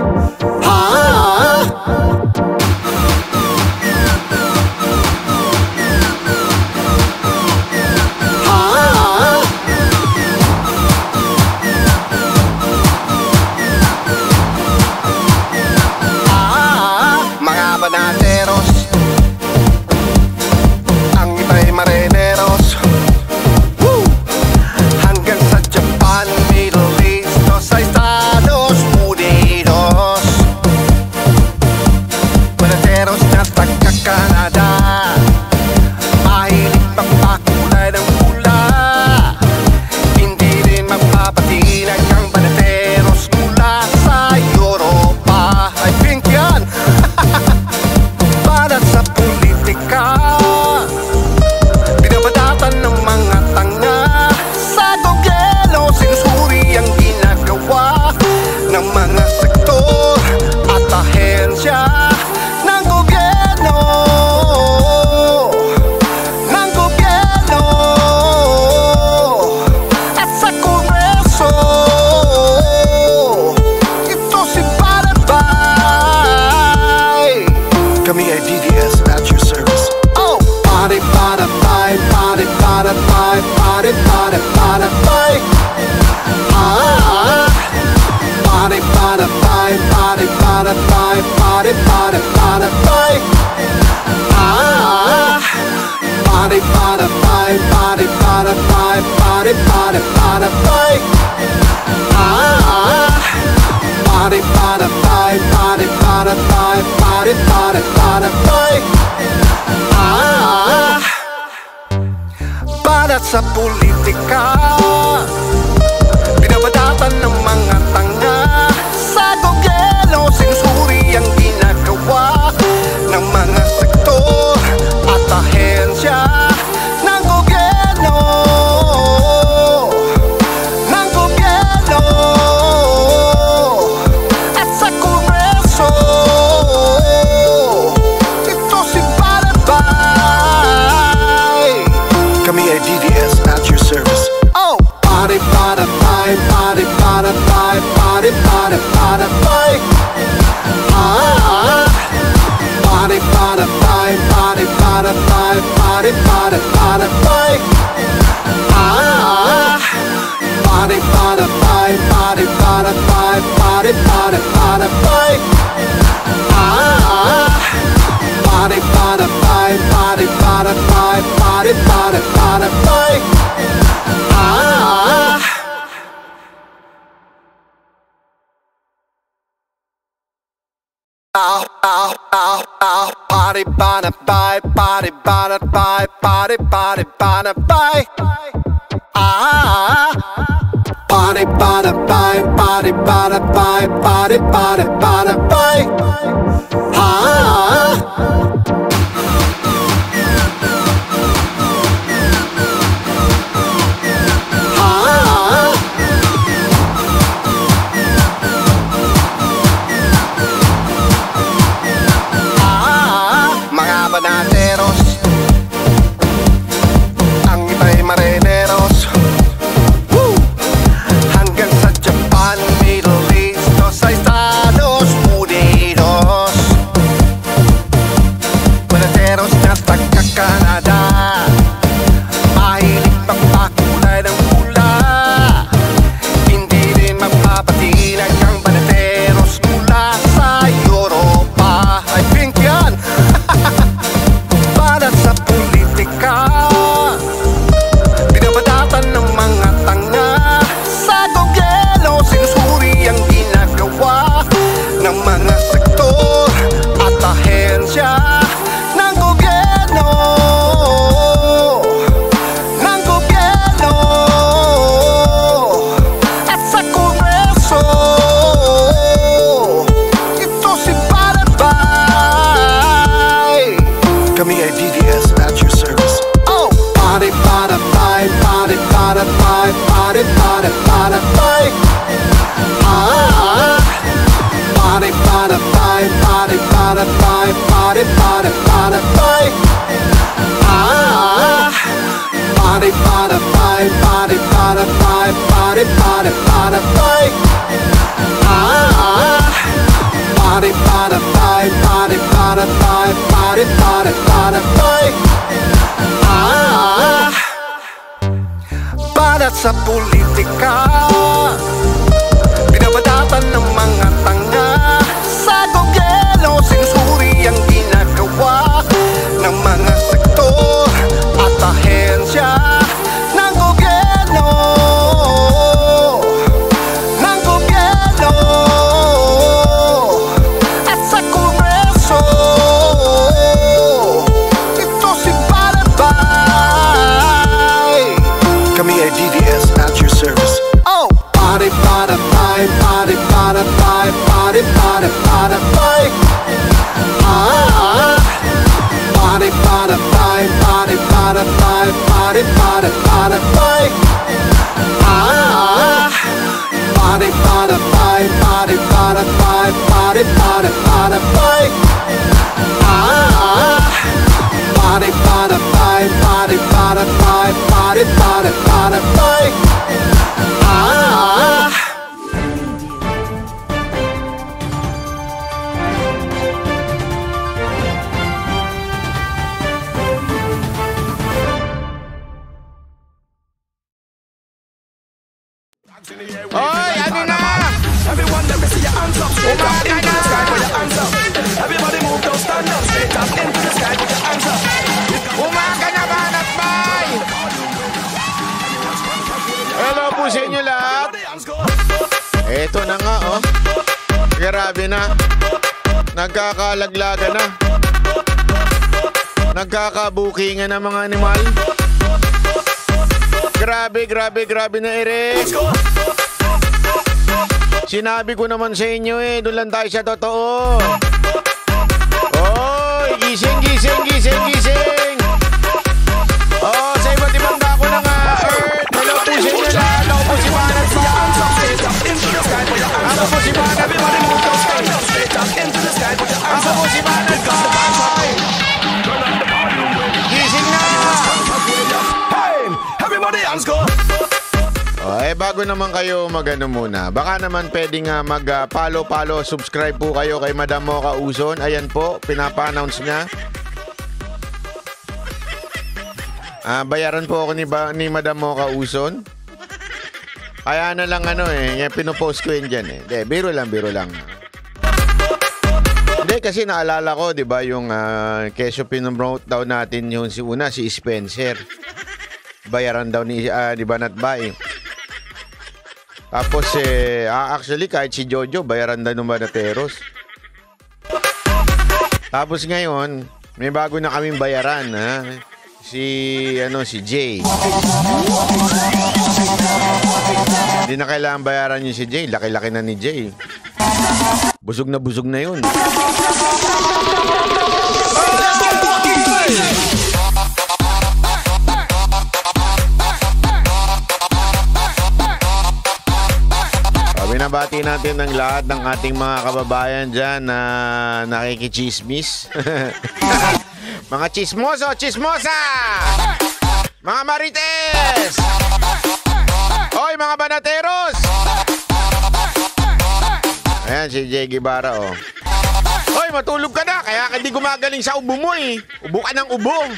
you. Come here, Didi. sa pull Sinasabi ko naman sa inyo eh, doon lang tayo sa totoo. naman kayo magano muna. Baka naman pwedeng uh, mag-follow, uh, follow, subscribe po kayo kay Madam Mocha Uson. Ayan po, pinapa-announce niya. Uh, bayaran po ako ni, ba, ni Madam Mocha Uson. Kaya na lang ano eh, yung pinopost ko yun dyan eh. Hindi, biro lang, biro lang. Hindi, kasi naalala ko, di ba, yung uh, ah, keso pinomote daw natin yung si una, si Spencer. Bayaran daw ni, uh, di ba, Natbay. Eh. Tapos, eh, ah, actually, kahit si Jojo, bayaran na ng Manateros. Tapos ngayon, may bago na kaming bayaran, ha? Si, ano, si Jay. Hindi na kailangan bayaran yung si Jay. Laki-laki na ni Jay. Busog na busog na yun. binabati natin ang lahat ng ating mga kababayan dyan na nakikichismis. mga chismoso, chismosa! Mga marites! Hoy, mga banateros! Ayan, si Jay Guevara, oh. Hoy, matulog ka na, kaya hindi gumagaling sa ubo mo, eh. Ubo ka ng ubong.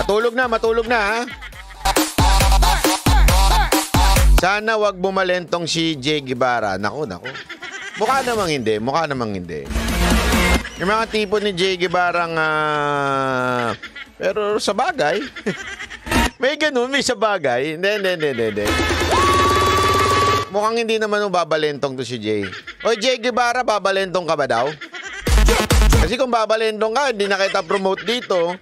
Matulog na, matulog na, ha? Sana wag bumalentong si Jay Gibara. Nako, nako. Mukha namang hindi. Mukha namang hindi. Yung mga tipo ni Jay Gibara nga... Uh, pero sa bagay. may ganun, may sa bagay. Hindi, hindi, hindi, hindi. Mukhang hindi naman babalentong to si Jay. O Jay Gibara, babalentong ka ba daw? Kasi kung babalentong ka, hindi na kita promote dito.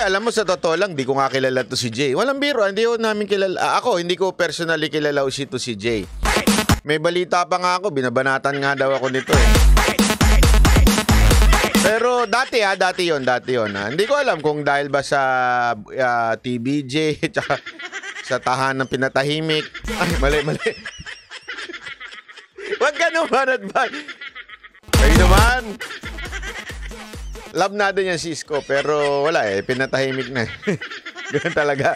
alam mo sa totoo lang, hindi ko nga kilala to si Jay. Walang biro, ah, hindi ko namin kilala. Ah, ako, hindi ko personally kilala si to si Jay. May balita pa nga ako, binabanatan nga daw ako nito eh. Pero dati ha, ah, dati yon dati yon ha. Hindi ko alam kung dahil ba sa uh, TBJ, tsaka sa tahanang pinatahimik. Ay, mali, mali. Huwag ka Banat at ba? Kayo naman. Love na din yan si pero wala eh. Pinatahimik na. Eh. Ganun talaga.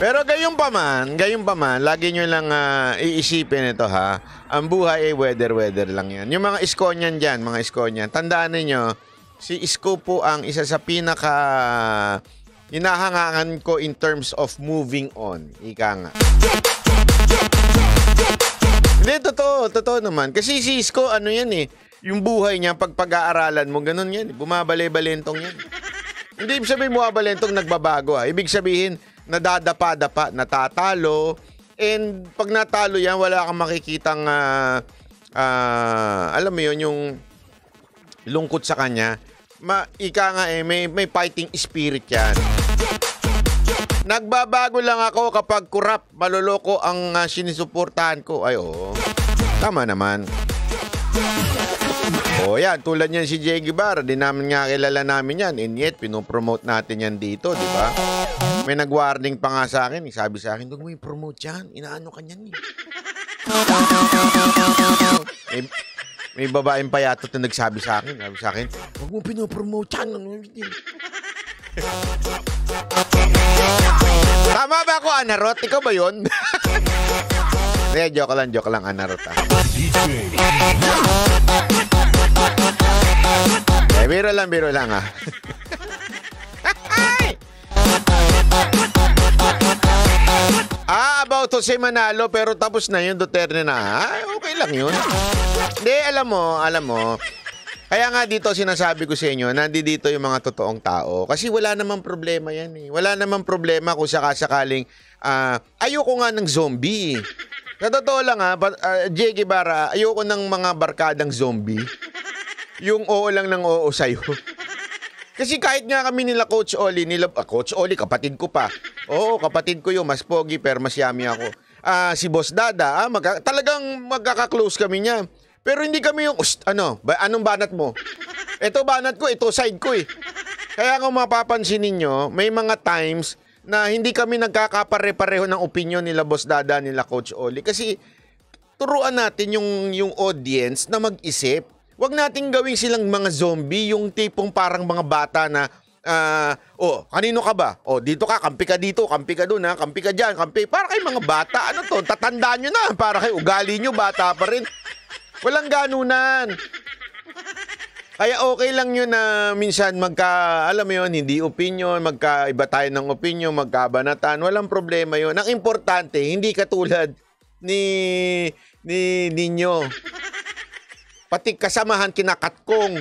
Pero gayon pa man, gayon pa man, lagi nyo lang uh, iisipin ito ha. Ang buhay ay weather-weather lang yan. Yung mga Iskonyan dyan, mga Iskonyan, tandaan niyo si Isko po ang isa sa pinaka hinahangaan ko in terms of moving on. Ika nga. Hindi, totoo, totoo naman. Kasi si Isko, ano yan eh, yung buhay niya, pag pag-aaralan mo, ganun yan. Eh. Bumabali-balentong yan. Hindi ibig sabihin bumabalentong nagbabago ha. Ah. Ibig sabihin, nadadapa-dapa, natatalo. And pag natalo yan, wala kang makikitang, uh, uh, alam mo yon yung lungkot sa kanya. Ma, ika nga eh, may, may fighting spirit yan. Nagbabago lang ako kapag kurap, maloloko ang uh, sinisuportahan ko. Ay, oo. Tama naman. O oh, yan, tulad niyan si Jay Guevara, di namin nga kilala namin yan. And yet, pinopromote natin yan dito, di ba? May nag-warning pa nga sa akin. Sabi sa akin, huwag mo i-promote yan. Inaano ka niyan eh. may, may babaeng payatot na nagsabi sa akin. Sabi sa akin, huwag mo pinopromote yan. Ano eh. Tama ba ako, Anarot? Ikaw ba yun? Hindi, joke lang, joke lang, Anarot. Ah. Eh, biro lang, biro lang ah. Ah, about Jose Manalo, pero tapos na yun, Duterte na. Ah, okay lang yun. Hindi, alam mo, alam mo. Kaya nga dito sinasabi ko sa inyo, nandi dito yung mga totoong tao. Kasi wala namang problema yan eh. Wala namang problema kung sakasakaling, ah, ayoko nga ng zombie sa totoo lang ha, but, uh, ah, Jay Guevara, ayoko ng mga barkadang zombie. Yung oo lang ng oo sa'yo. Kasi kahit nga kami nila Coach Oli, nila, ah, Coach Oli, kapatid ko pa. Oo, kapatid ko yun. Mas pogi, pero mas yummy ako. Ah, si Boss Dada, ah, magka, talagang magkaka-close kami niya. Pero hindi kami yung, Ust, ano, ba, anong banat mo? Ito banat ko, ito side ko eh. Kaya kung mapapansin ninyo, may mga times na hindi kami nagkakapare-pareho ng opinion nila Boss Dada, nila Coach Oli. Kasi turuan natin yung, yung audience na mag-isip. Huwag nating gawing silang mga zombie, yung tipong parang mga bata na uh, oh, kanino ka ba? Oh, dito ka, kampi ka dito, kampi ka doon, ha? kampi ka diyan, kampi. Para kay mga bata, ano to? Tatandaan niyo na, para kay ugali niyo bata pa rin. Walang ganunan. Kaya okay lang yun na minsan magka, alam mo yun, hindi opinion, magkaiba tayo ng opinion, magkabanatan, walang problema yun. Ang importante, hindi katulad ni, ni ninyo. Pati kasamahan kinakatkong.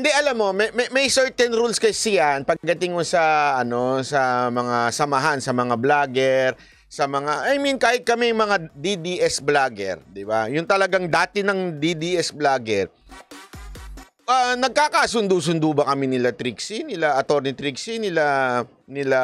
Hindi, alam mo, may, may, may certain rules kay yan pagdating mo sa, ano, sa mga samahan, sa mga vlogger, sa mga, I mean, kahit kami mga DDS vlogger, di ba? Yung talagang dati ng DDS vlogger, Uh, nagkakasundo-sundo ba kami nila Trixie, nila Attorney Trixie, nila nila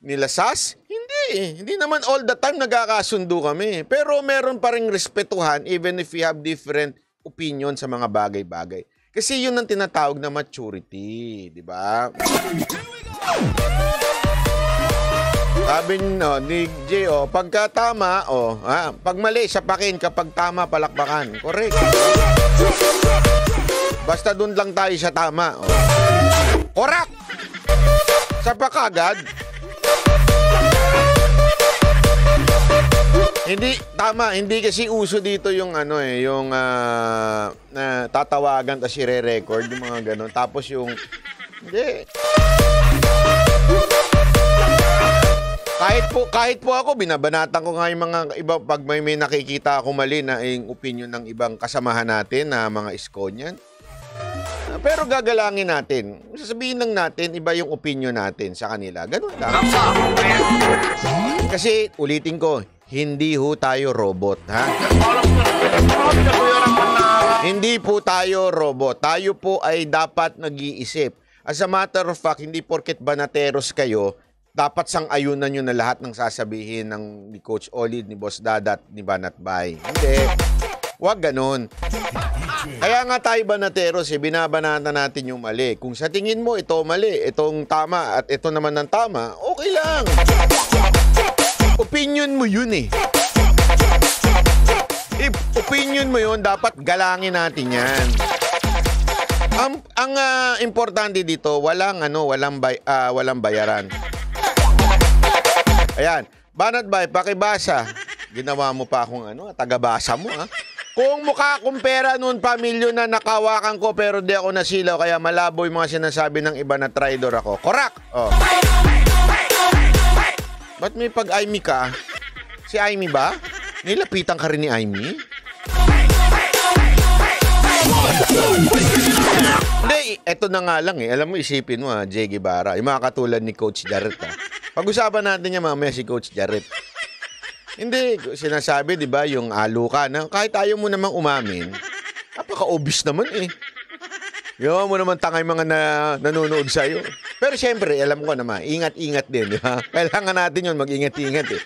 nila SAS? Hindi. Hindi naman all the time nagkakasundo kami. Pero meron pa ring respetuhan even if we have different opinion sa mga bagay-bagay. Kasi yun ang tinatawag na maturity, di ba? Sabi no, ni J.O., oh, pagka tama, oh, ah, pag mali, sapakin, kapag tama, palakpakan. Correct. Basta doon lang tayo sa tama. Korak! Oh. Sa pakagad. Hindi tama, hindi kasi uso dito yung ano eh, yung uh, uh, tatawagan tapos ire-record yung mga ganun. Tapos yung hindi. Kahit po kahit po ako binabanatan ko nga yung mga iba pag may, may nakikita ako mali na yung opinion ng ibang kasamahan natin na mga iskonyan pero gagalangin natin. Sasabihin lang natin, iba yung opinion natin sa kanila. Ganun lang. Kasi, ulitin ko, hindi ho tayo robot, ha? Hindi po tayo robot. Tayo po ay dapat nag-iisip. As a matter of fact, hindi porket banateros kayo, dapat sang-ayunan nyo na lahat ng sasabihin ng ni Coach Olid, ni Boss Dadat, ni Banat Bay. Hindi. Huwag ganun. Kaya nga tayo banateros, eh, binabanata natin yung mali. Kung sa tingin mo ito mali, itong tama at ito naman ang tama, okay lang. Opinion mo yun eh. If opinion mo yun, dapat galangin natin yan. Ang, ang uh, importante dito, walang ano, walang bay, uh, walang bayaran. Ayan, banat bay, pakibasa. Ginawa mo pa akong ano, tagabasa mo ah. Kung mukha akong pera noon pa, milyon na nakawakan ko pero di ako nasilaw kaya malabo yung mga sinasabi ng iba na traitor ako. Correct! Oh. Ba't may pag-Aimee ka? Si Aimee ba? Nilapitan ka rin ni Aimee? Hindi, eto na nga lang eh. Alam mo, isipin mo ha, ah, J. Guevara. Yung mga katulad ni Coach Jarrett ha. Ah. Pag-usapan natin niya mamaya si Coach Jarrett. Hindi, sinasabi, di ba, yung aluka na kahit ayaw mo namang umamin, napaka-obvious naman eh. Yawa mo naman tangay mga na, nanonood sa'yo. Pero syempre, alam ko naman, ingat-ingat din, di ba? Kailangan natin yun, mag-ingat-ingat eh.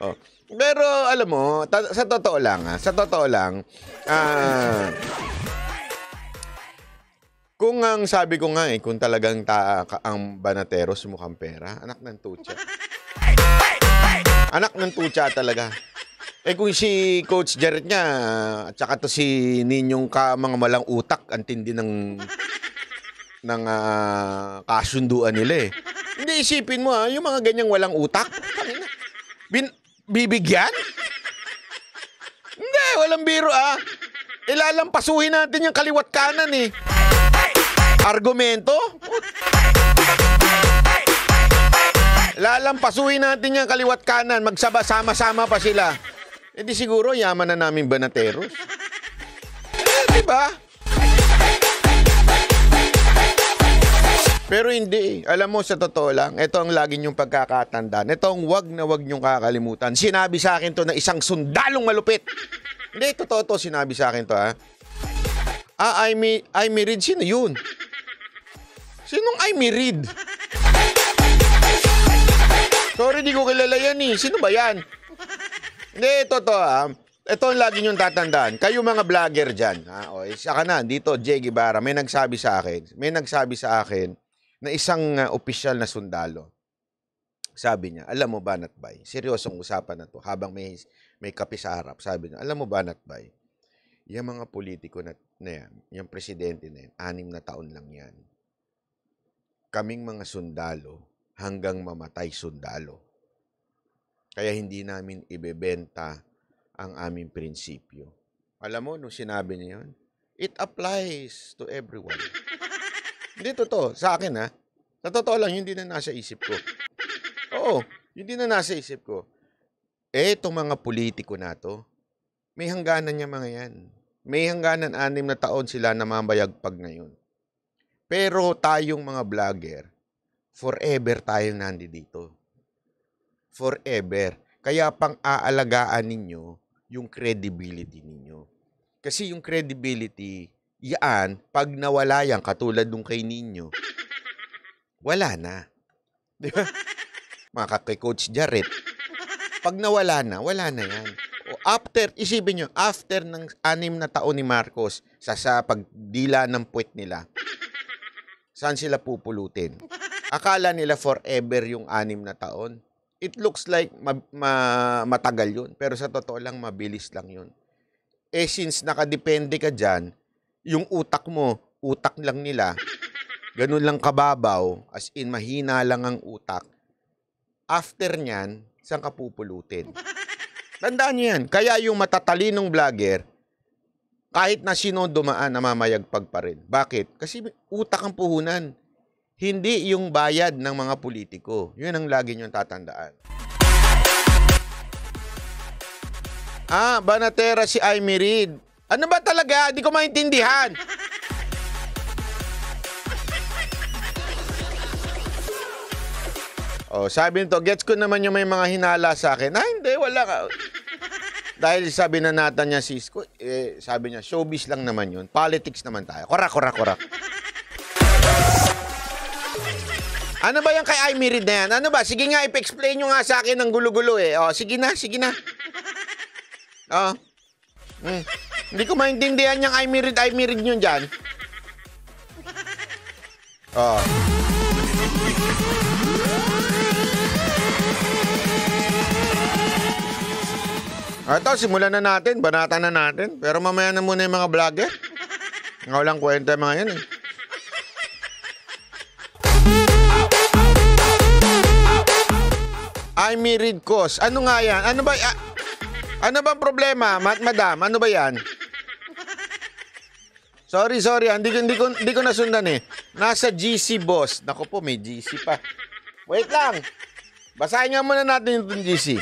Oh. Pero alam mo, ta- sa totoo lang, ha? Ah, sa totoo lang, ah, kung ang sabi ko nga eh, kung talagang ta- ang banateros mukhang pera, anak ng tutsa. Anak ng tutsa talaga. Eh kung si Coach Jared niya, at saka to si ninyong ka, mga malang utak, antindi tindi ng, ng uh, kasunduan nila eh. Hindi isipin mo ha, ah, yung mga ganyang walang utak, bin, bibigyan? Hindi, walang biro ah. Ilalampasuhin natin yung kaliwat kanan eh. Argumento? Lalampasuhin natin yan kaliwat kanan. Magsama-sama-sama pa sila. E di siguro, yaman na namin banateros. Eh, di ba? Diba? Pero hindi. Alam mo, sa totoo lang, ito ang lagi niyong pagkakatandaan. Ito ang wag na wag niyong kakalimutan. Sinabi sa akin to ng isang sundalong malupit. Hindi, totoo to. Sinabi sa akin to, ha? Ah, I may, I Sino yun? Sinong I may read? Sorry, di ko kilala yan eh. Sino ba yan? Hindi, ito to ha. Ah. Ito ang lagi niyong tatandaan. Kayo mga vlogger dyan. Ha? O, saka na, dito, Jay Guevara, may nagsabi sa akin, may nagsabi sa akin na isang uh, opisyal na sundalo. Sabi niya, alam mo ba, Natbay, seryosong usapan na to habang may, may kape sa harap. Sabi niya, alam mo ba, Natbay, yung mga politiko na, na yan, yung presidente na yan, anim na taon lang yan. Kaming mga sundalo, hanggang mamatay sundalo. Kaya hindi namin ibebenta ang aming prinsipyo. Alam mo, nung sinabi niya yun, it applies to everyone. hindi totoo, sa akin ha. Sa totoo lang, hindi na nasa isip ko. Oo, hindi na nasa isip ko. Eh, itong mga politiko na to, may hangganan niya mga yan. May hangganan anim na taon sila namamayagpag ngayon. Pero tayong mga vlogger, forever tayong nandi dito. Forever. Kaya pang aalagaan ninyo yung credibility ninyo. Kasi yung credibility, yan, pag nawala yan, katulad nung kay ninyo, wala na. Di ba? Maka kay Coach Jarrett. Pag nawala na, wala na yan. O after, isipin nyo, after ng anim na taon ni Marcos, sa, sa pagdila ng puwet nila, saan sila pupulutin? Akala nila forever yung anim na taon. It looks like ma- ma- matagal yun, pero sa totoo lang mabilis lang yun. Eh since nakadepende ka dyan, yung utak mo, utak lang nila, ganun lang kababaw, as in mahina lang ang utak. After nyan, saan ka pupulutin? Tandaan yan. Kaya yung matatalinong vlogger, kahit na sino dumaan, namamayagpag pa rin. Bakit? Kasi utak ang puhunan hindi yung bayad ng mga politiko. Yun ang lagi niyong tatandaan. Ah, Banatera si Amy Reid. Ano ba talaga? Hindi ko maintindihan. Oh, sabi nito, gets ko naman yung may mga hinala sa akin. Ah, hindi, wala ka. Dahil sabi na natan niya Cisco, eh, sabi niya, showbiz lang naman yun. Politics naman tayo. Korak, korak, korak. Ano ba yan kay I'm na yan? Ano ba? Sige nga, ipexplain nyo nga sa akin ng gulo-gulo eh. O, oh, sige na, sige na. O. Oh. Mm. Hindi ko maintindihan yung I'm married, I'm married nyo dyan. O. Oh. Ito, simulan na natin. Banata na natin. Pero mamaya na muna yung mga vlogger. Eh. Ngaw lang kwenta mga yan eh. I'm married cause. Ano nga yan? Ano ba? Ah, ano bang problema, ma- madam? Ano ba yan? Sorry, sorry. Ah. Hindi ko, hindi ko, hindi ko nasundan eh. Nasa GC boss. Nako po, may GC pa. Wait lang. Basahin nga muna natin yung GC.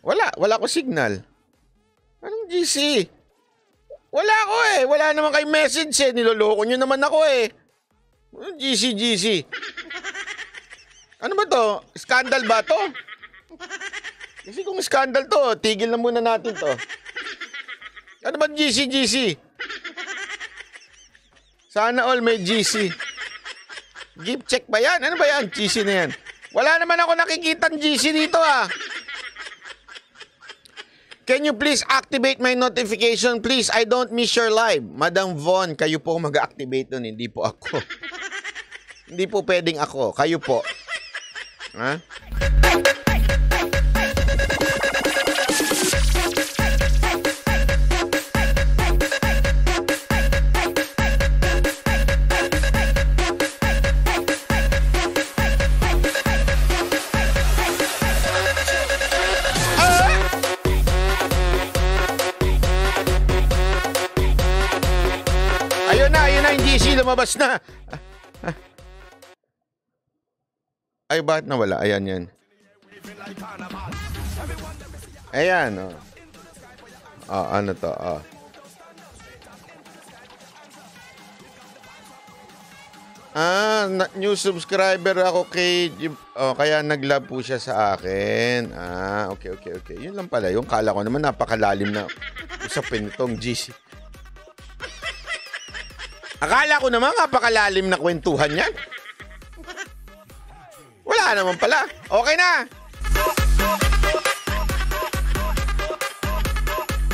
Wala. Wala ko signal. Anong GC? Wala ko eh. Wala naman kay message eh. Niloloko nyo naman ako eh. GC, GC? Ano ba to? Scandal ba to? Kasi kung scandal to, tigil na muna natin to. Ano ba GC, GC? Sana all may GC. Gift check ba yan? Ano ba yan? GC na yan. Wala naman ako nakikitang GC dito ah. Can you please activate my notification? Please, I don't miss your live. Madam Von, kayo po mag-activate nun. Hindi po ako. Hindi po pwedeng ako. Kayo po. Ha? Ayun na, ayun na, hindi si lumabas na. Ay, bakit nawala? Ayan yan. Ayan, oh. Ah, ano to? Ah. Ah, new subscriber ako kay oh, kaya nag-love po siya sa akin. Ah, okay, okay, okay. Yun lang pala. Yung kala ko naman napakalalim na usapin itong GC. Akala ko naman napakalalim na kwentuhan yan. Wala naman pala. Okay na.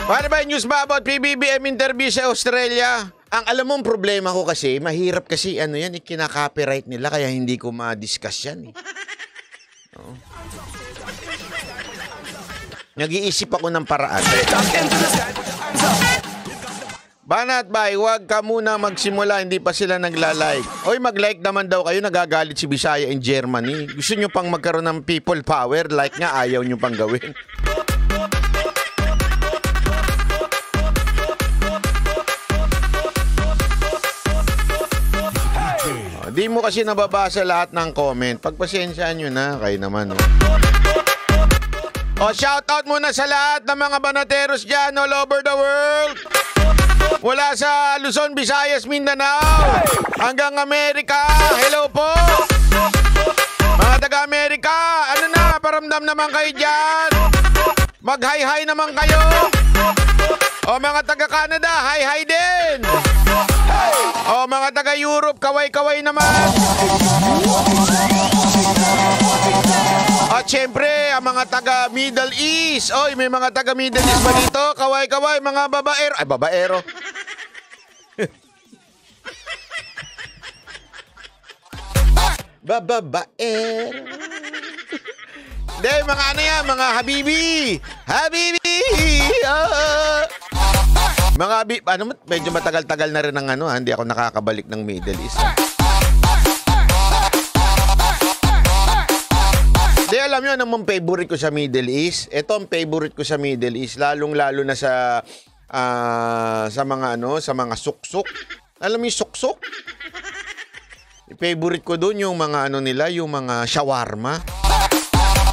Paano ba news ba about PBBM interview sa Australia? Ang alam mong problema ko kasi, mahirap kasi ano yan, eh, kinaka-copyright nila kaya hindi ko ma-discuss yan. Eh. Oo. Nag-iisip ako ng paraan. Banat bay, huwag ka muna magsimula, hindi pa sila nagla-like. Oy, mag-like naman daw kayo, nagagalit si Bisaya in Germany. Gusto nyo pang magkaroon ng people power, like nga ayaw nyo pang gawin. Oh, di mo kasi nababasa lahat ng comment. Pagpasensyaan nyo na, kayo naman. Oh. O, shoutout muna sa lahat ng mga banateros dyan all over the world. Mula sa Luzon, Visayas, Mindanao Hanggang Amerika Hello po Mga taga-Amerika Ano na, paramdam naman kayo dyan Mag-hi-hi naman kayo O mga taga-Canada, hi-hi din Oh, mga taga-Europe, kaway-kaway naman. At syempre, ang mga taga Middle East. Oy, may mga taga Middle East ba dito? Kaway-kaway, mga babaero. Ay, babaero. babaero. Hindi, mga ano yan, mga habibi. Habibi! Oh. Mga abi, ano, medyo matagal-tagal na rin ng ano, ah, hindi ako nakakabalik ng Middle East. Hindi, alam nyo, anong favorite ko sa Middle East? Ito ang favorite ko sa Middle East, lalong-lalo na sa, uh, sa mga ano, sa mga suksok. Alam mo yung suksok? Favorite ko doon yung mga ano nila, yung mga shawarma.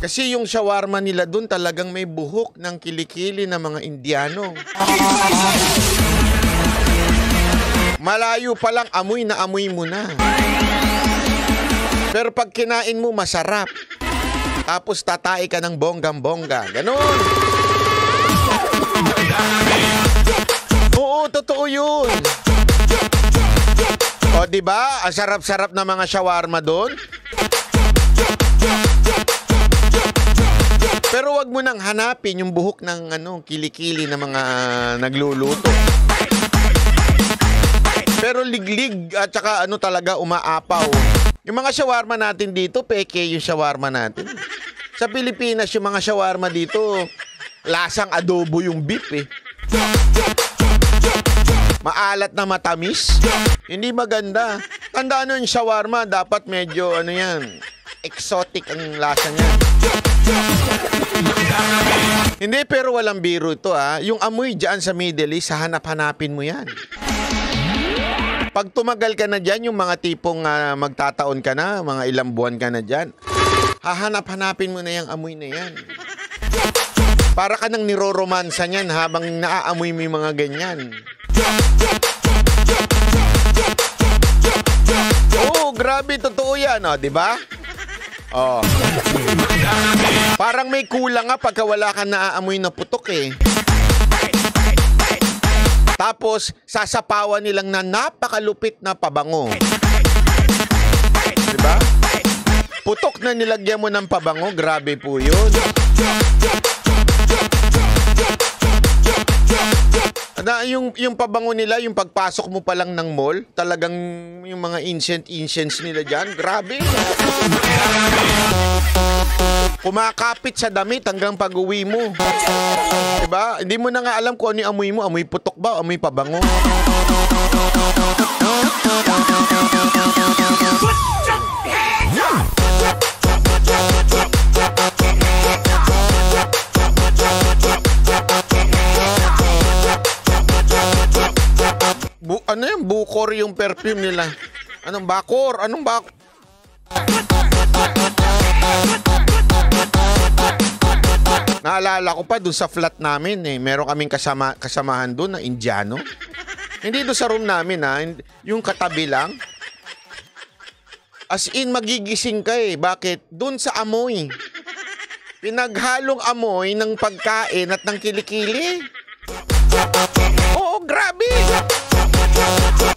Kasi yung shawarma nila doon talagang may buhok ng kilikili ng mga Indiano. Malayo pa lang, amoy na amoy mo na. Pero pag kinain mo, masarap. Tapos tatay ka ng bonggam-bongga. Ganun. Oo, totoo yun. O, di ba? Ang sarap-sarap na mga shawarma doon. Pero wag mo nang hanapin yung buhok ng ano, kilikili ng mga ah, nagluluto. Pero liglig at saka ano talaga umaapaw. Yung mga shawarma natin dito, peke yung shawarma natin. Sa Pilipinas, yung mga shawarma dito, lasang adobo yung beef eh. Maalat na matamis. Hindi maganda. Tandaan nyo yung shawarma, dapat medyo ano yan, exotic ang lasa niya. Hindi, pero walang biro ito ha. Ah. Yung amoy dyan sa Middle East, hanap-hanapin mo yan. Pag tumagal ka na dyan, yung mga tipong uh, magtataon ka na, mga ilang buwan ka na dyan, hahanap-hanapin mo na yung amoy na yan. Para ka nang niroromansa niyan habang naaamoy mo yung mga ganyan. Oh, grabe, totoo yan, oh, di ba? Oh. Parang may kulang nga pagka wala ka naaamoy na putok eh. Tapos, sasapawan nilang na napakalupit na pabango. Diba? Putok na nilagyan mo ng pabango, grabe po yun. Na yung yung pabango nila, yung pagpasok mo pa lang ng mall, talagang yung mga ancient incense nila diyan, grabe. Kumakapit sa damit hanggang pag-uwi mo. 'Di ba? Hindi mo na nga alam kung ano yung amoy mo, amoy putok ba, amoy pabango. Put your hands up. Bu ano yan? Bukor yung perfume nila. Anong bakor? Anong bakor? Naalala ko pa doon sa flat namin eh. Meron kaming kasama, kasamahan doon na Indiano. Hindi doon sa room namin ha. Ah. Yung katabi lang. As in, magigising ka eh. Bakit? Doon sa amoy. Pinaghalong amoy ng pagkain at ng kilikili. Oo, grabe!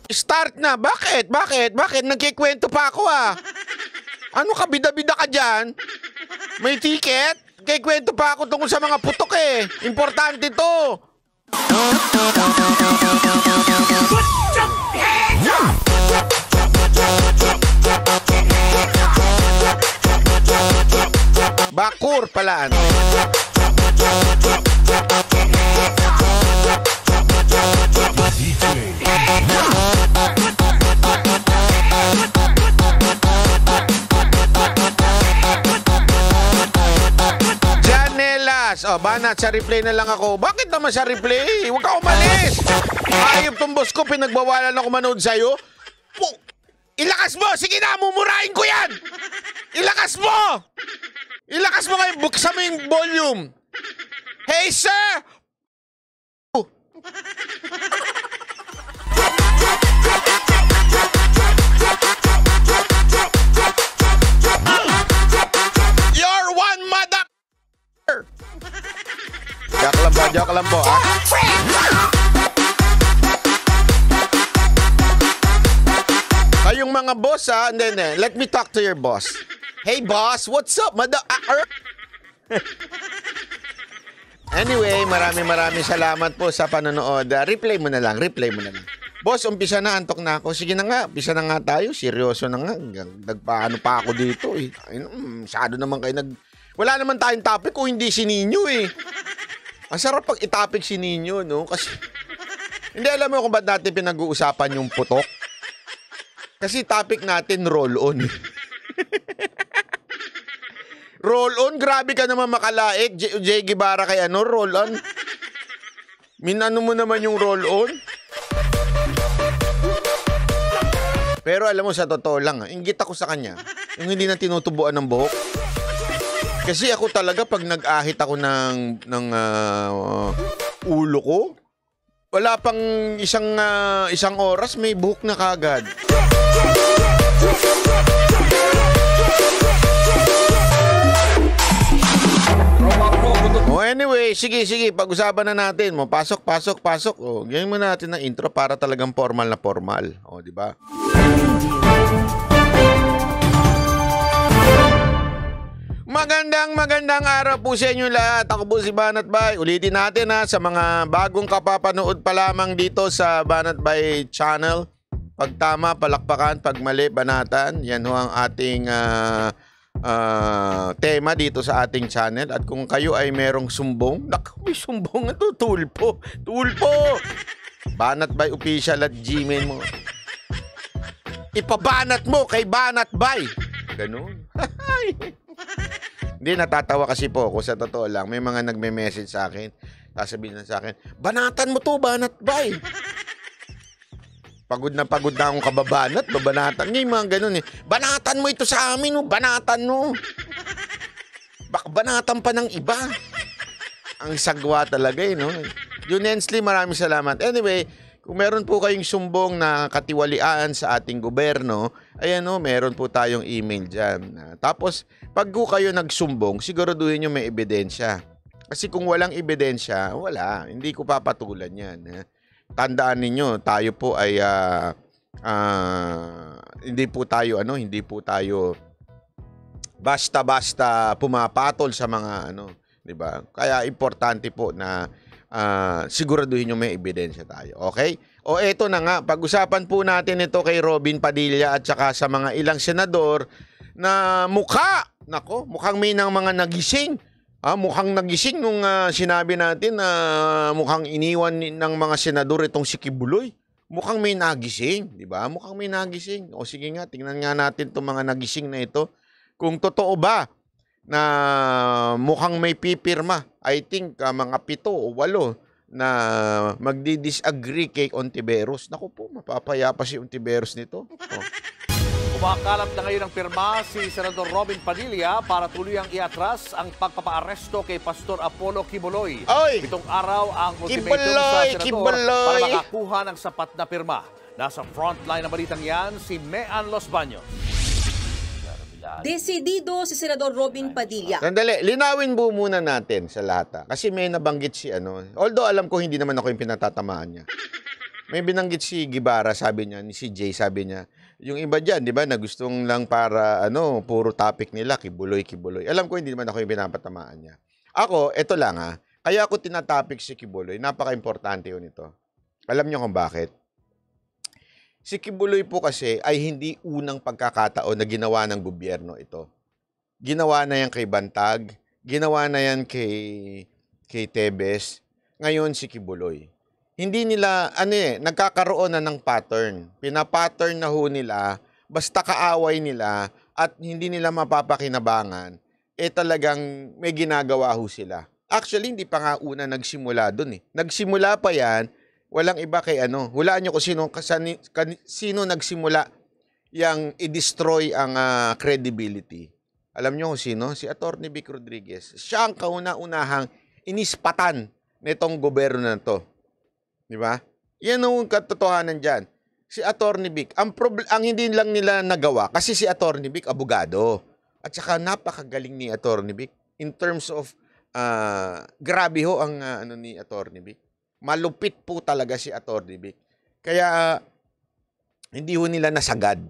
Start na. Bakit? Bakit? Bakit? Nagkikwento pa ako ah. Ano ka, bida-bida ka dyan? May ticket? Kikwento pa ako tungkol sa mga putok eh. Importante to. Put your hands Bakur palaan. DJ. Oh, banat, sa replay na lang ako. Bakit naman sa replay? Huwag ka umalis! Ayop tong boss ko, pinagbawalan ako manood sa'yo. Puk! Ilakas mo! Sige na, mumurahin ko yan! Ilakas mo! Ilakas mo ngayon, buksan mo yung volume! Hey, sir! Oh. Joke lang po, joke lang po, ah. Kayong mga boss, ah. then, hindi. Let me talk to your boss. Hey, boss. What's up, mother... Er- anyway, maraming maraming salamat po sa panonood. Uh, replay mo na lang, replay mo na lang. Boss, umpisa na, antok na ako. Sige na nga, umpisa na nga tayo. Seryoso na nga. Nagpaano pa ako dito eh. Ay, masyado naman kayo nag... Wala naman tayong topic kung hindi si Ninyo eh. Ang sarap pag itapik si Ninyo, no? Kasi... Hindi alam mo kung ba't natin pinag-uusapan yung putok. Kasi topic natin roll-on. Eh. roll-on? Grabe ka naman makalaik. J- Jay Guevara kay ano, roll-on? Minano mo naman yung roll-on? Pero alam mo, sa totoo lang, ingit ako sa kanya. Yung hindi na tinutubuan ng buhok. Kasi ako talaga, pag nag-ahit ako ng, ng uh, ulo ko, wala pang isang, uh, isang oras, may buhok na kagad. Oh, anyway, sige, sige, pag-usapan na natin. Mo, pasok, pasok, pasok. Oh, ganyan mo natin ng intro para talagang formal na formal. Oh, di ba? Magandang magandang araw po sa inyo lahat. Ako po si Banat Bay. Ulitin natin ha sa mga bagong kapapanood pa lamang dito sa Banat Bay channel. Pag tama, palakpakan. Pag mali, banatan. Yan ho ang ating uh, uh, tema dito sa ating channel at kung kayo ay merong sumbong, naku, may sumbong ito, tulpo, tulpo! Banat by official at gmail mo. Ipabanat mo kay Banat by! Ganun. Hindi, natatawa kasi po ako sa totoo lang. May mga nagme-message sa akin. Sasabihin na sa akin, banatan mo to, banat by! Pagod na pagod na akong kababanat, babanatan. Ngayon mga ganun eh. Banatan mo ito sa amin, oh. banatan mo. Oh. Bak banatan pa ng iba. Ang sagwa talaga eh, no? Yun, Ensley, maraming salamat. Anyway, kung meron po kayong sumbong na katiwalian sa ating gobyerno, ayan o, oh, meron po tayong email dyan. Ah, tapos, pag po kayo nagsumbong, siguraduhin nyo may ebidensya. Kasi kung walang ebidensya, wala. Hindi ko papatulan yan. Ha? tandaan ninyo, tayo po ay uh, uh, hindi po tayo ano, hindi po tayo basta-basta pumapatol sa mga ano, 'di ba? Kaya importante po na uh, siguraduhin niyo may ebidensya tayo. Okay? O eto na nga, pag-usapan po natin ito kay Robin Padilla at saka sa mga ilang senador na mukha, nako, mukhang may nang mga nagising Ah, mukhang nagising nung uh, sinabi natin na uh, mukhang iniwan ng mga senador itong si Kibuloy. Mukhang may nagising, di ba? Mukhang may nagising. O sige nga, tingnan nga natin itong mga nagising na ito. Kung totoo ba na mukhang may pipirma, I think uh, mga pito o walo na magdi-disagree kay Ontiveros. Naku po, mapapaya pa si Ontiveros nito. Oh. Kumakalap na ngayon ang pirma si Senador Robin Padilla para tuluyang iatras ang pagpapaaresto kay Pastor Apollo Kibuloy. Oy! Pitong araw ang ultimatum sa Senador Kibuloy! para makakuha ng sapat na pirma. Nasa frontline ng balitang yan, si Mean Los Baños. Desidido si Senador Robin Padilla. Sandali, linawin po muna natin sa lahat. Ha? Ah. Kasi may nabanggit si ano. Although alam ko hindi naman ako yung pinatatamaan niya. May binanggit si Gibara, sabi niya, ni si Jay, sabi niya, yung iba dyan, di ba, na gustong lang para, ano, puro topic nila, kibuloy, kibuloy. Alam ko, hindi naman ako yung pinapatamaan niya. Ako, ito lang ha, ah. kaya ako tinatopic si Kibuloy, napaka-importante yun ito. Alam niyo kung bakit? Si Kibuloy po kasi ay hindi unang pagkakataon na ginawa ng gobyerno ito. Ginawa na yan kay Bantag, ginawa na yan kay, kay Tebes, ngayon si Kibuloy hindi nila, ano eh, nagkakaroon na ng pattern. Pinapattern na ho nila, basta kaaway nila at hindi nila mapapakinabangan, eh talagang may ginagawa ho sila. Actually, hindi pa nga una nagsimula dun eh. Nagsimula pa yan, walang iba kay ano. Hulaan nyo ko sino, kasani, kan, sino nagsimula yang i-destroy ang uh, credibility. Alam nyo kung sino? Si Attorney Vic Rodriguez. Siya ang kauna-unahang inispatan nitong gobyerno na to. Di ba? Yan ang katotohanan dyan. Si Attorney Vic, ang, ang hindi lang nila nagawa, kasi si Attorney Vic, abogado. At saka napakagaling ni Attorney Vic in terms of uh, grabe ho ang uh, ano ni Attorney Vic. Malupit po talaga si Attorney Vic. Kaya uh, hindi ho nila nasagad.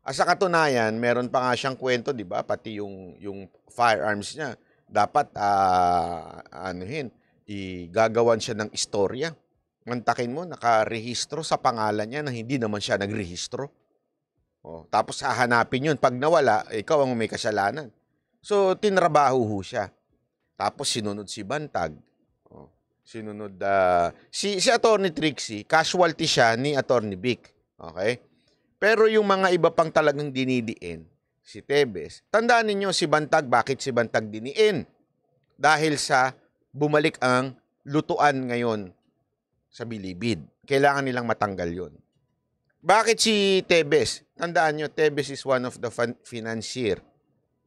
At sa katunayan, meron pa nga siyang kwento, 'di ba? Pati yung yung firearms niya dapat uh, anuhin, igagawan siya ng istorya. Mantakin mo, nakarehistro sa pangalan niya na hindi naman siya nagrehistro. Oh, tapos hahanapin yun. Pag nawala, ikaw ang may kasalanan. So, tinrabaho ho siya. Tapos sinunod si Bantag. Oh, sinunod, uh, si, si Attorney Trixie, casualty siya ni Attorney Vic. Okay? Pero yung mga iba pang talagang dinidiin, si Tebes, tandaan ninyo si Bantag, bakit si Bantag diniin? Dahil sa bumalik ang lutuan ngayon sa bilibid. Kailangan nilang matanggal yon. Bakit si Tebes? Tandaan nyo, Tebes is one of the financier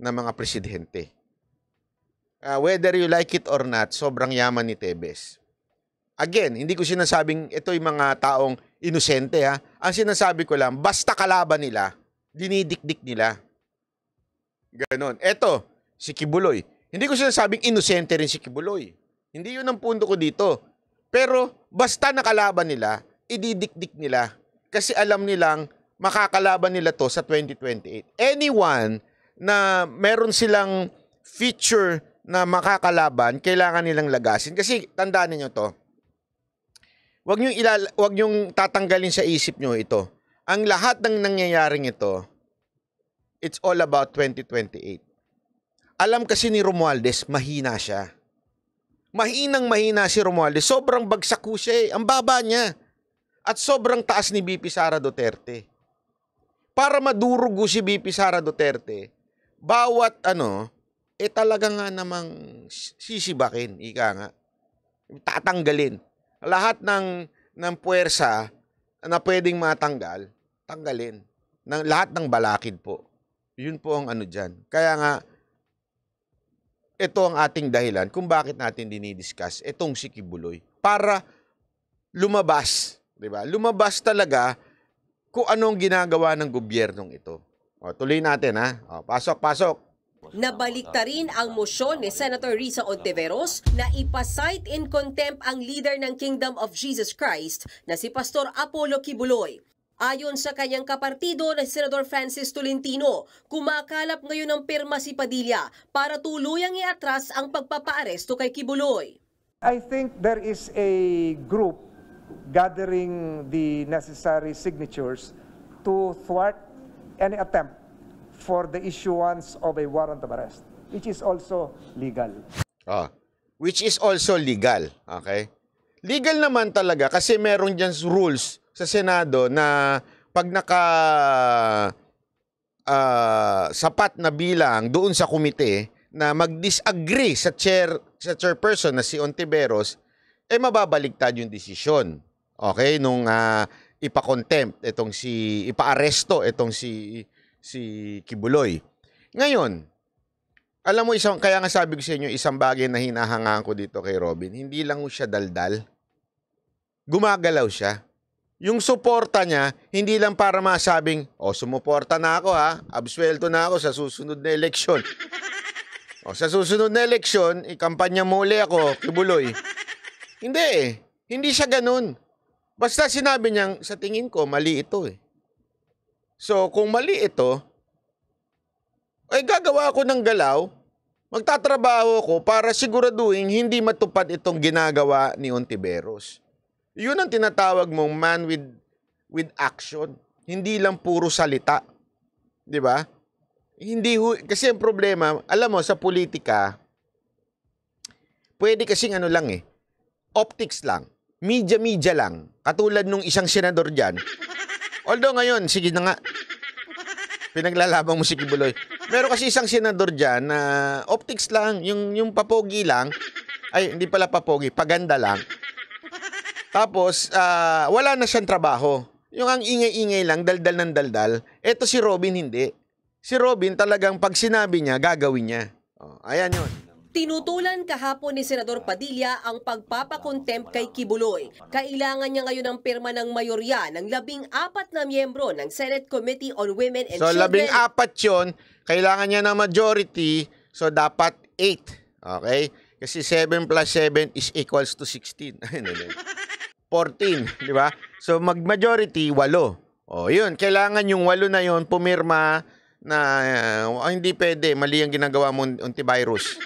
ng mga presidente. Uh, whether you like it or not, sobrang yaman ni Tebes. Again, hindi ko sinasabing ito yung mga taong inosente ha. Ang sinasabi ko lang, basta kalaban nila, dinidikdik nila. Ganon. Eto, si Kibuloy. Hindi ko sinasabing inosente rin si Kibuloy. Hindi yun ang punto ko dito. Pero basta nakalaban nila, ididikdik nila kasi alam nilang makakalaban nila to sa 2028. Anyone na meron silang feature na makakalaban, kailangan nilang lagasin. Kasi tandaan niyo to. Huwag niyo ilal wag niyo tatanggalin sa isip niyo ito. Ang lahat ng nangyayaring ito, it's all about 2028. Alam kasi ni Romualdez, mahina siya. Mahinang mahina si Romualdez. Sobrang bagsak ko siya eh. Ang baba niya. At sobrang taas ni BP Sara Duterte. Para madurugo si BP Sara Duterte, bawat ano, eh talaga nga namang sisibakin, ika nga. Tatanggalin. Lahat ng, ng puwersa na pwedeng matanggal, tanggalin. Ng, lahat ng balakid po. Yun po ang ano dyan. Kaya nga, ito ang ating dahilan kung bakit natin dinidiscuss itong si Kibuloy para lumabas, 'di ba? Lumabas talaga kung anong ginagawa ng gobyernong ito. O, tuloy natin ha. O, pasok, pasok. Nabalikta rin ang motion ni Senator Risa Ontiveros na ipasite in contempt ang leader ng Kingdom of Jesus Christ na si Pastor Apollo Kibuloy Ayon sa kanyang kapartido na Senador Francis Tolentino, kumakalap ngayon ng pirma si Padilla para tuluyang iatras ang pagpapaaresto kay Kibuloy. I think there is a group gathering the necessary signatures to thwart any attempt for the issuance of a warrant of arrest, which is also legal. Ah, which is also legal, okay? Legal naman talaga kasi meron dyan rules sa Senado na pag naka uh, sapat na bilang doon sa komite na mag-disagree sa chair sa chairperson na si Ontiveros eh mababaligtad yung desisyon. Okay nung uh, ah, ipa-contempt itong si ipa-aresto itong si si Kibuloy. Ngayon, alam mo isang kaya nga sabi ko sa inyo isang bagay na hinahangaan ko dito kay Robin, hindi lang siya daldal. Gumagalaw siya yung suporta niya, hindi lang para masabing, oh, sumuporta na ako ha, absuelto na ako sa susunod na eleksyon. oh, sa susunod na eleksyon, ikampanya mo uli ako, kibuloy. Hindi eh. Hindi siya ganun. Basta sinabi niyang, sa tingin ko, mali ito eh. So, kung mali ito, ay eh, gagawa ako ng galaw, magtatrabaho ako para siguraduhin hindi matupad itong ginagawa ni Ontiveros. Yun ang tinatawag mong man with with action. Hindi lang puro salita. 'Di ba? Hindi kasi ang problema, alam mo sa politika, pwede kasing ano lang eh, optics lang, media-media lang, katulad nung isang senador diyan. Although ngayon, sige na nga, pinaglalabang mo si Kibuloy. Meron kasi isang senador diyan na optics lang, yung, yung papogi lang, ay hindi pala papogi, paganda lang. Tapos, uh, wala na siyang trabaho. Yung ang ingay-ingay lang, daldal ng daldal. Ito si Robin hindi. Si Robin talagang pag sinabi niya, gagawin niya. Oh, ayan yun. Tinutulan kahapon ni Senador Padilla ang pagpapakontempt kay Kibuloy. Kailangan niya ngayon ng pirma ng mayorya ng labing apat na miyembro ng Senate Committee on Women and so, Children. So labing apat yun, kailangan niya ng majority, so dapat 8. Okay? Kasi 7 plus 7 is equals to 16. 14, di ba? So mag-majority, 8. Oh, yun, kailangan yung 8 na yun pumirma na uh, oh, hindi pwede, mali ang ginagawa mo antivirus.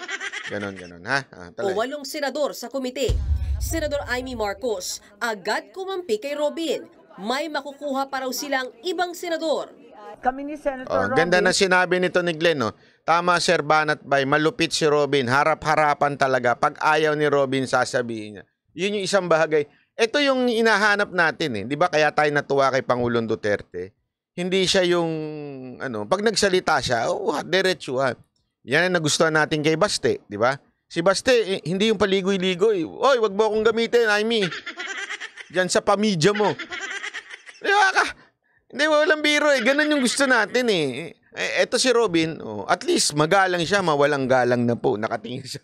Ganon, ganon, ha? Ah, o walong senador sa komite. Senador Amy Marcos, agad kumampi kay Robin. May makukuha pa raw silang ibang senador. Kami ni Senator oh, Robin. Ganda na sinabi nito ni Glenn, no? Oh. Tama, Sir Banat Bay. Malupit si Robin. Harap-harapan talaga. Pag ayaw ni Robin, sasabihin niya. Yun yung isang bahagay. Ito yung inahanap natin eh. 'Di ba kaya tayo natuwa kay Pangulong Duterte? Hindi siya yung ano, pag nagsalita siya, oh, diretso diretsuhan. Yan ang nagustuhan natin kay Baste, 'di ba? Si Baste eh, hindi yung paligoy-ligoy. Oy, wag mo akong gamitin, Amy. Diyan sa pamilya mo. Di ba ka? Hindi, walang biro eh. Ganun yung gusto natin eh. eh eto si Robin, oh, at least magalang siya, mawalang galang na po. Nakatingin siya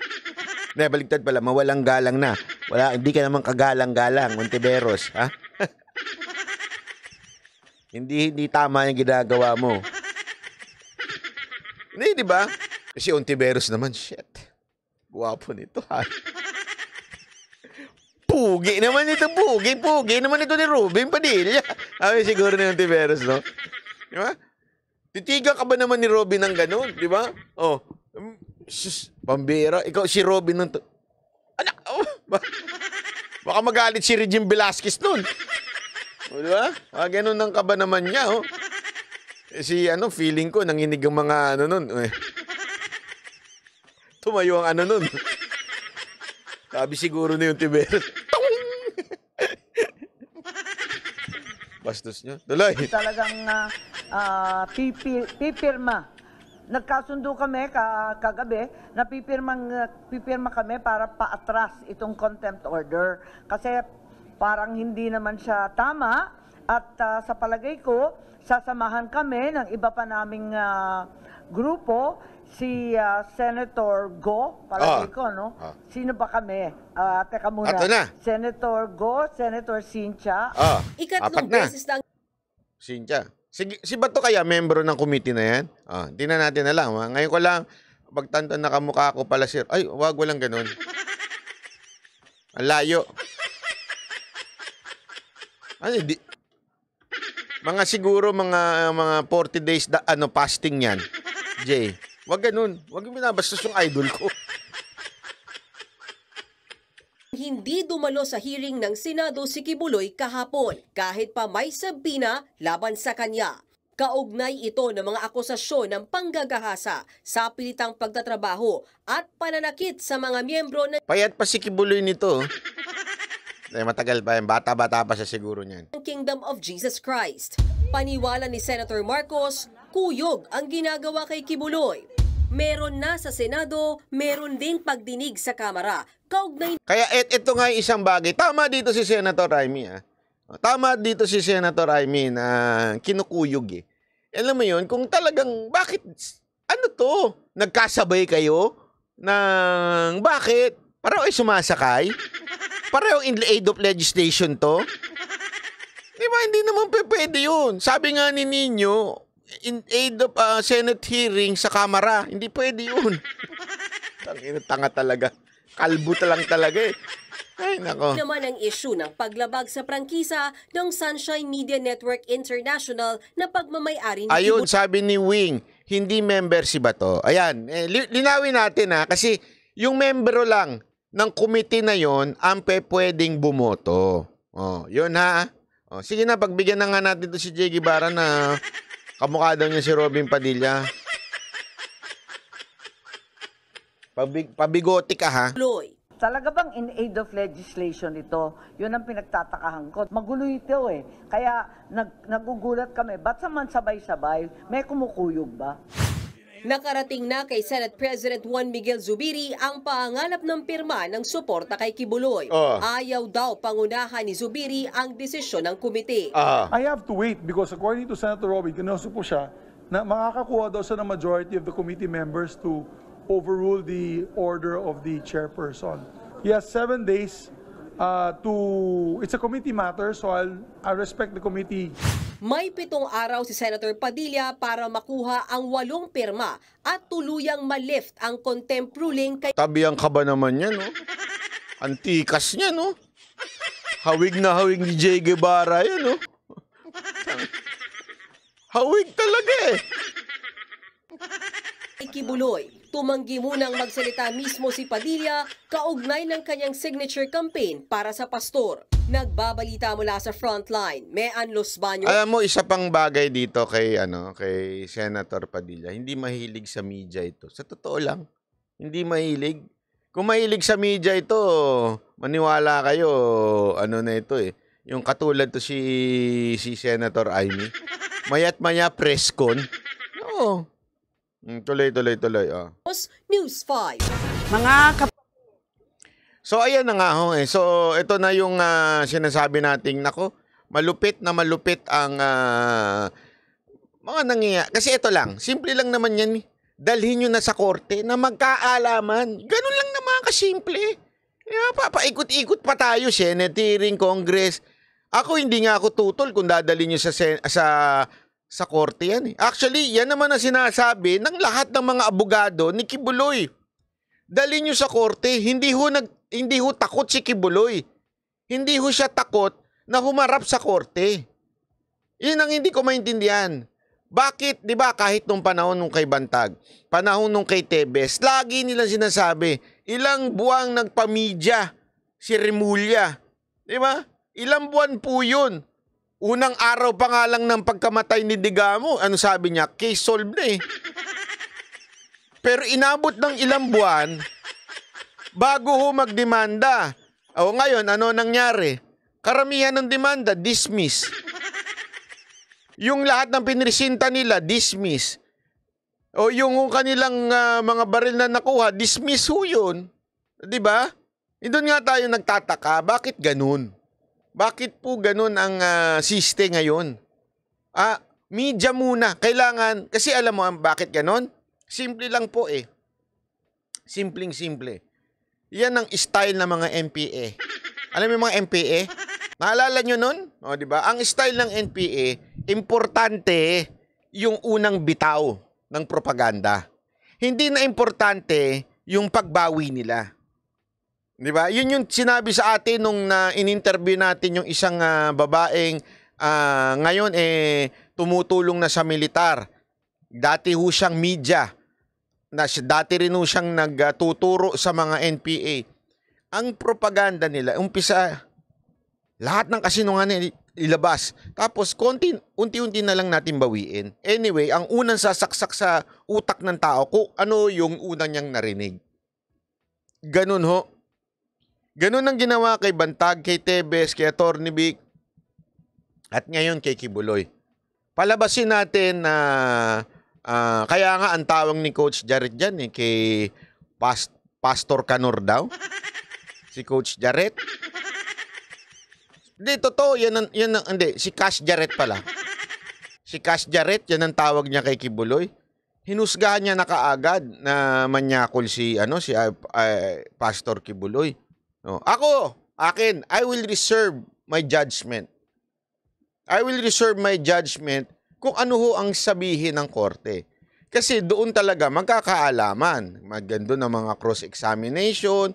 na, baligtad pala, mawalang galang na. Wala, hindi ka naman kagalang-galang, Monteveros, ha? hindi, hindi tama yung ginagawa mo. Hindi, di ba? Si Ontiveros naman, shit. Guwapo nito, ha? Pugi naman ito, pugi, pugi naman ito ni Ruben Padilla. Sabi siguro ni Ontiveros, no? Di ba? Titiga ka ba naman ni Robin ng ganun, di ba? Oh, sus, Pambira. Ikaw si Robin nun. To. Anak, oh, baka magalit si Regine Velasquez nun. O, di ba? Ah, ganun ng kaba naman niya, oh. Eh, si, ano, feeling ko, nanginig ang mga, ano nun. Eh. Tumayo ang ano nun. Sabi siguro na yung Tiberos. Bastos niya. Tuloy. Talagang ah, ah, pipi, pipirma Nagkasundo kami ka, kagabi na pipirmang, eh, pipirma kami para paatras itong contempt order. Kasi parang hindi naman siya tama at uh, sa palagay ko, sasamahan kami ng iba pa naming uh, grupo si uh, Senator Go, palagi oh. ko, no? Oh. Sino ba kami? Uh, teka muna. Ato na. Senator Go, Senator Sincha. Oh. Ikatlong beses na. Sincha. Sige, si Bato kaya membro ng committee na yan? Ah, tingnan natin na lang. Ha? Ah. Ngayon ko lang, pagtanto kamukha ko pala sir. Ay, wag, walang ganun. Ang layo. Ano, di, mga siguro mga mga 40 days da, ano fasting yan. Jay, wag ganun. Wag mo binabastos yung idol ko. hindi dumalo sa hearing ng Senado si Kibuloy kahapon kahit pa may sabina laban sa kanya. Kaugnay ito ng mga akusasyon ng panggagahasa sa pilitang pagtatrabaho at pananakit sa mga miyembro ng... Payat pa si Kibuloy nito. Eh, matagal pa yan. Bata-bata pa siya siguro niyan. Kingdom of Jesus Christ. Paniwala ni Senator Marcos, kuyog ang ginagawa kay Kibuloy meron na sa Senado, meron ding pagdinig sa Kamara. Kaugnay... Kaya et, ito nga isang bagay. Tama dito si Senator Raimi. Ah. Tama dito si Senator Raimi na kinukuyog eh. Alam mo yun, kung talagang bakit, ano to, nagkasabay kayo Nang bakit? Pareho ay sumasakay? Pareho in aid of legislation to? Di ba, hindi naman pwede yun. Sabi nga ni Nino, in aid of uh, Senate hearing sa Kamara. Hindi pwede yun. Tangina, tanga talaga. Kalbo talang talaga eh. Ay, nako. Naman ang issue ng paglabag sa prangkisa ng Sunshine Media Network International na pagmamayari ni Ayun, sabi ni Wing, hindi member si Bato. Ayan, eh, linawin natin ha, kasi yung membro lang ng committee na yon ang pe pwedeng bumoto. Oh, yun ha. Oh, sige na, pagbigyan na nga natin to si Jay Guevara na oh. Kamukha daw niya si Robin Padilla. Pabig, pabigote ka ha. Loy. Talaga bang in aid of legislation ito? Yun ang pinagtatakahan ko. Magulo ito eh. Kaya nag, nagugulat kami. Ba't saman sabay-sabay? May kumukuyog ba? Nakarating na kay Senate President Juan Miguel Zubiri ang paanganap ng pirma ng suporta kay Kibuloy. Uh. Ayaw daw pangunahan ni Zubiri ang desisyon ng komite. Uh. I have to wait because according to Senator Robin, kinoso po siya, na makakakuha daw sa majority of the committee members to overrule the order of the chairperson. He has seven days uh, to, it's a committee matter, so I'll, I respect the committee. May pitong araw si Senator Padilla para makuha ang walong pirma at tuluyang malift ang contempt ruling kay... Tabiang ka ba naman yan, no? Antikas niya, no? Hawig na hawig ni Jay Guevara yan, no? Hawig talaga eh! Kibuloy, tumanggi munang magsalita mismo si Padilla kaugnay ng kanyang signature campaign para sa pastor. Nagbabalita mula sa frontline, Mean Los Baños. Alam mo, isa pang bagay dito kay, ano, kay Senator Padilla, hindi mahilig sa media ito. Sa totoo lang, hindi mahilig. Kung mahilig sa media ito, maniwala kayo, ano na ito eh. Yung katulad to si, si Senator Amy. Mayat maya press con. Oo. Mm, tuloy, tuloy, tuloy. Oh. News 5. Mga kap- So ayan na nga ho eh. So ito na yung ah, sinasabi nating nako, malupit na malupit ang ah, mga nangyayari. Kasi ito lang, simple lang naman yan. eh. Dalhin nyo na sa korte na magkaalaman. Ganun lang naman kasimple. Yeah, papaikot-ikot pa tayo, Senate hearing, Congress. Ako hindi nga ako tutol kung dadalhin nyo sa, sa sa korte yan eh. Actually, yan naman ang sinasabi ng lahat ng mga abogado ni Kibuloy. Dali nyo sa korte, hindi ho, nag, hindi ho takot si Kibuloy. Hindi ho siya takot na humarap sa korte. Yun ang hindi ko maintindihan. Bakit, di ba, kahit nung panahon nung kay Bantag, panahon nung kay Tebes, lagi nilang sinasabi, ilang buwang nagpamidya si Remulya. Di ba? Ilang buwan po yun Unang araw pa nga lang ng pagkamatay ni Digamo, ano sabi niya, case solved na eh. Pero inabot ng ilang buwan bago ho magdemanda. O ngayon, ano nangyari? Karamihan ng demanda, dismiss. Yung lahat ng pinresinta nila, dismiss. O yung kanilang uh, mga baril na nakuha, dismiss ho yun. ba? Diba? E doon nga tayo nagtataka, bakit ganun? Bakit po ganun ang uh, siste ngayon? Ah, media muna. Kailangan, kasi alam mo ang bakit ganun? Simple lang po eh. Simpleng-simple. Yan ang style ng mga MPA. Alam mo yung mga MPA? Naalala nyo nun? O, di ba? Ang style ng NPA, importante yung unang bitaw ng propaganda. Hindi na importante yung pagbawi nila. Di ba? Yun yung sinabi sa atin nung na in-interview natin yung isang uh, babaeng uh, ngayon eh tumutulong na sa militar. Dati ho siyang media. Na, dati rin ho siyang nagtuturo sa mga NPA. Ang propaganda nila, umpisa, lahat ng kasinungaling ilabas. Tapos konti, unti-unti na lang natin bawiin. Anyway, ang unang sasaksak sa utak ng tao ko ano yung unang niyang narinig. Ganun ho. Ganun ang ginawa kay Bantag, kay Tebes, kay Atty. Vic, at ngayon kay Kibuloy. Palabasin natin na uh, uh, kaya nga ang tawag ni Coach Jared dyan eh, kay Past Pastor Kanor daw. Si Coach Jared. Hindi, totoo. Yan ang, yan ang, hindi, si Cash Jared pala. Si Cash Jared, yan ang tawag niya kay Kibuloy. Hinusgahan niya na kaagad na manyakol si, ano, si uh, uh, Pastor Kibuloy. No. Oh, ako, akin, I will reserve my judgment. I will reserve my judgment kung ano ho ang sabihin ng korte. Kasi doon talaga magkakaalaman. Magando ng mga cross-examination,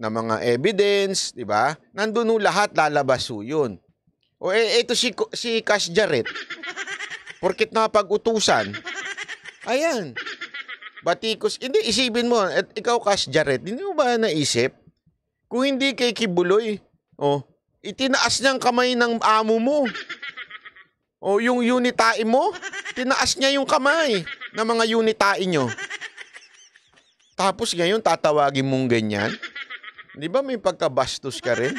ng mga evidence, di ba? Nandun ho lahat, lalabas ho yun. O eh, eto si, si Cash Jarrett. Porkit na pag utusan Ayan. Batikos. Hindi, isipin mo. At ikaw, Cash Jarrett, hindi mo ba naisip kung hindi kay Kibuloy, oh, itinaas niyang kamay ng amo mo. O oh, yung unitain mo, tinaas niya yung kamay ng mga unitain nyo. Tapos ngayon tatawagin mong ganyan? Di ba may pagkabastos ka rin?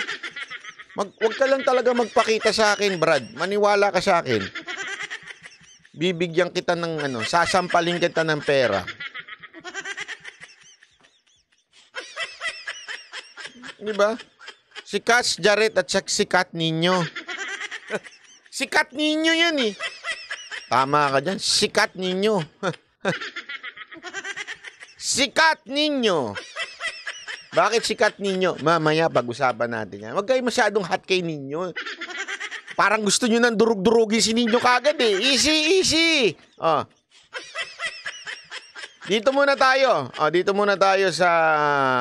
Mag, huwag ka lang talaga magpakita sa akin, Brad. Maniwala ka sa akin. Bibigyan kita ng ano, sasampalin kita ng pera. Di ba? Si Cash Jarrett at si Kat Ninyo. Sikat ninyo yan eh. Tama ka dyan. Sikat ninyo. sikat ninyo. Bakit sikat ninyo? Mamaya pag-usapan natin yan. Huwag kayo masyadong hot kay ninyo. Parang gusto nyo nang durug-durugin si ninyo kagad eh. Easy, easy. Oh, dito muna tayo. Oh, dito muna tayo sa...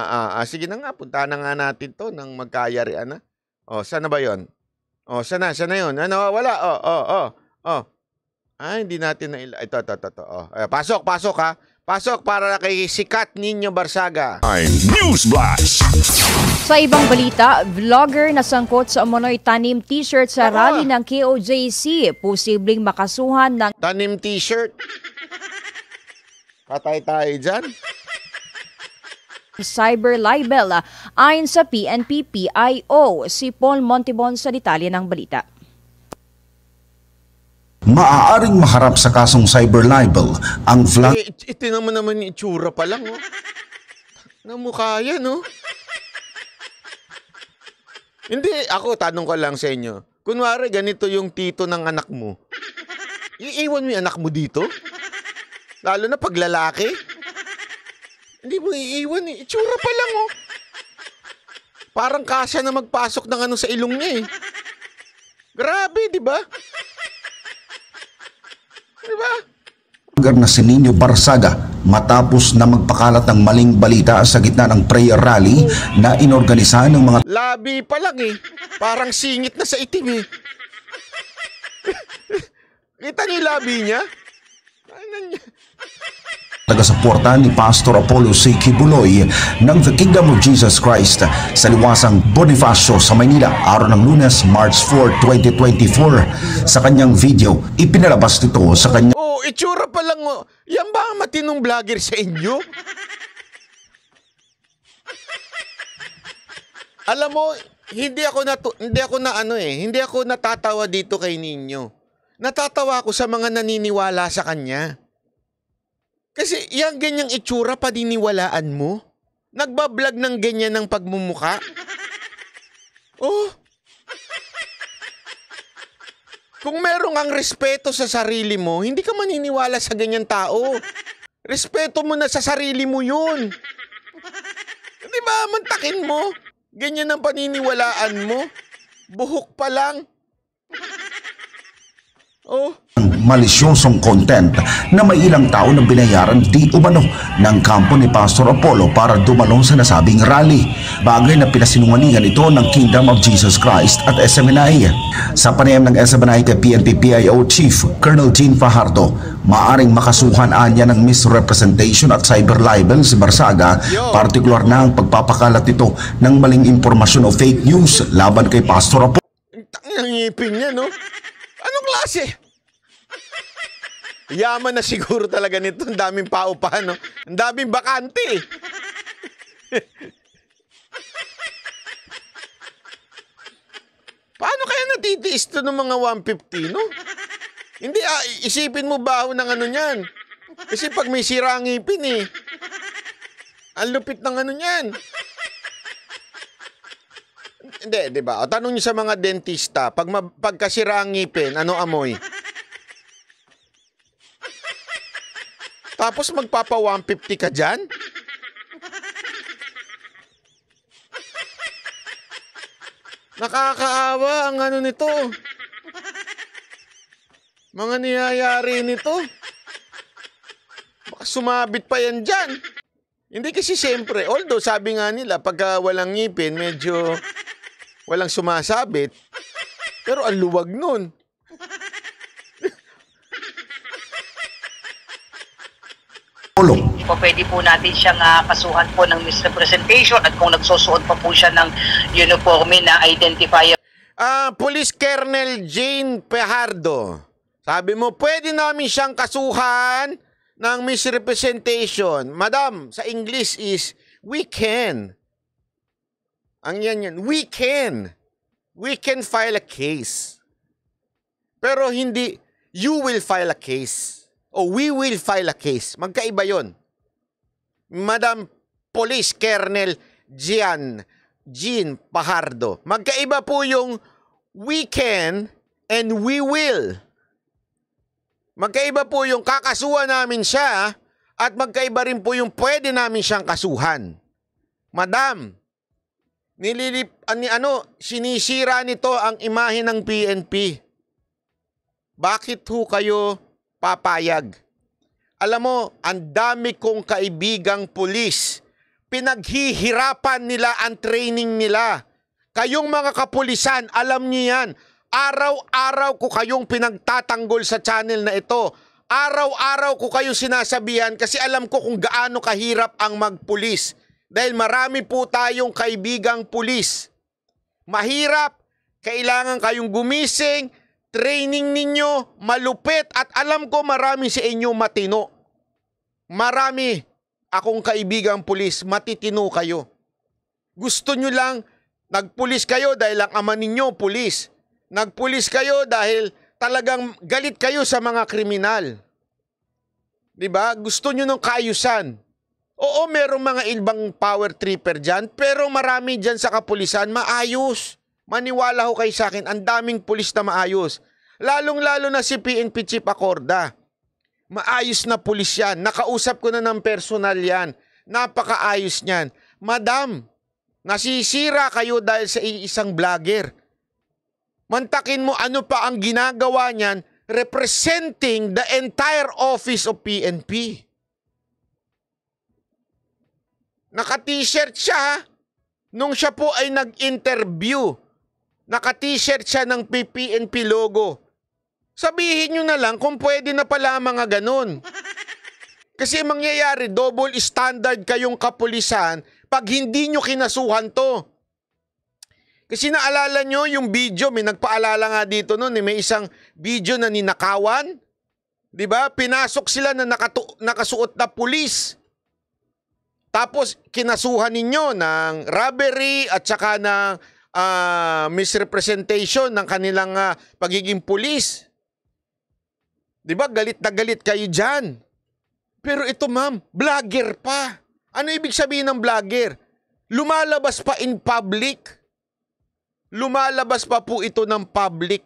Ah, ah, sige na nga, puntahan na nga natin to ng magkayari ana. Ah. Oh, sana ba yon? Oh, sana, sana yon. Ano, wala. Oh, oh, oh. Oh. Ay, ah, hindi natin na... Ila- ito, ito, ito, ito. O, oh, eh, pasok, pasok ha. Pasok para kay Sikat Ninyo Barsaga. Time News Blast! Sa ibang balita, vlogger na sangkot sa umano'y tanim t-shirt sa Tama. rally ng KOJC, posibleng makasuhan ng Tanim t-shirt. Patay tayo dyan. cyber libel ah, ayon sa PNP-PIO. Si Paul Montibon sa detalye ng balita. Maaaring maharap sa kasong cyber libel ang flag... Eh, ito naman naman yung itsura pa lang, oh. Namukha yan, oh. Hindi, ako, tanong ko lang sa inyo. Kunwari, ganito yung tito ng anak mo. Iiwan mo yung anak mo dito? Lalo na pag lalaki. Hindi mo iiwan eh. Itsura pa lang oh. Parang kasya na magpasok ng ano sa ilong niya eh. Grabe, di ba? Di ba? Lugar na si Nino Barsaga matapos na magpakalat ng maling balita sa gitna ng prayer rally na inorganisa ng mga... Labi pa lang eh. Parang singit na sa itim eh. Kita niyo labi niya? Ano niya? tagasuporta ni Pastor Apollo C. Kibuloy ng The Kingdom of Jesus Christ sa liwasang Bonifacio sa Maynila araw ng lunes, March 4, 2024. Sa kanyang video, ipinalabas nito sa kanyang... Oh, itsura pa lang. Oh. Yan ba ang matinong vlogger sa inyo? Alam mo, hindi ako na hindi ako na ano eh, hindi ako natatawa dito kay ninyo. Natatawa ako sa mga naniniwala sa kanya. Kasi yung ganyang itsura, padiniwalaan mo? Nagbablog ng ganyan ng pagmumuka? Oh. Kung merong ang respeto sa sarili mo, hindi ka maniniwala sa ganyan tao. Respeto mo na sa sarili mo yun. Di ba, mantakin mo? Ganyan ang paniniwalaan mo? Buhok pa lang. Oh. Malisyosong content na may ilang tao na binayaran di umano ng kampo ni Pastor Apollo para dumalong sa nasabing rally. Bagay na pinasinungalingan ito ng Kingdom of Jesus Christ at SMNI. Sa panayam ng SMNI kay PNP-PIO Chief Colonel Jean Fajardo, maaring makasuhan anya ng misrepresentation at cyber libel si Barsaga, partikular na ang pagpapakalat nito ng maling impormasyon o fake news laban kay Pastor Apollo. Ang ngipin niya, no? Anong klase? Yaman na siguro talaga nito. Ang daming paupahan, no? Ang daming bakante. Eh. Paano kaya natitiis to ng mga 150, no? Hindi, ah, isipin mo ba ng ano niyan. Kasi pag may sira ang ngipin, eh. Ang lupit ng ano niyan. Hindi, di ba? O, tanong niyo sa mga dentista, pag, ma- pagkasira ang ngipin, ano amoy? Tapos magpapa 150 ka diyan? Nakakaawa ang ano nito. Mga niyayari nito. Baka sumabit pa yan dyan. Hindi kasi siyempre, although sabi nga nila, pagka walang ngipin, medyo Walang sumasabit. Pero ang luwag nun. Pulong. pwede po natin siyang uh, ah, kasuhan po ng misrepresentation at kung nagsusuot pa po siya ng uniforme na identifier. Ah, Police Colonel Jane Pehardo, Sabi mo, pwede namin siyang kasuhan ng misrepresentation. Madam, sa English is, we can. Ang yan yun. We can. We can file a case. Pero hindi, you will file a case. O oh, we will file a case. Magkaiba yon. Madam Police Colonel Gian Jean Pajardo. Magkaiba po yung we can and we will. Magkaiba po yung kakasuhan namin siya at magkaiba rin po yung pwede namin siyang kasuhan. Madam, nililip ani ano sinisira nito ang imahe ng PNP. Bakit ho kayo papayag? Alam mo, ang dami kong kaibigang pulis. Pinaghihirapan nila ang training nila. Kayong mga kapulisan, alam niyo yan. Araw-araw ko kayong pinagtatanggol sa channel na ito. Araw-araw ko kayong sinasabihan kasi alam ko kung gaano kahirap ang magpulis dahil marami po tayong kaibigang pulis. Mahirap, kailangan kayong gumising, training ninyo, malupit at alam ko marami sa inyo matino. Marami akong kaibigang pulis, matitino kayo. Gusto nyo lang, nagpulis kayo dahil ang ama ninyo pulis. Nagpulis kayo dahil talagang galit kayo sa mga kriminal. 'Di ba? Gusto niyo ng kaayusan. Oo, merong mga ibang power tripper dyan, pero marami dyan sa kapulisan maayos. Maniwala ho kayo sa akin, ang daming pulis na maayos. Lalong-lalo na si PNP Chief Acorda. Maayos na pulis yan. Nakausap ko na ng personal yan. Napakaayos niyan. Madam, nasisira kayo dahil sa isang vlogger. Mantakin mo ano pa ang ginagawa niyan representing the entire office of PNP. Naka-t-shirt siya nung siya po ay nag-interview. Naka-t-shirt siya ng PPNP logo. Sabihin nyo na lang kung pwede na pala mga ganun. Kasi mangyayari, double standard kayong kapulisan pag hindi nyo kinasuhan to. Kasi naalala nyo yung video, may nagpaalala nga dito noon, eh, may isang video na ninakawan. 'Di ba? Pinasok sila na nakatu- nakasuot na pulis. Tapos kinasuhan ninyo ng robbery at saka ng uh, misrepresentation ng kanilang uh, pagiging pulis. 'Di ba? Galit na galit kayo diyan. Pero ito ma'am, vlogger pa. Ano ibig sabihin ng vlogger? Lumalabas pa in public. Lumalabas pa po ito ng public.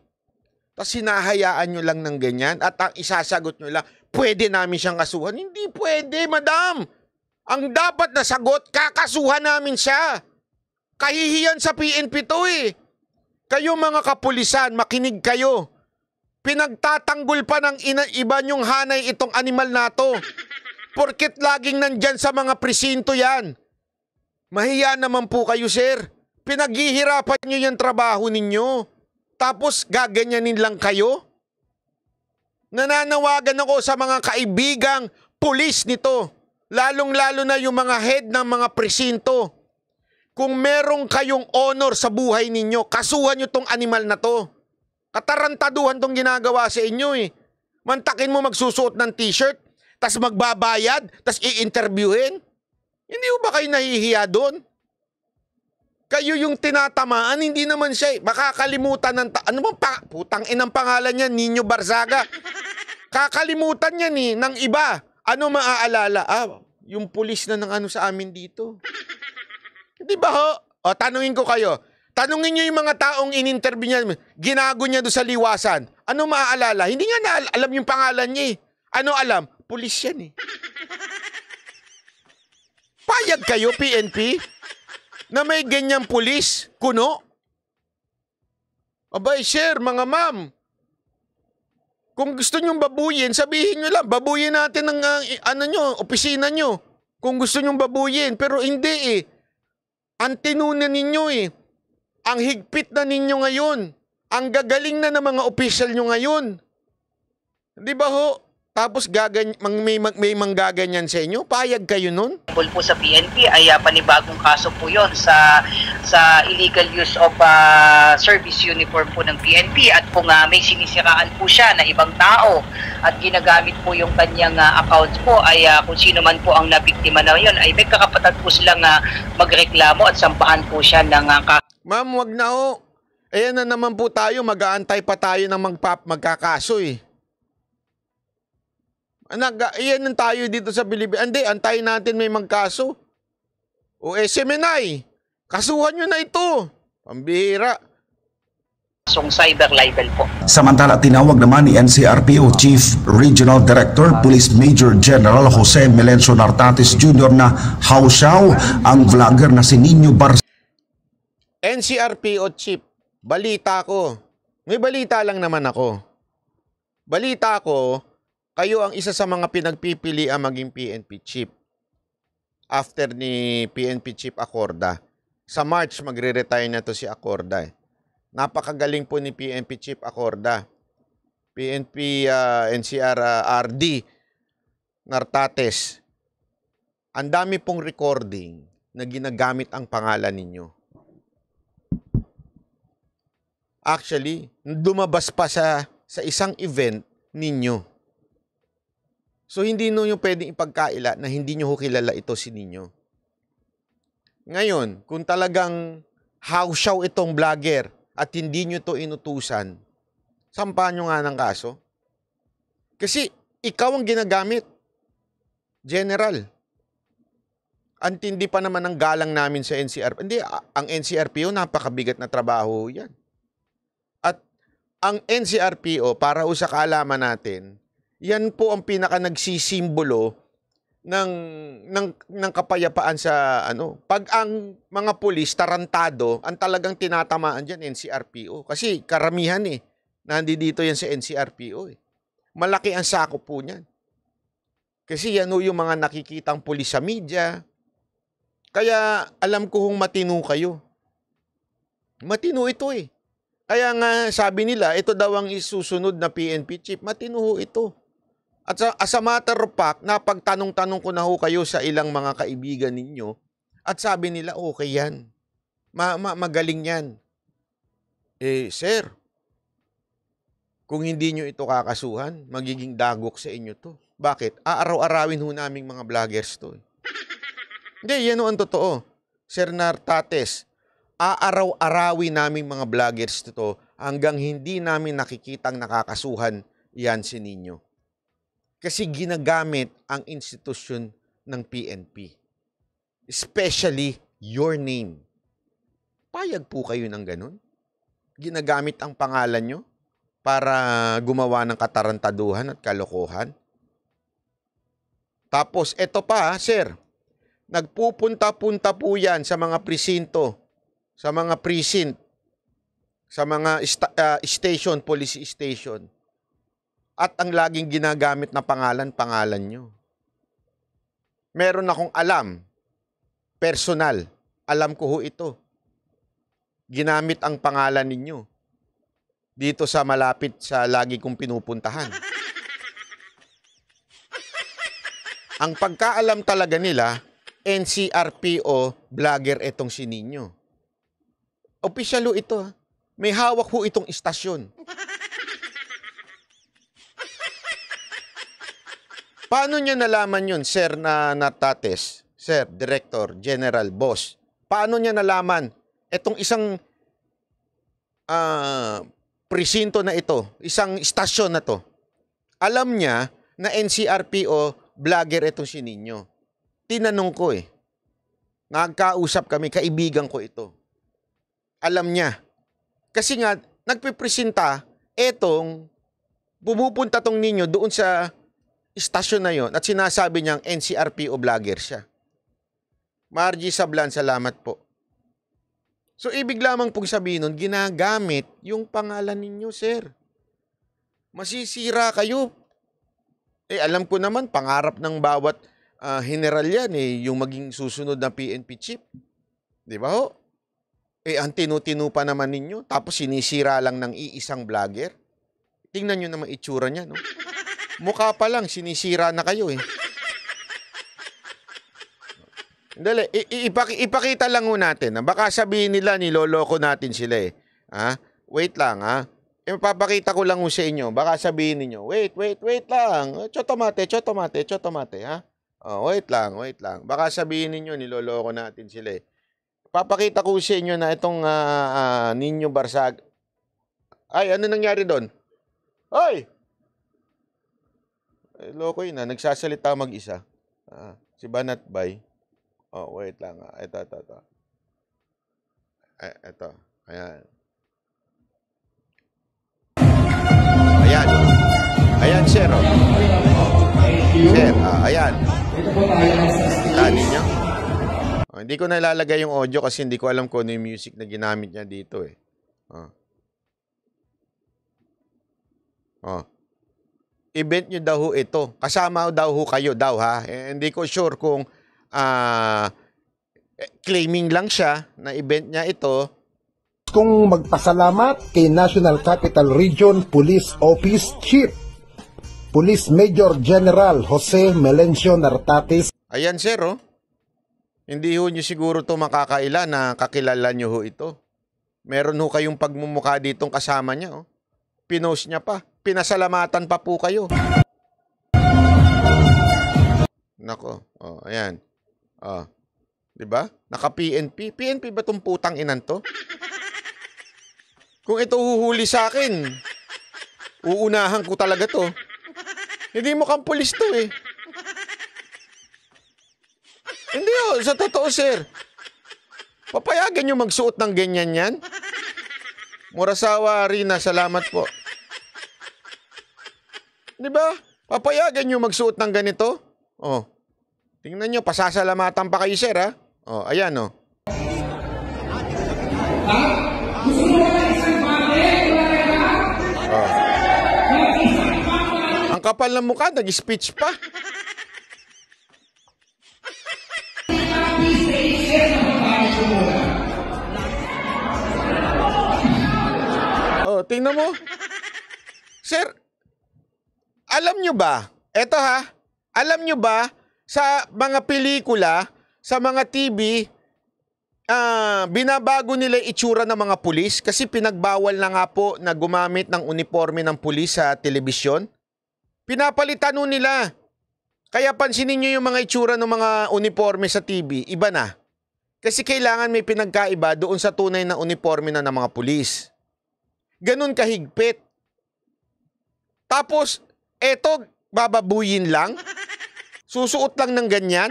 Tapos sinahayaan nyo lang ng ganyan at ang isasagot nyo lang, pwede namin siyang kasuhan. Hindi pwede, madam. Ang dapat na sagot, kakasuhan namin siya. Kahihiyan sa PNP to eh. Kayo mga kapulisan, makinig kayo. Pinagtatanggol pa ng iba niyong hanay itong animal na to. Porkit laging nandyan sa mga presinto yan. Mahiya naman po kayo sir. Pinaghihirapan niyo yung trabaho ninyo. Tapos gaganyanin lang kayo? Nananawagan ako sa mga kaibigang pulis nito lalong-lalo na yung mga head ng mga presinto. Kung merong kayong honor sa buhay ninyo, kasuhan nyo tong animal na to. Katarantaduhan tong ginagawa sa inyo eh. Mantakin mo magsusuot ng t-shirt, tas magbabayad, tas i-interviewin. Hindi ba kayo nahihiya doon? Kayo yung tinatamaan, hindi naman siya eh. Makakalimutan ng... Ta- ano bang pa- putang inang pangalan niya, Nino Barzaga. Kakalimutan niya ni eh, ng iba. Ano maaalala? Ah, yung pulis na ng ano sa amin dito. Di ba ho? O, tanungin ko kayo. Tanungin niyo yung mga taong in-interview niya, ginago niya do sa liwasan. Ano maaalala? Hindi niya na alam yung pangalan niya eh. Ano alam? Pulis yan eh. Payag kayo, PNP, na may ganyang pulis, kuno? Abay, sir, mga ma'am, kung gusto nyong babuyin, sabihin nyo lang, babuyin natin ang uh, ano nyo, opisina nyo. Kung gusto nyong babuyin, pero hindi eh. Ang tinunan ninyo eh. Ang higpit na ninyo ngayon. Ang gagaling na ng mga opisyal nyo ngayon. Di ba ho? Tapos gagan, may, may, may manggaganyan sa inyo? Payag kayo nun? Po sa PNP ay uh, panibagong kaso po yon sa, sa illegal use of uh, service uniform po ng PNP at kung uh, may sinisiraan po siya na ibang tao at ginagamit po yung kanyang uh, account po ay uh, kung sino man po ang nabiktima na yon ay may kakapatan po silang uh, magreklamo at sampahan po siya ng uh, Ma'am, wag na ho. Ayan na naman po tayo, mag-aantay pa tayo ng magpap magkakaso eh. Nag, yan ang tayo dito sa Pilipinas. Hindi, antayin natin may magkaso. O eh, SMNI, kasuhan nyo na ito. Pambihira. Song cyber libel po. Samantala tinawag naman ni NCRPO Chief Regional Director Police Major General Jose Melenso Nartatis Jr. na hausaw ang vlogger na si Nino Bar NCRPO Chief, balita ko. May balita lang naman ako. Balita ko, kayo ang isa sa mga pinagpipili ang maging PNP chief. After ni PNP chief Acorda, sa March magre-retire na to si Acorda. Eh. Napakagaling po ni PNP chief Acorda. PNP uh, ah, NCR uh, ah, RD Nartates. Ang dami pong recording na ginagamit ang pangalan ninyo. Actually, dumabas pa sa sa isang event ninyo So hindi ninyo pwedeng ipagkaila na hindi nyo kilala ito si ninyo. Ngayon, kung talagang hawsyaw itong vlogger at hindi nyo to inutusan, sampahan nyo nga ng kaso. Kasi ikaw ang ginagamit. General. Antindi pa naman ang galang namin sa NCRP. Hindi, ang NCRPO napakabigat na trabaho yan. At ang NCRPO, para usakalaman natin, yan po ang pinaka nagsisimbolo ng ng ng kapayapaan sa ano pag ang mga pulis tarantado ang talagang tinatamaan diyan NCRPO kasi karamihan eh nandito dito yan sa NCRPO eh. malaki ang sakop po niyan kasi yan o yung mga nakikitang pulis sa media kaya alam ko kung matino kayo matino ito eh kaya nga sabi nila ito daw ang isusunod na PNP chief matino ito at sa, as a matter of fact, napagtanong-tanong ko na ho kayo sa ilang mga kaibigan ninyo at sabi nila, okay yan. Ma -ma Magaling yan. Eh, sir, kung hindi nyo ito kakasuhan, magiging dagok sa inyo to. Bakit? Aaraw-arawin ho naming mga vloggers to. Eh. hindi, yan ho ang totoo. Sir Nartates, aaraw-arawin naming mga vloggers to hanggang hindi namin nakikitang nakakasuhan yan si ninyo. Kasi ginagamit ang institusyon ng PNP. Especially your name. Payag po kayo ng ganun? Ginagamit ang pangalan nyo para gumawa ng katarantaduhan at kalokohan? Tapos, eto pa, sir, nagpupunta-punta po yan sa mga presinto, sa mga precinct, sa mga sta- uh, station, police station. At ang laging ginagamit na pangalan, pangalan nyo. Meron akong alam, personal, alam ko ho ito. Ginamit ang pangalan ninyo dito sa malapit sa lagi kong pinupuntahan. Ang pagkaalam talaga nila, NCRPO vlogger itong si Ninyo. Opisyalo ito. May hawak ho itong istasyon. Paano niya nalaman yun, Sir na Natates? Sir, Director, General, Boss. Paano niya nalaman itong isang uh, presinto na ito, isang istasyon na to? Alam niya na NCRPO vlogger itong si Ninyo. Tinanong ko eh. Nagkausap kami, kaibigan ko ito. Alam niya. Kasi nga, nagpipresenta etong pumupunta tong ninyo doon sa istasyon na yon at sinasabi niyang NCRPO vlogger siya. Margie Sablan, salamat po. So, ibig lamang pong sabihin nun, ginagamit yung pangalan ninyo, sir. Masisira kayo. Eh, alam ko naman, pangarap ng bawat uh, general yan, eh, yung maging susunod na PNP chief. Di ba ho? Eh, ang tinutinu pa naman ninyo, tapos sinisira lang ng iisang vlogger. Tingnan nyo naman itsura niya, no? Mukha pa lang, sinisira na kayo eh. Dali, ipaki, ipakita lang ho natin. Baka sabihin nila, niloloko natin sila eh. Ha? Wait lang ha. E, papakita ko lang ho sa inyo. Baka sabihin niyo wait, wait, wait lang. Chotomate, chotomate, chotomate ha. Oh, wait lang, wait lang. Baka sabihin niyo niloloko natin sila eh. Papakita ko sa inyo na itong uh, uh, Ninyo Barsag. Ay, ano nangyari doon? Ay! Lokoy na, ah. nagsasalita mag-isa. Ah, si Banat Bay. Oh, wait lang. Ah. Ito, ito, ito. Eh, ito. Ayan. Ayan. Ayan, sir. Oh. Sir, ah, ayan. Kita ninyo? Oh, hindi ko nalalagay yung audio kasi hindi ko alam kung ano yung music na ginamit niya dito eh. Oh. Oh event nyo daw ho ito. Kasama daw ho kayo daw ha. Eh, hindi ko sure kung uh, claiming lang siya na event niya ito. Kung magpasalamat kay National Capital Region Police Office Chief, Police Major General Jose Melencio Nartatis. Ayan sir oh. Hindi ho nyo siguro to makakaila na kakilala nyo ho ito. Meron ho kayong pagmumukha ditong kasama niya oh. Pinost niya pa pinasalamatan pa po kayo. Nako. Oh, ayan. Oh. 'Di ba? Naka PNP. PNP ba tong putang inan to? Kung ito huhuli sa akin, uunahan ko talaga to. Hindi mo kang pulis to eh. Hindi oh, sa totoo sir. Papayagan nyo magsuot ng ganyan yan? Murasawa, Rina, salamat po. Di ba? Papayagan nyo magsuot ng ganito? Oh. Tingnan nyo, pasasalamatan pa kayo, sir, ha? Oh, ayan, oh. oh. Ang kapal ng mukha, nag-speech pa. oh, tingnan mo. Sir, alam nyo ba, eto ha, alam nyo ba, sa mga pelikula, sa mga TV, uh, ah, binabago nila itsura ng mga pulis kasi pinagbawal na nga po na gumamit ng uniforme ng pulis sa telebisyon. Pinapalitan nila. Kaya pansinin nyo yung mga itsura ng mga uniforme sa TV, iba na. Kasi kailangan may pinagkaiba doon sa tunay na uniforme na ng mga pulis. Ganun kahigpit. Tapos, Eto, bababuyin lang? Susuot lang ng ganyan?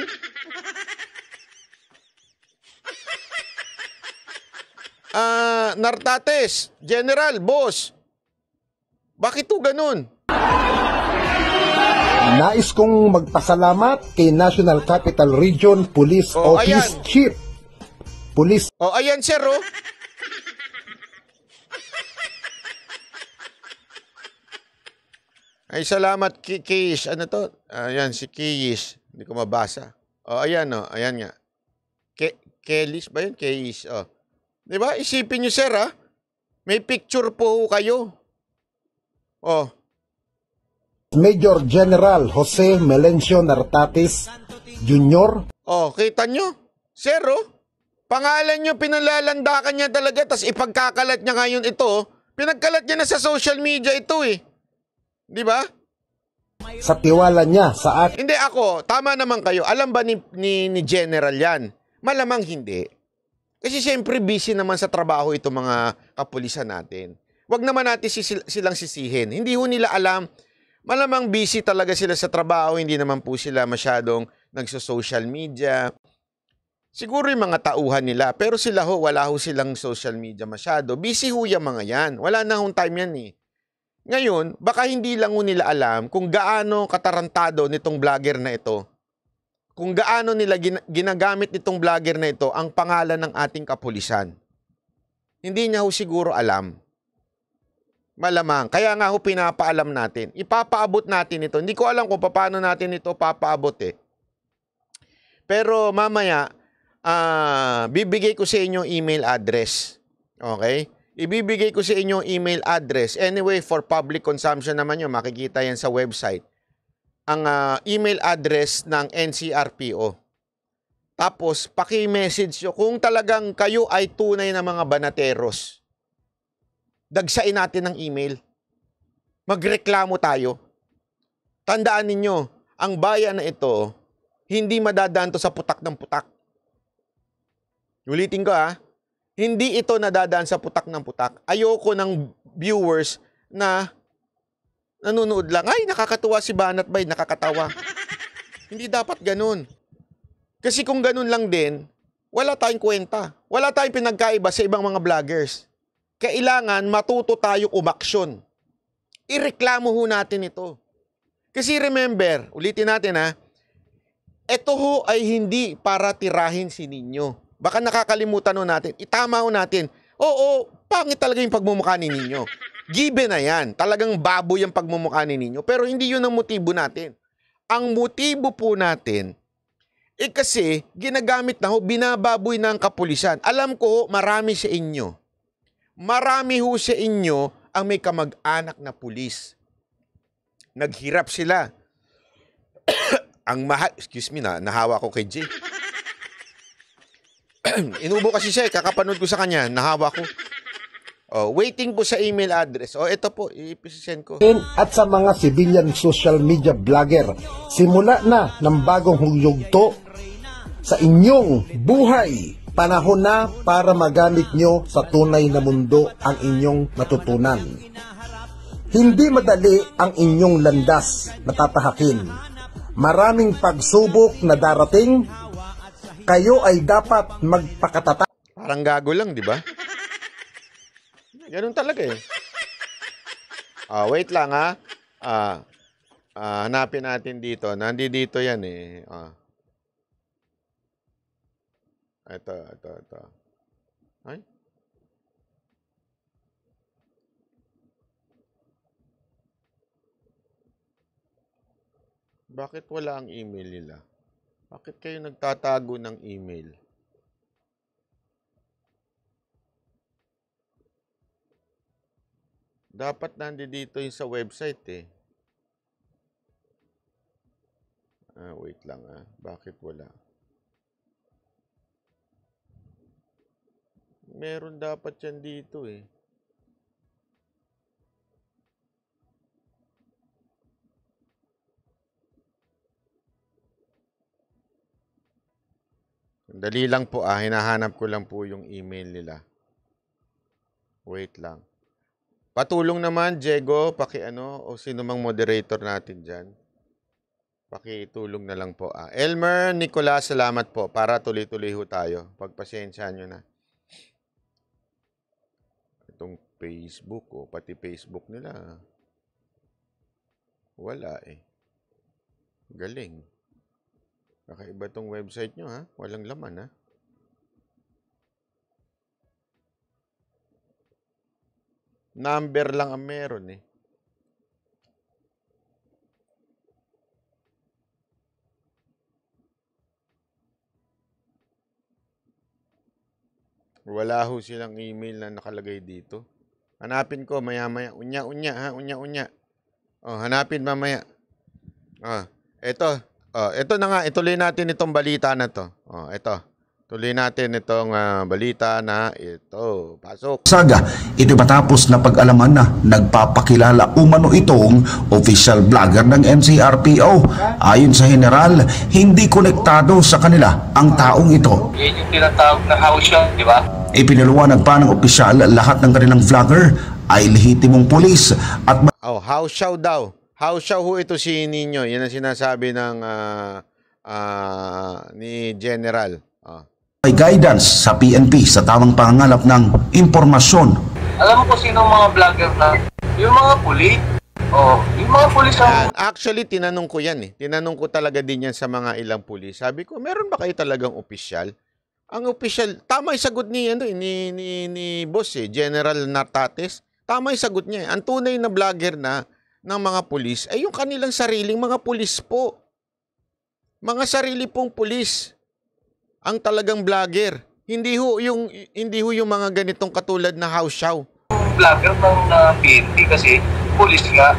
Ah, uh, Nartates, General, Boss, bakit to ganun? Nais kong magpasalamat kay National Capital Region Police oh, Office ayan. Chief. Police. Oh, ayan sir, oh. Ay, salamat, Kikis. Ano to? Ayan, si Kikis. Hindi ko mabasa. O, oh, ayan, o. Oh, ayan nga. Ke Kelis ba yun? Kelis, o. Oh. Di ba? Isipin nyo, sir, ha? Ah. May picture po kayo. O. Oh. Major General Jose Melencio Nartatis Jr. Oh, kita nyo? Sir, oh. Pangalan nyo, pinalalandakan niya talaga, tas ipagkakalat niya ngayon ito. Oh. Pinagkalat niya na sa social media ito, eh. Di ba? Sa tiwala niya sa akin. Hindi ako, tama naman kayo. Alam ba ni, ni, ni General yan? Malamang hindi. Kasi siyempre busy naman sa trabaho itong mga kapulisan natin. Huwag naman natin sisil- silang sisihin. Hindi ho nila alam. Malamang busy talaga sila sa trabaho. Hindi naman po sila masyadong nagso-social media. Siguro yung mga tauhan nila. Pero sila ho, wala ho silang social media masyado. Busy ho yung mga yan. Wala na hong time yan eh. Ngayon, baka hindi lang nila alam kung gaano katarantado nitong vlogger na ito. Kung gaano nila ginagamit nitong vlogger na ito ang pangalan ng ating kapulisan. Hindi niya ho siguro alam. Malamang. Kaya nga ho pinapaalam natin. Ipapaabot natin ito. Hindi ko alam kung paano natin ito papaabot eh. Pero mamaya, uh, bibigay ko sa inyo email address. Okay? Ibibigay ko sa inyo email address. Anyway, for public consumption naman yun, makikita yan sa website. Ang uh, email address ng NCRPO. Tapos, paki-message nyo kung talagang kayo ay tunay na mga banateros. Dagsain natin ng email. Magreklamo tayo. Tandaan ninyo, ang bayan na ito, hindi madadaan sa putak ng putak. Ulitin ko ah, hindi ito nadadaan sa putak ng putak. Ayoko ng viewers na nanonood lang. Ay, nakakatuwa si Banat Bay, nakakatawa. hindi dapat ganun. Kasi kung ganun lang din, wala tayong kwenta. Wala tayong pinagkaiba sa ibang mga vloggers. Kailangan matuto tayo umaksyon. Ireklamo ho natin ito. Kasi remember, ulitin natin ha, ito ho ay hindi para tirahin si ninyo Baka nakakalimutan ho natin. Itama ho natin. Oo, pangit talaga yung pagmumukha ninyo. Given na yan. Talagang baboy yung pagmumukha ninyo. Pero hindi yun ang motibo natin. Ang motibo po natin, eh kasi ginagamit na ho, binababoy na ang kapulisan. Alam ko, marami sa inyo. Marami ho sa inyo ang may kamag-anak na pulis. Naghirap sila. ang mahal, excuse me na, nahawa ko kay Jay. Inubo kasi siya, eh, kakapanood ko sa kanya, nahawa ko. Oh, waiting po sa email address. Oh, ito po, ipisend ko. At sa mga civilian social media blogger, simula na ng bagong hugyugto sa inyong buhay. Panahon na para magamit nyo sa tunay na mundo ang inyong matutunan. Hindi madali ang inyong landas na tatahakin. Maraming pagsubok na darating kayo ay dapat magpakatata. Parang gago lang, di ba? Ganun talaga eh. Ah, wait lang ha. Ah, ah, hanapin natin dito. Nandi dito yan eh. Ah. Ito, ito, ito. Ay. Bakit wala ang email nila? Bakit kayo nagtatago ng email? Dapat nandito yung sa website eh. Ah, wait lang ah. Bakit wala? Meron dapat yan dito eh. Dali lang po ah, hinahanap ko lang po yung email nila. Wait lang. Patulong naman, Diego, paki ano, o sino mang moderator natin dyan. Pakitulong na lang po. Ah. Elmer, Nicola, salamat po. Para tuloy-tuloy ho tayo. Pagpasensya nyo na. Itong Facebook, oh, pati Facebook nila. Ah. Wala eh. Galing. Kakaiba tong website nyo ha. Walang laman ha. Number lang ang meron eh. Wala ho silang email na nakalagay dito. Hanapin ko maya-maya. Unya-unya ha, unya-unya. Oh, hanapin mamaya. Oh, ah, Ito. Oh, ito na nga, ituloy natin itong balita na to. Oh, ito. Tuloy natin itong uh, balita na ito. Pasok. Saga, ito matapos na pag-alaman na nagpapakilala umano itong official vlogger ng NCRPO. Ayon sa general, hindi konektado sa kanila ang taong ito. Yan yung tinatawag na house shot, di ba? Ipinaliwanag pa ng opisyal lahat ng kanilang vlogger ay lehitimong pulis at... Oh, house show daw. House show ho ito si Ninyo. Yan ang sinasabi ng uh, uh, ni General. Uh. May guidance sa PNP sa tamang pangangalap ng impormasyon. Alam mo kung sino mga vlogger na? Yung mga pulit. Oh, yung mga pulis ang... Actually, tinanong ko yan eh. Tinanong ko talaga din yan sa mga ilang pulis. Sabi ko, meron ba kayo talagang opisyal? Ang opisyal, tama yung sagot ni, ano, eh, ni, ni, ni boss eh, General Nartates. Tama yung sagot niya eh. Ang tunay na vlogger na ng mga pulis ay eh, yung kanilang sariling mga pulis po. Mga sarili pong pulis ang talagang vlogger. Hindi ho yung hindi ho yung mga ganitong katulad na house show. Vlogger ng uh, ah, PNP kasi pulis nga.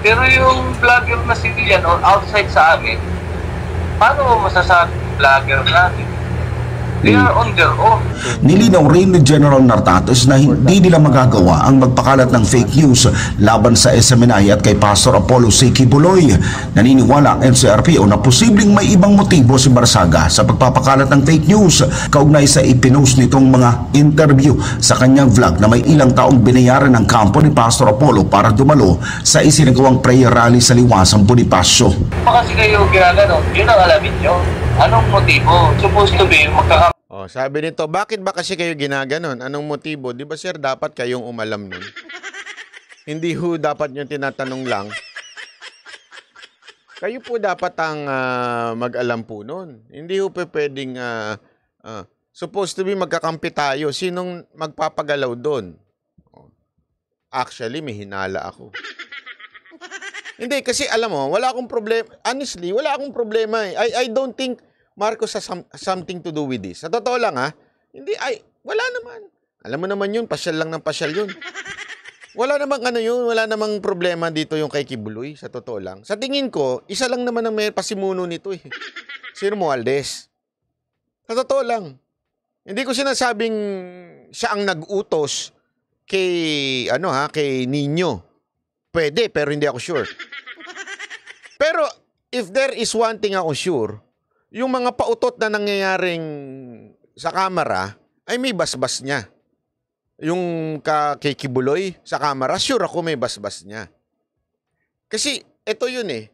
Pero yung vlogger na civilian or outside sa amin, paano mo masasabi vlogger natin? They are on their own. Nilinaw rin ni General Nartatos na hindi nila magagawa ang magpakalat ng fake news laban sa SMNI at kay Pastor Apollo C. Kibuloy. Naniniwala ang NCRPO na posibleng may ibang motibo si Barsaga sa pagpapakalat ng fake news kaugnay sa ipinost nitong mga interview sa kanyang vlog na may ilang taong binayaran ng kampo ni Pastor Apollo para dumalo sa isinagawang prayer rally sa liwasang Bonifacio. Kasi kayo ginagano, yun ang alamin nyo. Anong motibo? Supposed to be magkakaroon Oh, sabi nito, bakit ba kasi kayo ginaganon? Anong motibo? Di ba sir, dapat kayong umalam nun? Hindi ho dapat yung tinatanong lang. Kayo po dapat ang uh, mag-alam po nun. Hindi ho pe pwedeng, uh, uh, supposed to be magkakampi tayo. Sinong magpapagalaw doon? Oh, actually, may hinala ako. Hindi, kasi alam mo, wala akong problema. Honestly, wala akong problema eh. I, I don't think Marcos has something to do with this. Sa totoo lang ha, hindi ay, wala naman. Alam mo naman yun, pasyal lang ng pasyal yun. Wala namang ano yun, wala namang problema dito yung kay Kibuloy, sa totoo lang. Sa tingin ko, isa lang naman ang may pasimuno nito eh. Si Romualdez. Sa totoo lang. Hindi ko sinasabing siya ang nag-utos kay, ano ha, kay Nino. Pwede, pero hindi ako sure. Pero, if there is one thing ako sure, yung mga pautot na nangyayaring sa camera ay may basbas niya. Yung kakikibuloy sa camera, sure ako may basbas niya. Kasi ito yun eh.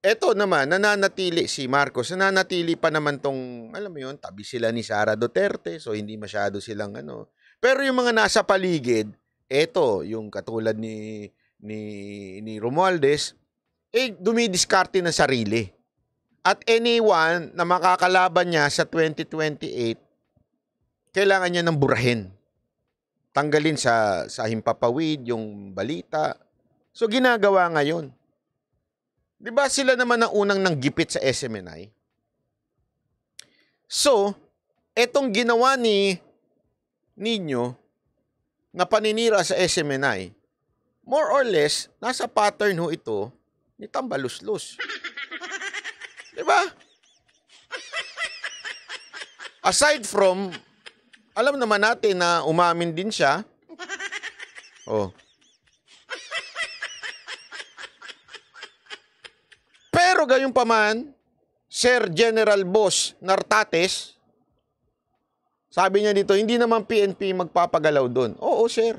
Ito naman, nananatili si Marcos. Nananatili pa naman tong, alam mo yun, tabi sila ni Sara Duterte. So, hindi masyado silang ano. Pero yung mga nasa paligid, ito, yung katulad ni, ni, ni Romualdez, eh, dumidiskarte ng sarili at anyone na makakalaban niya sa 2028, kailangan niya ng burahin. Tanggalin sa, sa himpapawid, yung balita. So ginagawa ngayon. Di ba sila naman ang unang nang gipit sa SMNI? So, etong ginawa ni ninyo na paninira sa SMNI, more or less, nasa pattern ho ito ni Tambaluslus. Di ba? Aside from, alam naman natin na umamin din siya. Oh. Pero gayon pa Sir General Boss Nartates, sabi niya dito, hindi naman PNP magpapagalaw doon. Oo, sir.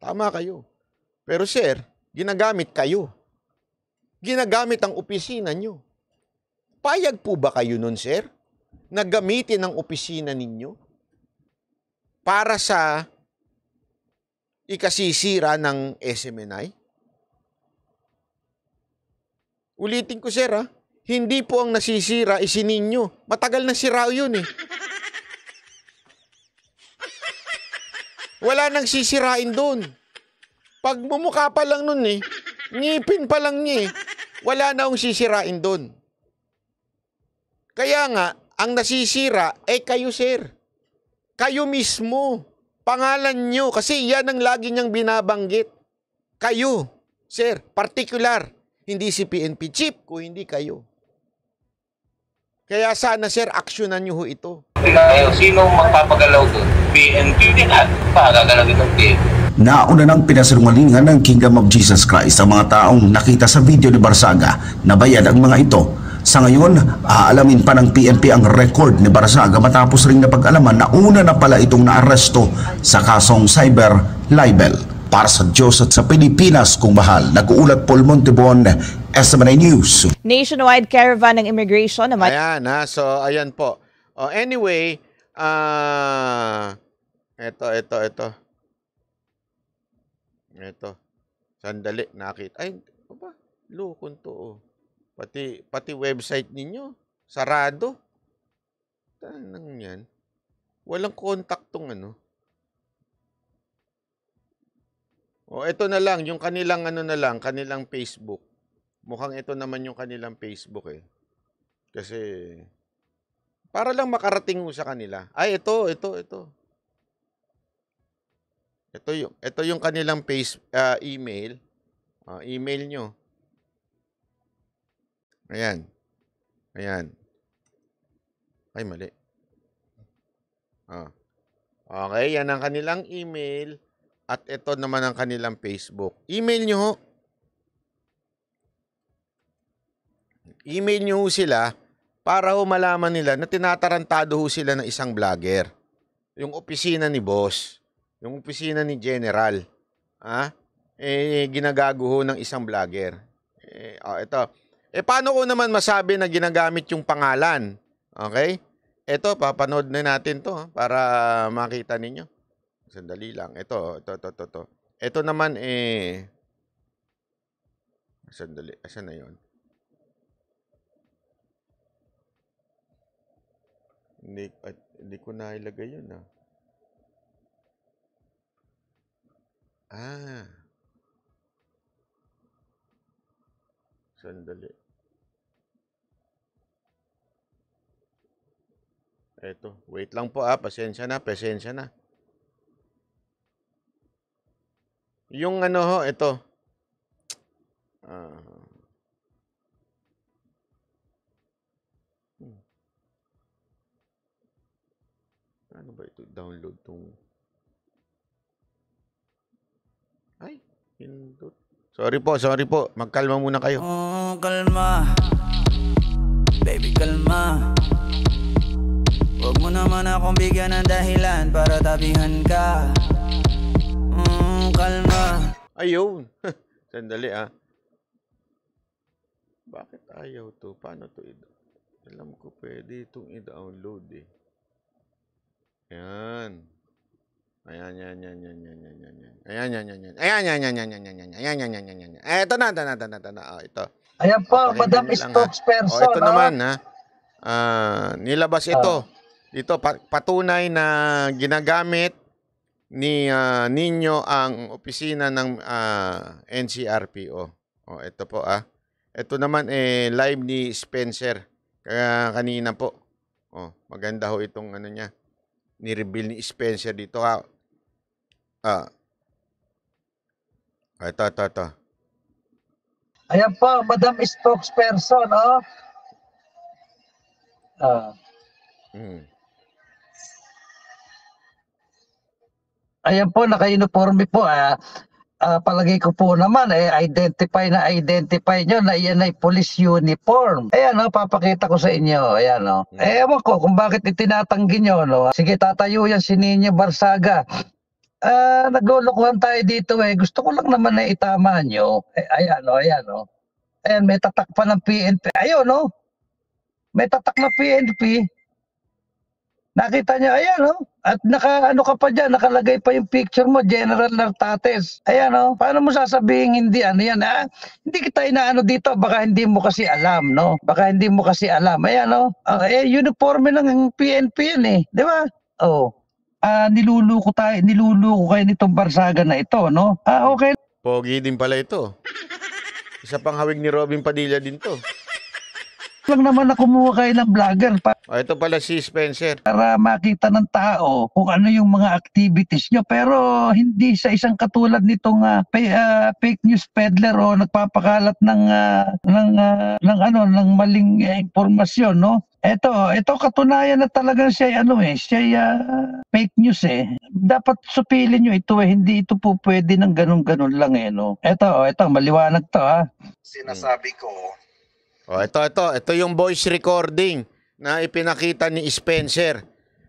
Tama kayo. Pero sir, ginagamit kayo. Ginagamit ang opisina nyo. Papayag po ba kayo nun, sir? Na gamitin ang opisina ninyo para sa ikasisira ng SMNI? Ulitin ko, sir, ha? Hindi po ang nasisira isininyo. Matagal na sira yun, eh. Wala nang sisirain doon. Pagmumukha pa lang nun eh. Ngipin pa lang niya eh. Wala na akong sisirain doon. Kaya nga, ang nasisira ay eh kayo sir. Kayo mismo. Pangalan nyo. Kasi yan ang lagi niyang binabanggit. Kayo, sir, particular. Hindi si PNP chief kung hindi kayo. Kaya sana sir, aksyonan nyo ho ito. sino magpapagalaw doon? PNP din at pagagalaw din ng PNP. Nauna ng pinasinungalingan ng Kingdom of Jesus Christ ang mga taong nakita sa video ni Barsaga na bayad ang mga ito sa ngayon, aalamin pa ng PNP ang record ni Barasaga matapos ring napag-alaman na una na pala itong naaresto sa kasong cyber libel. Para sa Diyos at sa Pilipinas kung mahal, nag-uulat Paul Montebon, SMNA News. Nationwide caravan ng immigration. Naman. Ayan ha, so ayan po. Oh, anyway, ah... Uh... Ito, ito, ito. Ito. Sandali, nakita. Ay, ba? Lukon to, oh. Pati, pati website ninyo, sarado. Tanang yan. Walang contact tong ano. Oh, ito na lang, yung kanilang ano na lang, kanilang Facebook. Mukhang ito naman yung kanilang Facebook eh. Kasi, para lang makarating sa kanila. Ay, ito, ito, ito. Ito yung, ito yung kanilang face, uh, email. Uh, email nyo. Ayan. Ayan. Ay, mali. Ah. Okay, yan ang kanilang email at ito naman ang kanilang Facebook. Email nyo Email nyo sila para ho malaman nila na tinatarantado ho sila ng isang vlogger. Yung opisina ni boss. Yung opisina ni general. Ha? Ah? Eh, ginagago ho ng isang vlogger. Eh, oh, ito. Eh paano ko naman masabi na ginagamit yung pangalan? Okay? Ito, papanood na natin to ah, para makita ninyo. Sandali lang. Ito, ito, ito, ito. Ito, ito naman eh... Sandali. Asan na yun? Hindi, at, hindi ko na ilagay yun ah. Ah. Sandali. Eto, wait lang po ah, pasensya na, pasensya na. Yung ano ho, ito. Ah. Hmm. Ano ba ito? Download tong... Ay, pindot. Sorry po, sorry po. Magkalma muna kayo. Oh, kalma. Baby, kalma. Huwag mo naman akong bigyan ng dahilan para tabihan ka. Mm, kalma. Ayun. Sandali ah. Bakit ayaw to? Paano to i- Alam ko pwede itong i-download eh. Yan. Ayan, yan, yan, yan, yan, yan, yan, yan. Ayan, yan, yan, yan. Ayan, yan, yan, yan, yan, yan, yan. Ayan, yan, yan, yan, yan. Eh, ito na, ito na, ito na, ito na. Oh, ito. Ayan po, Madam Spokesperson. Oh, ito naman, ha. Ah, nilabas ito. Dito, patunay na ginagamit ni uh, ninyo ang opisina ng uh, NCRPO. Oh, ito po ah. Ito naman eh live ni Spencer kaya kanina po. Oh, maganda ho itong ano niya. Ni-reveal ni Spencer dito ha. Ah. Ay, ta, ta, ta. Ayan po, Madam Spokesperson, oh. Ah. Mm. Ayan po, naka-uniforme po. Ah. Ah, palagay ko po naman, eh, identify na identify nyo na yan ay police uniform. Ayan, oh, papakita ko sa inyo. Ayan, oh. Eh, ewan ko kung bakit itinatanggi nyo. No? Sige, tatayo yan si Nino Barsaga. Ah, naglolokohan tayo dito eh. Gusto ko lang naman na itama nyo. Eh, ayan o, oh, ayan o. Oh. Ayan, may tatak pa ng PNP. Ayun o. Oh. May tatak na PNP. Nakita niya, ayan o. At naka, ano ka pa dyan, nakalagay pa yung picture mo, General Nartates. Ayan o. Paano mo sasabihin hindi, ano yan ha? Ah? Hindi kita inaano dito, baka hindi mo kasi alam, no? Baka hindi mo kasi alam. Ayan o. Ah, eh, uniforme ng PNP yan eh. Di ba? Oo. Oh uh, niluluko tayo, niluluko kayo nitong barsaga na ito, no? Ah, okay. Pogi din pala ito. Isa pang hawig ni Robin Padilla din to. Lang naman na kumuha kayo ng vlogger. Pa oh, ito pala si Spencer. Para makita ng tao kung ano yung mga activities nyo. Pero hindi sa isang katulad nitong uh, ah, pay, uh, fake news peddler o nagpapakalat ng, uh, ng, uh, ng, ano, ng maling uh, impormasyon. No? Ito, ito katunayan na talaga siya ano eh, siya uh, ah, fake news eh. Dapat supilin niyo ito eh, hindi ito po pwede ng ganun-ganun lang eh no. Ito, ito maliwanag to ha. Ah. Sinasabi ko. Oh, ito ito, ito yung voice recording na ipinakita ni Spencer.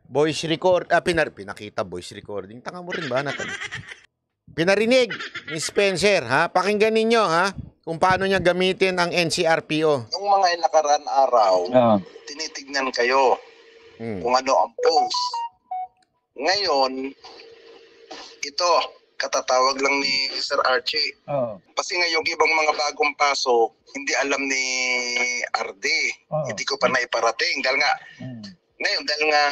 Voice record, ah, pinar pinakita voice recording. Tanga mo rin ba natin? Pinarinig ni Spencer, ha? Pakinggan ninyo, ha? kung paano niya gamitin ang NCRPO. Yung mga nakaraan araw, uh. tinitignan kayo hmm. kung ano ang post. Ngayon, ito, katatawag lang ni Sir Archie. Oh. Kasi ngayong ibang mga bagong paso, hindi alam ni RD. Oh. Ah. Hindi ko pa naiparating. Dahil nga, mm. ngayon, dahil nga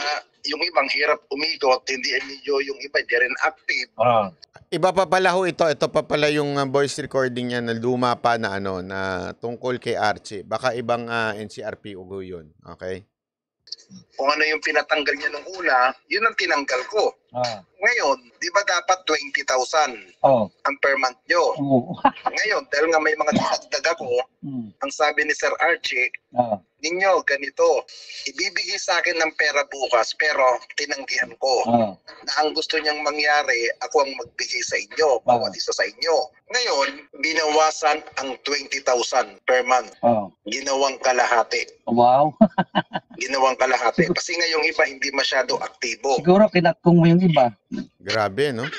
yung ibang hirap umikot, hindi niyo yung iba, di rin active. Oh. Iba pa pala ho ito. Ito pa pala yung ah, voice recording niya na luma pa na ano, na tungkol kay Archie. Baka ibang uh, ah, NCRPO ho yun. Okay? Kung ano yung pinatanggal niya nung una, yun ang tinanggal ko. Ah. Ngayon, di ba dapat 20,000 Oh. ang per month nyo? Oh. Ngayon, dahil nga may mga dinagdag ako, Mm. ang sabi ni Sir Archie, Ah ninyo ganito, ibibigay sa akin ng pera bukas pero tinanggihan ko ah. na ang gusto niyang mangyari, ako ang magbigay sa inyo, ah. bawat ah. isa sa inyo. Ngayon, binawasan ang 20,000 per month. Ah. Ginawang kalahati. Wow. Ginawang kalahati. Kasi ngayong iba hindi masyado aktibo. Siguro kinatkong mo yung iba. Grabe, no?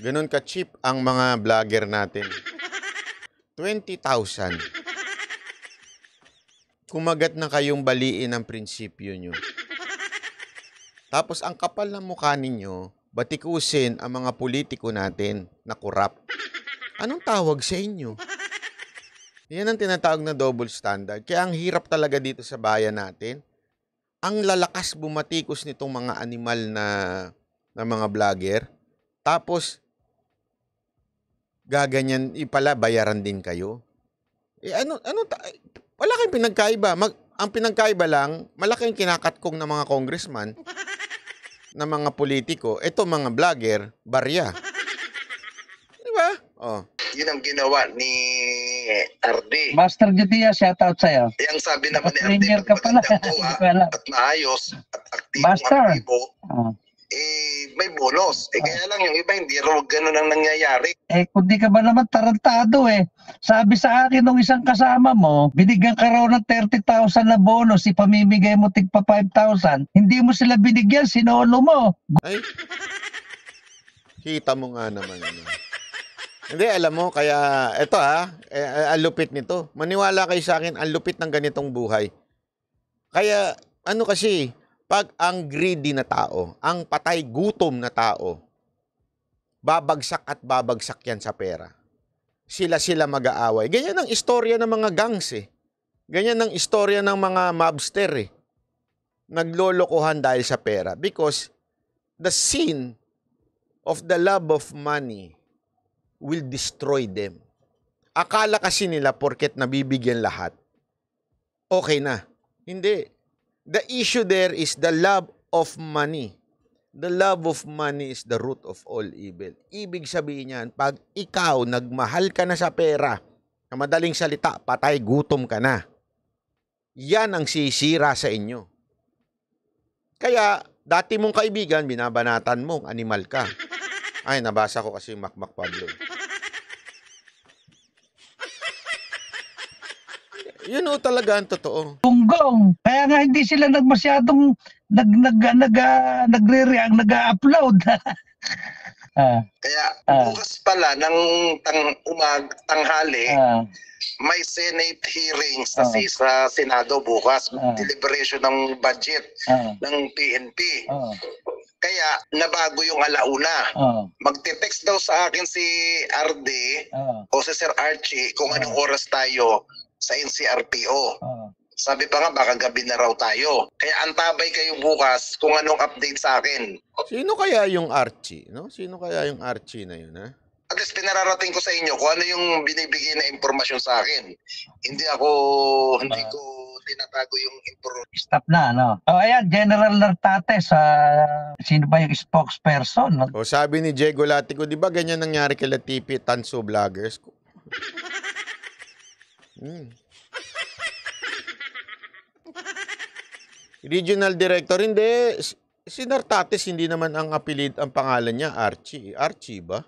Ganun ka-cheap ang mga vlogger natin. 20,000 kumagat na kayong baliin ang prinsipyo nyo. Tapos ang kapal ng mukha ninyo, batikusin ang mga politiko natin na kurap. Anong tawag sa inyo? Yan ang tinatawag na double standard. Kaya ang hirap talaga dito sa bayan natin. Ang lalakas bumatikos nitong mga animal na, na mga vlogger. Tapos, gaganyan, ipala, bayaran din kayo. Eh, ano, ano, wala kang pinagkaiba. Mag, ang pinagkaiba lang, malaking kinakatkong ng mga congressman, ng mga politiko, ito mga vlogger, barya. Di ba? Oh. Yun ang ginawa ni RD. Master Judia, shout out sa'yo. Yang sabi naman ni RD, ka pala. Ah, at maayos, at aktibong Master. aktibo. Oh eh may bonus. Eh ah. kaya lang yung iba hindi raw ganun ang nangyayari. Eh kundi ka ba naman tarantado eh. Sabi sa akin nung isang kasama mo, binigyan ka raw ng 30,000 na bonus, ipamimigay mo tigpa 5,000. Hindi mo sila binigyan, sinolo mo. Ay, kita mo nga naman yun. Hindi, alam mo, kaya, eto ha, eh, eh, ang lupit nito. Maniwala kayo sa akin, ang lupit ng ganitong buhay. Kaya, ano kasi, pag ang greedy na tao, ang patay gutom na tao, babagsak at babagsak yan sa pera. Sila-sila mag-aaway. Ganyan ang istorya ng mga gangs eh. Ganyan ang istorya ng mga mobster eh. Naglolokohan dahil sa pera because the sin of the love of money will destroy them. Akala kasi nila porket nabibigyan lahat, okay na. Hindi. The issue there is the love of money. The love of money is the root of all evil. Ibig sabihin niyan, pag ikaw nagmahal ka na sa pera, na madaling salita, patay, gutom ka na. Yan ang sisira sa inyo. Kaya, dati mong kaibigan, binabanatan mo, animal ka. Ay, nabasa ko kasi makmak Pablo. Yun o talaga ang totoo. Tunggong. Kaya nga hindi sila nagmasyadong nag nag nag uh, nagre-react, nag-upload. ah. Kaya ah. bukas pala ng tang umag tanghali, ah. may Senate hearings na ah. si sa Senado bukas, ah. deliberation ng budget ah. ng PNP. Ah. Kaya nabago yung alauna. Uh. Magte-text daw sa akin si RD uh. o si Sir Archie kung anong oras tayo sa NCRPO. Ah. Sabi pa nga, baka gabi na raw tayo. Kaya antabay kayo bukas kung anong update sa akin. Sino kaya yung Archie? No? Sino kaya yung Archie na yun? Ha? At least pinararating ko sa inyo kung ano yung binibigay na impormasyon sa akin. Hindi ako, hindi ah. ko tinatago yung impormasyon. Stop na, no? O oh, ayan, General Nartate sa, sino ba yung spokesperson? No? O sabi ni Jego Latico, di ba ganyan nangyari kay Latipi, Tanso Vloggers? Mm. Regional Director, hindi. Si Nartatis, hindi naman ang apelid, ang pangalan niya, Archie. Archie ba?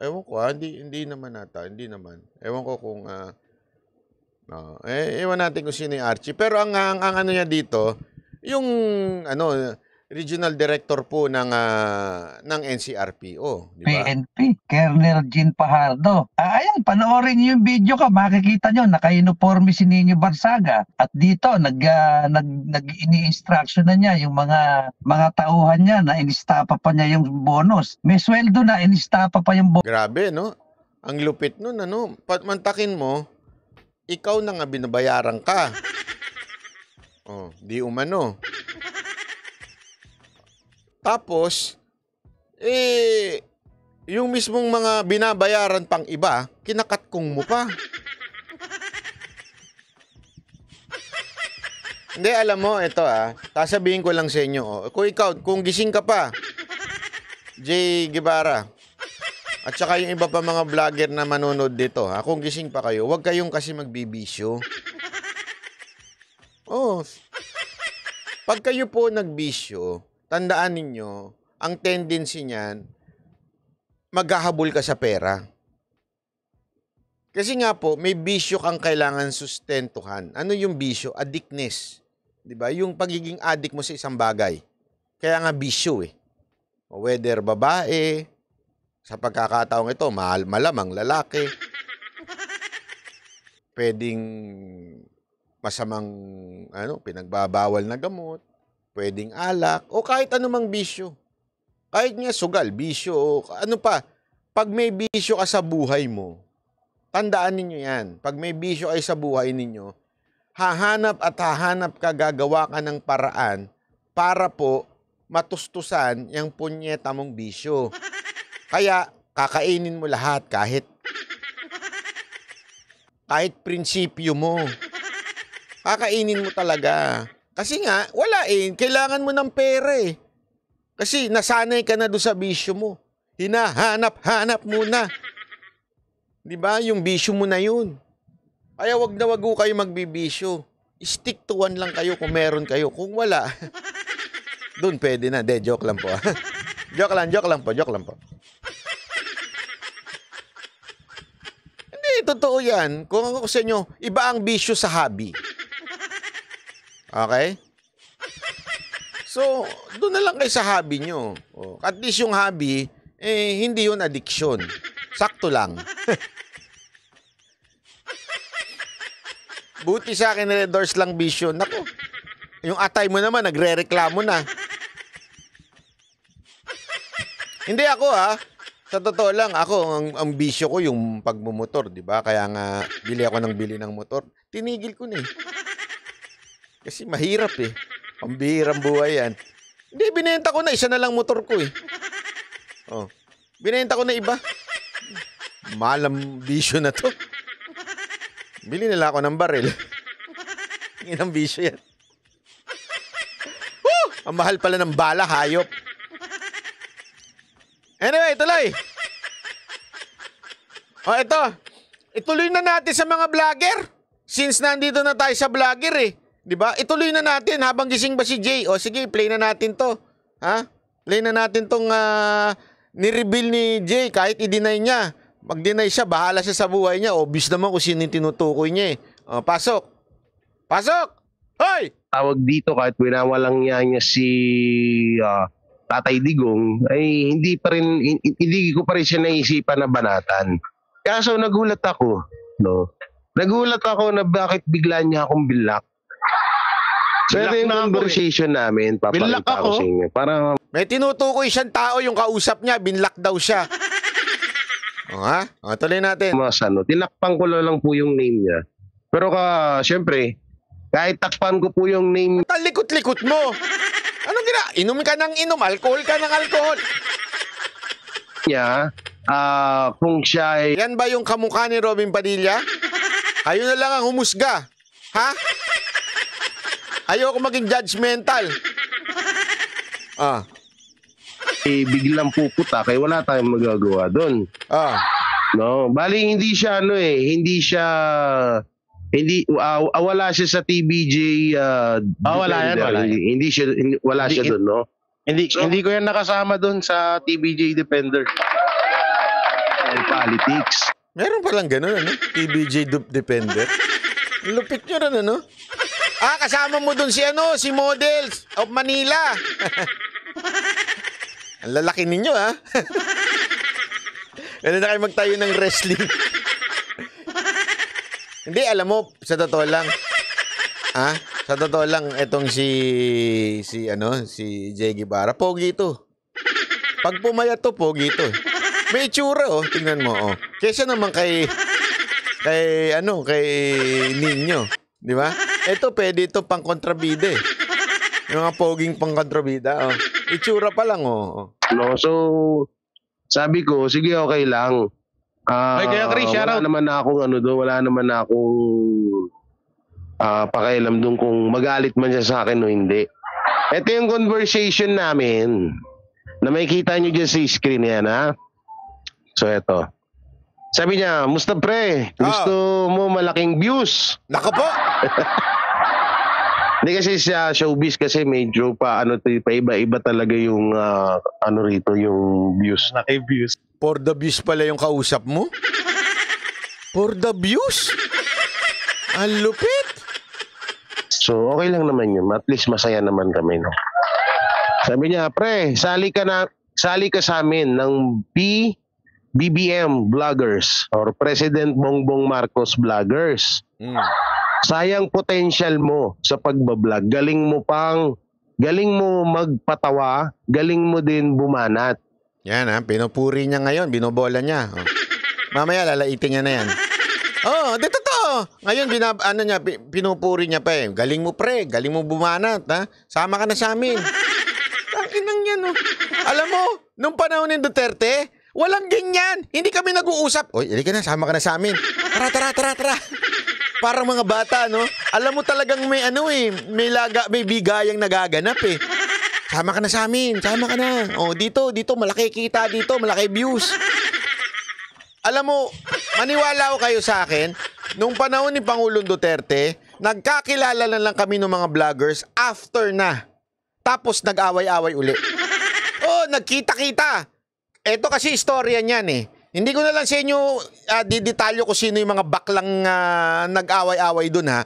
Ewan ko, ah. hindi, hindi naman nata, hindi naman. Ewan ko kung, uh, no. eh, ewan natin kung sino yung Archie. Pero ang, ang, ang ano niya dito, yung, ano, regional director po ng uh, ng NCRPO, di ba? PNP, Colonel Jean Pajardo. Ah, ayan, panoorin niyo yung video ka, makikita niyo naka uniform si Ninyo Barsaga at dito nag uh, nag, nag ini-instruction na niya yung mga mga tauhan niya na inistapa pa niya yung bonus. May sweldo na inistapa pa yung bonus. Grabe, no? Ang lupit nun, ano? Pantakin mo, ikaw na nga binabayaran ka. Oh, di umano. Tapos, eh, yung mismong mga binabayaran pang iba, kinakat kong mo pa. Hindi, alam mo, ito ah. Sasabihin ko lang sa inyo. Oh. Kung ikaw, kung gising ka pa, Jay Gibara, at saka yung iba pa mga vlogger na manonood dito, ha? kung gising pa kayo, huwag kayong kasi magbibisyo. Oh. Pag kayo po nagbisyo, tandaan ninyo, ang tendency niyan, maghahabol ka sa pera. Kasi nga po, may bisyo kang kailangan sustentuhan. Ano yung bisyo? Addictness. 'Di ba? Yung pagiging addict mo sa isang bagay. Kaya nga bisyo eh. Whether babae, sa pagkakataong ito, mahal malamang lalaki. Pwedeng masamang ano, pinagbabawal na gamot pwedeng alak, o kahit anumang bisyo. Kahit nga sugal, bisyo, o ano pa, pag may bisyo ka sa buhay mo, tandaan ninyo yan. Pag may bisyo ay sa buhay ninyo, hahanap at hahanap ka gagawa ka ng paraan para po matustusan yung punyeta mong bisyo. Kaya kakainin mo lahat kahit kahit prinsipyo mo. Kakainin mo talaga. Kasi nga, wala eh. Kailangan mo ng pera eh. Kasi nasanay ka na doon sa bisyo mo. Hinahanap-hanap muna. Di ba? Yung bisyo mo na yun. Kaya wag na wag kayo magbibisyo. Stick to one lang kayo kung meron kayo. Kung wala, doon pwede na. De, joke lang po. joke lang, joke lang po, joke lang po. Hindi, totoo yan. Kung ako sa inyo, iba ang bisyo sa hobby. Okay? So, doon na lang kayo sa hobby nyo. Oh, at least yung hobby, eh, hindi yun addiction. Sakto lang. Buti sa akin, Red lang vision. Naku, yung atay mo naman, nagre-reklamo na. hindi ako ha. Sa totoo lang, ako, ang, ang bisyo ko yung pagmumotor, di ba? Kaya nga, bili ako ng bili ng motor. Tinigil ko na eh. Kasi mahirap eh. Pambihirang buhay yan. Hindi, binenta ko na. Isa na lang motor ko eh. Oh. Binenta ko na iba. Malam bisyo na to. Bili nila ako ng baril. Yan ang bisyo yan. Woo! Ang mahal pala ng bala, hayop. Anyway, tuloy. O, oh, ito. Ituloy na natin sa mga vlogger. Since nandito na tayo sa vlogger eh. 'Di ba? Ituloy na natin habang gising ba si Jay. O sige, play na natin 'to. Ha? Play na natin 'tong uh, ni-reveal ni Jay kahit i-deny niya. mag deny siya, bahala siya sa buhay niya. Obvious naman kung sino yung tinutukoy niya eh. O, pasok. Pasok! Hoy! Tawag dito kahit winawalang niya niya si uh, Tatay Digong, ay hindi pa rin, hindi ko pa rin siya naisipan na banatan. Kaso nagulat ako, no? Nagulat ako na bakit bigla niya akong bilak pero yung conversation eh. namin, papakita binlock ako. ko sa inyo. Parang... May tinutukoy siyang tao yung kausap niya, binlock daw siya. o ha? O, tuloy natin. Mas, ano, tinakpan ko lang po yung name niya. Pero ka, syempre, kahit takpan ko po yung name... Talikot-likot mo! Anong gina... Inom ka ng inom, alcohol ka ng alcohol. Niya, ah, uh, kung siya ay... Yan ba yung kamukha ni Robin Padilla? Kayo na lang ang humusga. Ha? Ayoko maging judgmental. Ah. Eh, biglang puputa kay wala tayong magagawa doon. Ah. No, bali hindi siya ano eh, hindi siya hindi uh, wala siya sa TBJ uh, ah, oh, wala yan, wala. Hindi, hindi siya hindi, wala hindi, siya doon, no. Hindi so, hindi ko yan nakasama doon sa TBJ Defender. And politics. Meron lang ganoon ano? TBJ Defender. Lupit nyo rin, ano? Ah, kasama mo dun si ano, si Models of Manila. Ang lalaki ninyo, ha? Ah. Ganun na kayo magtayo ng wrestling. Hindi, alam mo, sa totoo lang, ha? Ah, sa totoo lang, itong si, si ano, si Jay Guevara, pogi ito. Pag pumaya to, pogi ito. May itsura, oh. Tingnan mo, oh. Kesa naman kay, kay, ano, kay Ninyo. Di ba? Ito, pwede ito pang kontrabide. Eh. Yung mga poging pang kontrabida. Oh. Itsura pa lang, oh. No, so, sabi ko, sige, okay lang. Uh, Ay, kaya Chris, shout out. Ano wala naman akong ano do, wala naman akong uh, pakialam doon kung magalit man siya sa akin o hindi. Ito yung conversation namin na makikita nyo dyan sa screen yan, ha? So, ito. Sabi niya, Musta pre, gusto ah. mo malaking views. Naka po! Hindi kasi sa showbiz kasi medyo pa ano pa iba-iba talaga yung ah, ano rito yung views. Naka views For the views pala yung kausap mo? For the views? Ang lupit! So okay lang naman yun. At least masaya naman kami no. Sabi niya, pre, sali ka na sali ka sa amin ng B BBM vloggers or President Bongbong Marcos vloggers. Mm. Sayang potential mo sa pagbablog. Galing mo pang galing mo magpatawa, galing mo din bumanat. Yan ha, pinupuri niya ngayon, binobola niya. Oh. Mamaya lalaitin niya na yan. oh, dito to. Ngayon binab ano niya pinupuri niya pa eh. Galing mo pre, galing mo bumanat ha. Sama ka na sa amin. Takin nang yan oh. Alam mo, nung panahon ni Duterte, Walang ganyan. Hindi kami nag-uusap. Oy, hindi ka na. Sama ka na sa amin. Tara, tara, tara, tara. Parang mga bata, no? Alam mo talagang may ano eh, may, laga, may bigayang nagaganap eh. Sama ka na sa amin. Sama ka na. Oh, dito, dito. Malaki kita dito. Malaki views. Alam mo, maniwala ko kayo sa akin, nung panahon ni Pangulong Duterte, nagkakilala na lang kami ng mga vloggers after na. Tapos nag-away-away uli. Oh, nagkita-kita. Ito kasi istorya niyan eh. Hindi ko na lang sa inyo uh, didetalyo ko sino yung mga baklang uh, nag-away-away doon ha.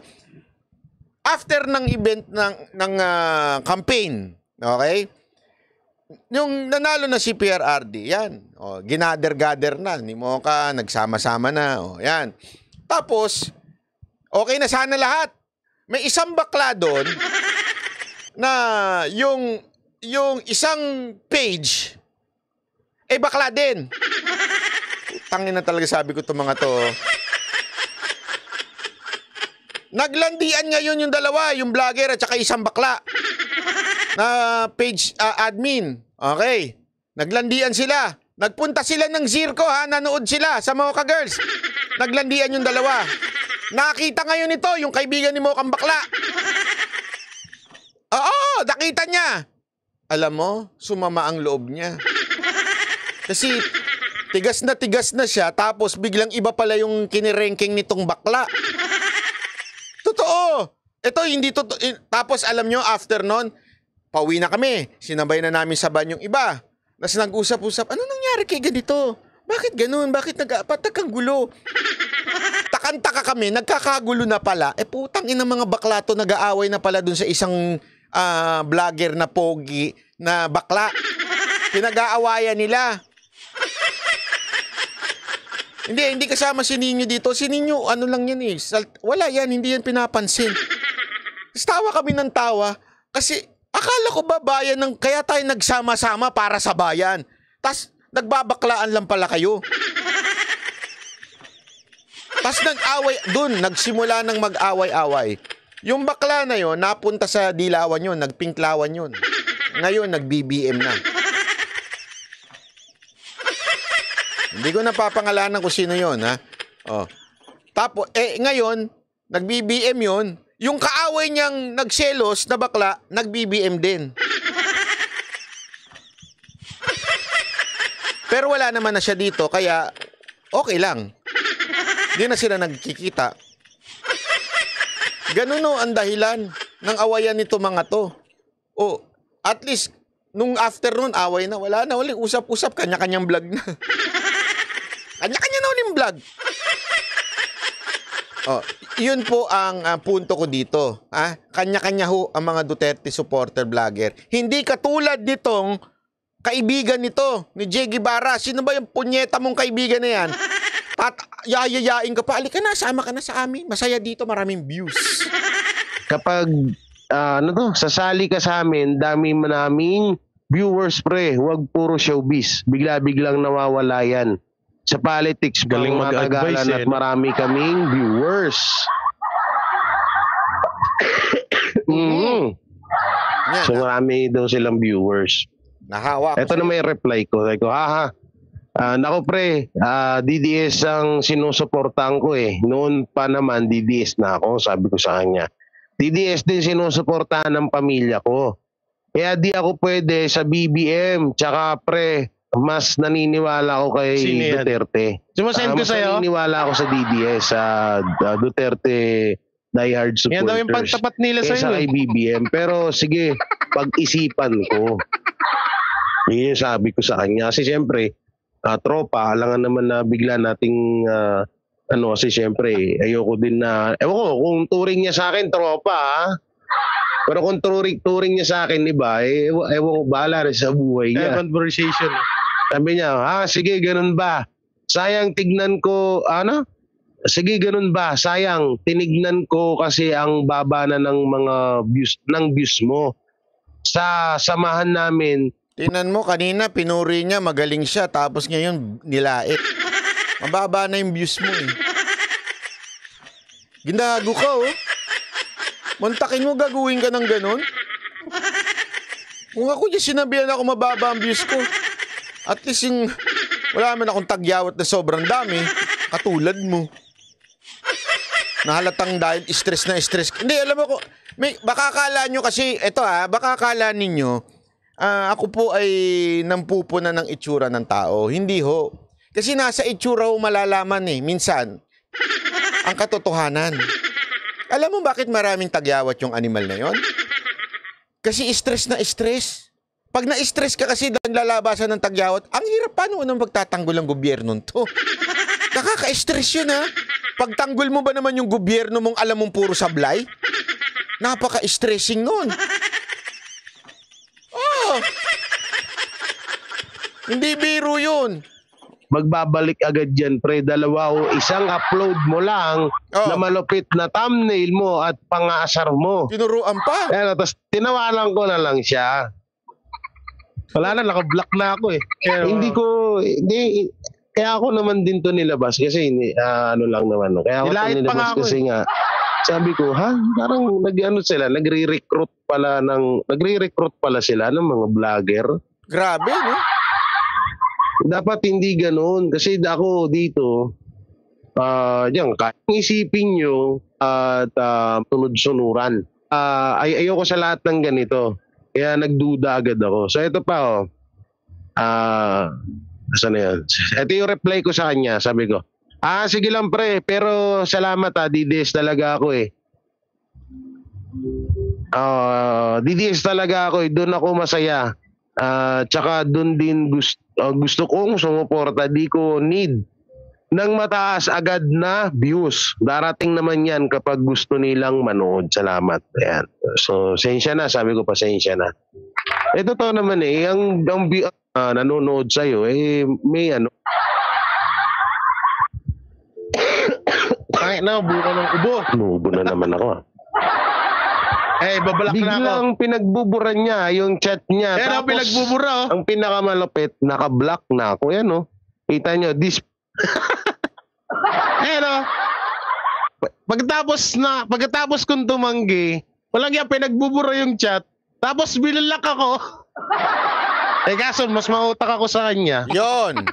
After ng event ng ng uh, campaign, okay? Yung nanalo na si PRRD, yan. Oh, ginader-gather na. Ni Mocha, nagsama-sama na. oh, yan. Tapos, okay na sana lahat. May isang bakla doon na yung, yung isang page eh, bakla din. Tangin na talaga sabi ko itong mga to. Naglandian ngayon yung dalawa, yung vlogger at saka isang bakla na page uh, admin. Okay. Naglandian sila. Nagpunta sila ng zirko ha, nanood sila sa Mocha Girls. Naglandian yung dalawa. Nakita ngayon ito, yung kaibigan ni Mokang Bakla. Oo, nakita niya. Alam mo, sumama ang loob niya. Kasi tigas na tigas na siya tapos biglang iba pala yung kinirenking nitong bakla. Totoo. Ito hindi totoo. Tapos alam nyo after noon, pauwi na kami. Sinabay na namin sa ban yung iba. Nas nag-usap-usap, ano nangyari kay ganito? Bakit ganun? Bakit nag patakang gulo? Takantaka kami, nagkakagulo na pala. Eh putang ina mga bakla to, nag-aaway na pala dun sa isang uh, vlogger na pogi na bakla. Pinag-aawayan nila. Hindi, hindi kasama si Ninyo dito. Si Ninyo, ano lang yan eh. Salt- wala yan, hindi yan pinapansin. Tapos tawa kami ng tawa kasi akala ko ba bayan ng kaya tayo nagsama-sama para sa bayan. Tapos nagbabaklaan lang pala kayo. Tapos nag-away, Doon, nagsimula ng mag-away-away. Yung bakla na yon napunta sa dilawan yon nagpinklawan yon Ngayon, nag-BBM na. Hindi ko napapangalanan kung sino yon ha. Oh. Tapos, eh, ngayon, nag-BBM yon Yung kaaway niyang nagselos na bakla, nag-BBM din. Pero wala naman na siya dito, kaya okay lang. Hindi na sila nagkikita. Ganun no ang dahilan ng awayan nito mga to. O, at least, nung afternoon, away na, wala na, ulit usap-usap, kanya-kanyang vlog na. Kanya-kanya na ulit vlog. Oh, yun po ang uh, punto ko dito. Ah, kanya-kanya ho ang mga Duterte supporter vlogger. Hindi katulad nitong kaibigan nito ni Jay Guevara. Sino ba yung punyeta mong kaibigan na yan? Tat yayayain ka pa. Alika na, sama ka na sa amin. Masaya dito, maraming views. Kapag uh, ano to, sasali ka sa amin, dami naming viewers pre. Huwag puro showbiz. Bigla-biglang nawawala yan sa politics galing mag-advise eh. at marami kaming viewers. mm. Mm-hmm. Yeah. So marami daw silang viewers. Nahawa Ito na may reply ko. Sabi ko, haha. Uh, ah, nako pre, uh, ah, DDS ang sinusuportahan ko eh. Noon pa naman, DDS na ako, sabi ko sa kanya. DDS din sinusuportahan ng pamilya ko. Kaya di ako pwede sa BBM, tsaka pre, mas naniniwala ako kay Sino Duterte. Sumasend ah, ko mas sa'yo. naniniwala ako sa DDS, sa uh, Duterte diehard supporters. Yan daw yung pagtapat nila kesa eh, sa'yo. kay eh. BBM. Pero sige, pag-isipan ko. Yun yung sabi ko sa kanya. Kasi siyempre, uh, tropa, alangan naman na bigla nating uh, ano kasi siyempre, ayoko din na, eh ko, kung turing niya sa akin, tropa ha? Pero kung turing, touring niya sa akin, iba, eh, ewan ko, bahala rin sa buhay niya. Eh, conversation. Sabi niya, ah, sige, ganun ba? Sayang tignan ko, ano? Sige, ganun ba? Sayang, tinignan ko kasi ang baba na ng mga views, ng views mo. Sa samahan namin, Tinan mo, kanina pinuri niya, magaling siya, tapos ngayon nilait. Mababa na yung views mo eh. Ginago ka oh. Muntakin mo gagawin ka ng ganun. Kung ako niya sinabihan ako mababa ang views ko, at least yung wala man akong tagyawat na sobrang dami, katulad mo. Nahalatang dahil stress na stress. Hindi, alam mo ko, may, baka akala nyo kasi, eto ha, ah, baka akala ninyo, uh, ako po ay nampupuna ng itsura ng tao. Hindi ho. Kasi nasa itsura ho malalaman eh, minsan, ang katotohanan. Alam mo bakit maraming tagyawat yung animal na yon? Kasi stress na stress. Pag na-stress ka kasi dahil lalabasan ng tagyawat, ang hirap pa paano ang pagtatanggol ang gobyerno to? Nakaka-stress yun ha. Pagtanggol mo ba naman yung gobyerno mong alam mong puro sablay? Napaka-stressing noon. Oh. Hindi biro yun. Magbabalik agad yan, pre. Dalawa o isang upload mo lang oh. na malupit na thumbnail mo at pangaasar mo. Tinuruan pa. Ayan, tapos tinawanan ko na lang siya. Wala na, naka-block na ako eh. Pero, hindi ko, hindi, kaya ako naman din to nilabas kasi uh, ano lang naman. No? Kaya ako Nilait to nilabas kasi eh. nga, sabi ko, ha? Parang nag-ano sila, nagre-recruit pala ng, nagre-recruit pala sila ng mga vlogger. Grabe, no? Dapat hindi ganoon kasi ako dito, uh, ah, diyan, kahit isipin nyo at uh, ah, tunod-sunuran. Uh, ay, ayoko sa lahat ng ganito kaya nagduda agad ako. So ito pa oh. Ah, uh, na yan? Ito yung reply ko sa kanya, sabi ko. Ah, sige lang pre, pero salamat ah, DDS talaga ako eh. Ah, uh, DDS talaga ako eh, doon ako masaya. Ah, uh, tsaka doon din gusto, uh, ah, gusto kong sumuporta, di ko need ng mataas agad na views. Darating naman yan kapag gusto nilang manood. Salamat. Ayan. So, sensya na. Sabi ko pa, sensya na. Eh, totoo naman eh. Ang, ang uh, nanonood sa'yo, eh, may ano. Ay, na, buka ng ubo. Ubo na naman ako. Ah. Eh, babalak Biglang na ako. Biglang pinagbubura niya, yung chat niya. Kaya oh, Tapos, pinagbubura, oh. Ang pinakamalapit, naka-block na ako. Yan, oh. Kita niyo, this Ayan o. Pagkatapos na, pagkatapos kong tumanggi, walang yan, pinagbubura yung chat. Tapos binilak ako. eh kaso, mas mautak ako sa kanya. Yon.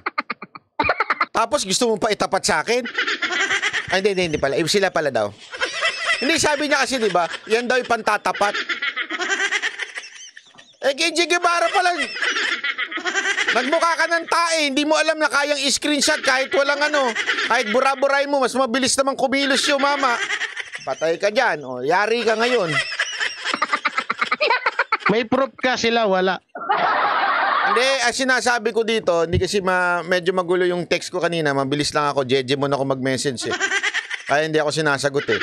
Tapos gusto mo pa itapat sa akin? Ay, hindi, hindi, pala. Eh, sila pala daw. Hindi, sabi niya kasi, di ba? Yan daw yung pantatapat. Eh, kay Jiggy Barra pala. Nagmukha ka ng tae, hindi mo alam na kayang screenshot kahit walang ano. Kahit buraburain mo, mas mabilis naman kumilos yung mama. Patay ka dyan. O, yari ka ngayon. May proof ka sila, wala. Hindi, ang sinasabi ko dito, hindi kasi ma, medyo magulo yung text ko kanina. Mabilis lang ako, jeje mo na ako mag-message eh. Kaya hindi ako sinasagot eh.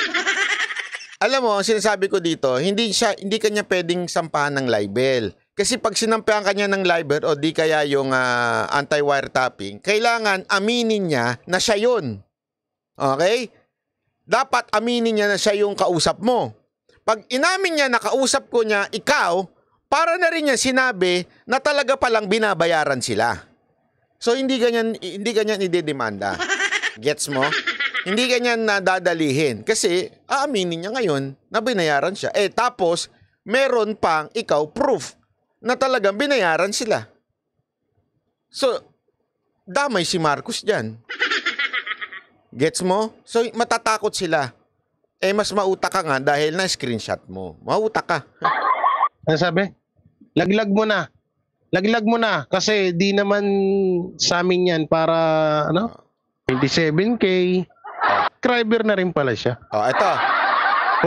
Alam mo, ang sinasabi ko dito, hindi siya hindi kanya pwedeng sampahan ng libel. Kasi pag sinampihan kanya ng libel o di kaya yung uh, ah, anti-wiretapping, kailangan aminin niya na siya yun. Okay? Dapat aminin niya na siya yung kausap mo. Pag inamin niya na kausap ko niya, ikaw, para na rin niya sinabi na talaga palang binabayaran sila. So hindi ganyan hindi ganyan idedemanda. Gets mo? hindi ganyan nadadalihin kasi aaminin niya ngayon na binayaran siya. Eh tapos meron pang ikaw proof na talagang binayaran sila. So, damay si Marcos dyan. Gets mo? So, matatakot sila. Eh, mas mauta ka nga dahil na-screenshot mo. Mauta ka. ano sabi? Laglag mo na. Laglag mo na. Kasi di naman sa amin yan para, ano? 27K. Subscriber na rin pala siya. Oh, ito.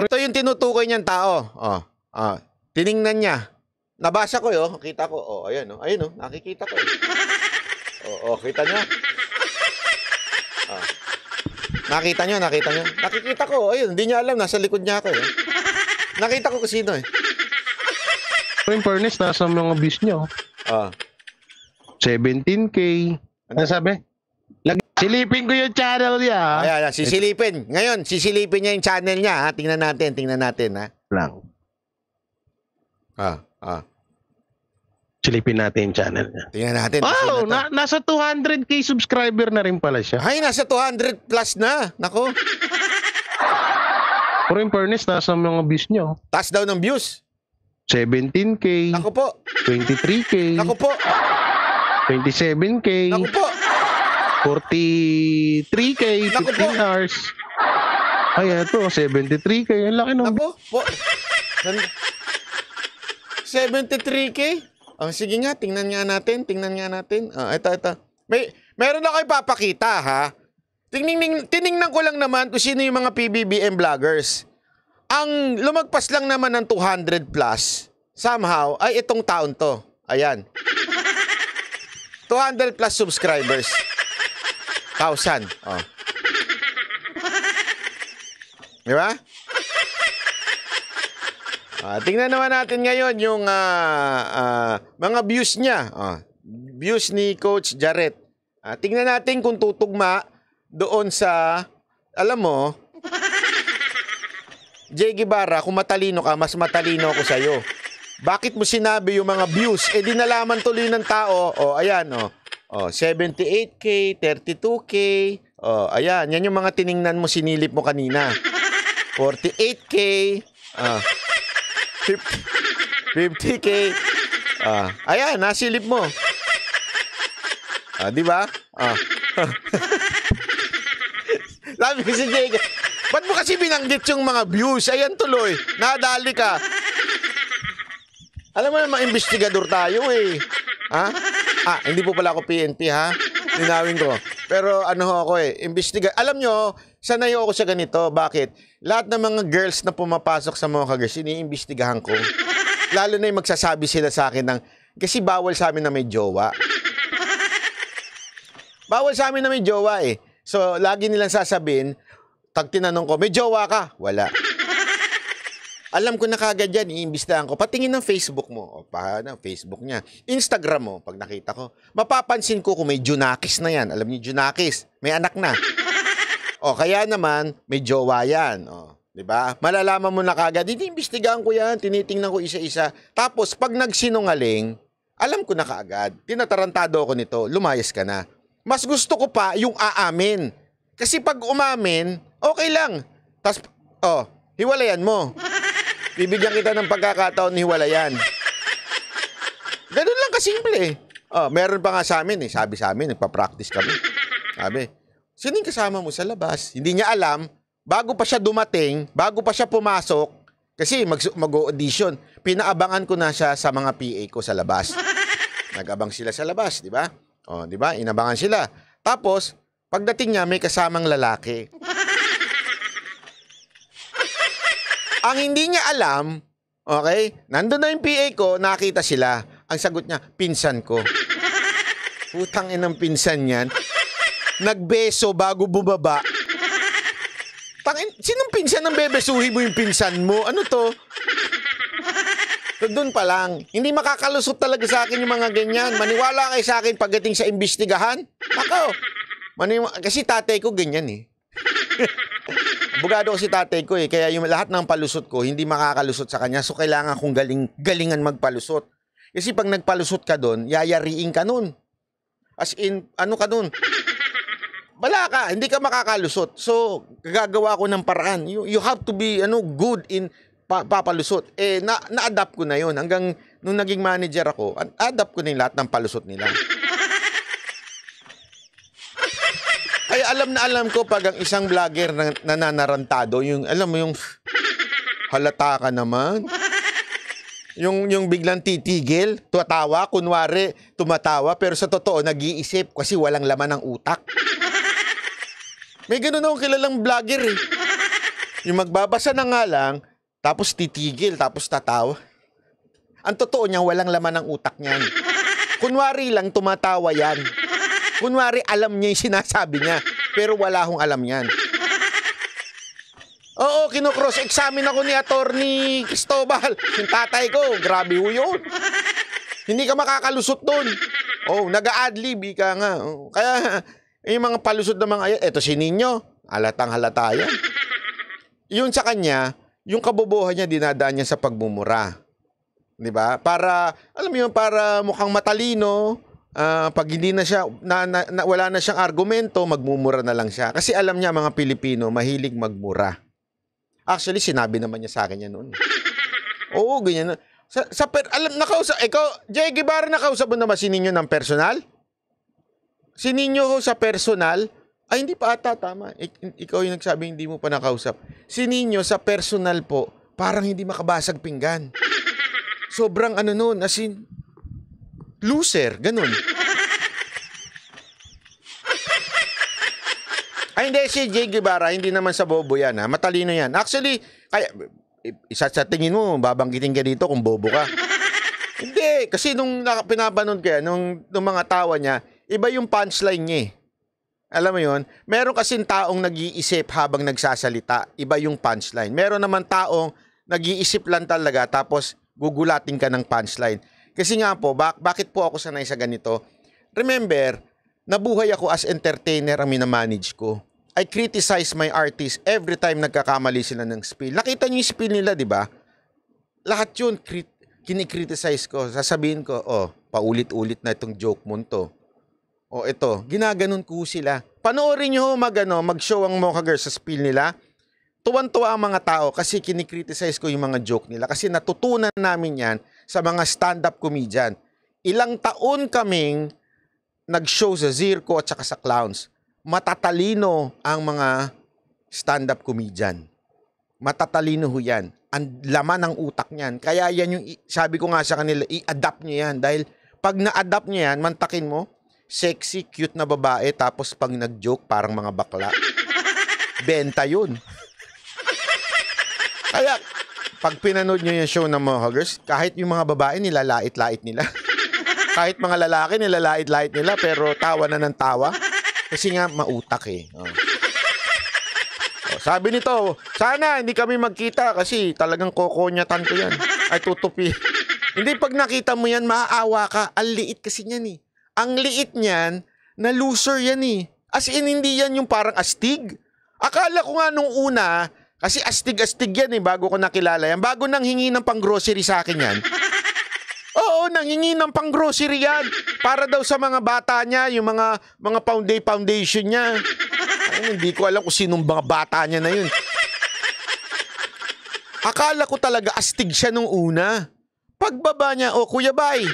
Ito yung tinutukoy niyang tao. Oh, oh. Tiningnan niya. Nabasa ko 'yo, eh, oh. kita ko. Oh, ayan oh. Ayun oh, nakikita ko. Eh. Oh, oh, kita niyo. Oh. Nakita niyo, nakita niyo. Nakikita ko. Oh. Ayun, hindi niya alam nasa likod niya ako eh. Nakita ko kasi sino eh. Yung furnace fairness, nasa mga views niyo. Ah. 17k. Ano? ano sabi? Lag silipin ko yung channel niya. Ayan, ayan, sisilipin. Ngayon, sisilipin niya yung channel niya. Ha? Tingnan natin, tingnan natin. Ha? Lang. Ah. Ah. Silipin natin yung channel niya. Tingnan natin. Wow, oh, na, nasa 200k subscriber na rin pala siya. Ay, nasa 200 plus na. Nako. Pero yung in fairness, nasa mga views niyo. Taas daw ng views. 17k. Nako po. 23k. Nako po. 27k. Nako po. 43k, Nako 15 po. hours. Ay, ito, 73k. Ang laki nung... Nako po. 73K? Oh, sige nga, tingnan nga natin, tingnan nga natin. Oh, ito, ito. May, meron ako ipapakita, ha? Tiningning, tiningnan ko lang naman kung sino yung mga PBBM vloggers. Ang lumagpas lang naman ng 200 plus, somehow, ay itong taon to. Ayan. 200 plus subscribers. 1,000. Oh. Di ba? Uh, tingnan naman natin ngayon yung uh, uh, mga views niya. Uh, views ni Coach Jarrett. Uh, tingnan natin kung tutugma doon sa, alam mo, Jay Guevara, kung matalino ka, mas matalino ako sa'yo. Bakit mo sinabi yung mga views? Eh, di nalaman tuloy ng tao. O, oh, ayan, o. Oh. oh, 78K, 32K. O, oh, ayan. Yan yung mga tiningnan mo, sinilip mo kanina. 48K. Ah. Uh, 50K. Ah, ayan, nasilip mo. Ah, di ba? Ah. Sabi ko si Jake, ba't mo kasi binanggit yung mga views? Ayan tuloy, nadali ka. Alam mo naman, investigador tayo eh. Ha? Ah, hindi po pala ako PNP ha. Linawin ko. Pero ano ako eh, investiga... Alam nyo, sanay ako sa ganito. Bakit? Lahat ng mga girls na pumapasok sa mga kagers, iniimbestigahan ko. Lalo na yung magsasabi sila sa akin ng, kasi bawal sa amin na may jowa. Bawal sa amin na may jowa eh. So, lagi nilang sasabihin, tag tinanong ko, may jowa ka? Wala. Alam ko na kagad yan, iimbestahan ko. Patingin ng Facebook mo. O, paano, Facebook niya. Instagram mo, pag nakita ko. Mapapansin ko kung may Junakis na yan. Alam niyo, Junakis, may anak na. O kaya naman, may jowa yan. O, di ba? Malalaman mo na kagad, iniimbestigahan ko yan, tinitingnan ko isa-isa. Tapos, pag nagsinungaling, alam ko na kaagad, tinatarantado ako nito, lumayas ka na. Mas gusto ko pa yung aamin. Kasi pag umamin, okay lang. Tapos, oh, hiwalayan mo. Bibigyan kita ng pagkakataon ni hiwalayan. Ganun lang kasimple eh. Oh, meron pa nga sa amin eh. Sabi sa amin, nagpa-practice kami. Sabi, Sino kasama mo sa labas? Hindi niya alam, bago pa siya dumating, bago pa siya pumasok, kasi mag-audition, pinaabangan ko na siya sa mga PA ko sa labas. Nagabang sila sa labas, di ba? O, oh, di ba? Inabangan sila. Tapos, pagdating niya, may kasamang lalaki. Ang hindi niya alam, okay, nandun na yung PA ko, nakita sila. Ang sagot niya, pinsan ko. Putang inang pinsan yan nagbeso bago bumaba. Tangin, sinong pinsan ng bebesuhin mo yung pinsan mo? Ano to? So, doon pa lang. Hindi makakalusot talaga sa akin yung mga ganyan. Maniwala kayo sa akin pagdating sa imbestigahan. Ako. Maniwa- kasi tatay ko ganyan eh. Bugado ko si tatay ko eh. Kaya yung lahat ng palusot ko, hindi makakalusot sa kanya. So kailangan kong galing, galingan magpalusot. Kasi pag nagpalusot ka doon, yayariin ka noon. As in, ano ka doon? wala ka, hindi ka makakalusot. So, gagawa ko ng paraan. You, you have to be ano good in pa, papalusot. Eh, na, na-adapt ko na yon Hanggang nung naging manager ako, adapt ko na yung lahat ng palusot nila. Kaya alam na alam ko pag ang isang vlogger na nananarantado, yung, alam mo yung halata ka naman. Yung, yung biglang titigil, tuwatawa, kunwari, tumatawa, pero sa totoo, nag-iisip kasi walang laman ng utak. May ganun akong kilalang vlogger eh. Yung magbabasa na nga lang, tapos titigil, tapos tatawa. Ang totoo niya, walang laman ng utak niyan. Kunwari lang, tumatawa yan. Kunwari, alam niya yung sinasabi niya. Pero wala akong alam yan. Oo, kinocross-examine ako ni Attorney Cristobal. Yung tatay ko, grabe ho yun. Hindi ka makakalusot doon. Oh, nag-adlib, ika nga. Oh, kaya eh, yung mga palusot na mga ayan, eto si Ninyo, alatang halata yan. Yun sa kanya, yung kabubuhan niya dinadaan niya sa pagmumura. 'Di ba? Para alam mo yun, para mukhang matalino, uh, pag hindi na siya na, na, na, wala na siyang argumento, magmumura na lang siya. Kasi alam niya mga Pilipino mahilig magmura. Actually, sinabi naman niya sa akin yan noon. Oo, ganyan. Sa, sa per, alam nakausap ikaw, Jay Guevara nakausap mo naman sininyo ng personal? sininyo ko sa personal, ay hindi pa ata tama. Ik- ikaw yung nagsabing hindi mo pa nakausap. Ninyo sa personal po, parang hindi makabasag pinggan. Sobrang ano noon, as in, loser, ganun. Ay, hindi, si Jay Guevara, hindi naman sa bobo yan, ha? Matalino yan. Actually, kaya, isa sa tingin mo, babanggitin ka dito kung bobo ka. hindi, kasi nung pinapanood kaya, nung, nung mga tawa niya, iba yung punchline niya eh. Alam mo yon, meron kasing taong nag-iisip habang nagsasalita. Iba yung punchline. Meron naman taong nag-iisip lang talaga tapos gugulatin ka ng punchline. Kasi nga po, bak bakit po ako sanay sa ganito? Remember, nabuhay ako as entertainer ang minamanage ko. I criticize my artist every time nagkakamali sila ng spill. Nakita niyo yung spill nila, di ba? Lahat yun, kinikriticize ko. Sasabihin ko, oh, paulit-ulit na itong joke mo to o ito, ginaganon ko sila. Panoorin nyo magano, mag-show ang Mocha Girls sa spiel nila. Tuwan-tuwa ang mga tao kasi kinikriticize ko yung mga joke nila kasi natutunan namin yan sa mga stand-up comedian. Ilang taon kaming nag-show sa Zirko at saka sa Clowns. Matatalino ang mga stand-up comedian. Matatalino ho yan. Ang laman ng utak niyan. Kaya yan yung sabi ko nga sa kanila, i-adapt niyo yan. Dahil pag na-adapt niyo yan, mantakin mo, sexy, cute na babae, tapos pag nag-joke, parang mga bakla. Benta yun. Kaya, pag pinanood nyo yung show ng mga huggers, kahit yung mga babae, nilalait-lait nila. kahit mga lalaki, nilalait-lait nila, pero tawa na ng tawa. Kasi nga, mautak eh. Oh. Oh, sabi nito, sana hindi kami magkita kasi talagang kokonyatan ko yan. Ay, tutupi. hindi, pag nakita mo yan, maaawa ka. Ang liit kasi niyan eh. Ang liit niyan, na loser yan eh. As in, hindi yan yung parang astig. Akala ko nga nung una, kasi astig-astig yan eh, bago ko nakilala yan. Bago nang hingi ng pang-grocery sa akin yan. Oo, nanghingi ng pang-grocery yan. Para daw sa mga bata niya, yung mga, mga founday foundation niya. Ay, hindi ko alam kung sinong mga bata niya na yun. Akala ko talaga astig siya nung una. Pagbaba niya, oh, kuya bay,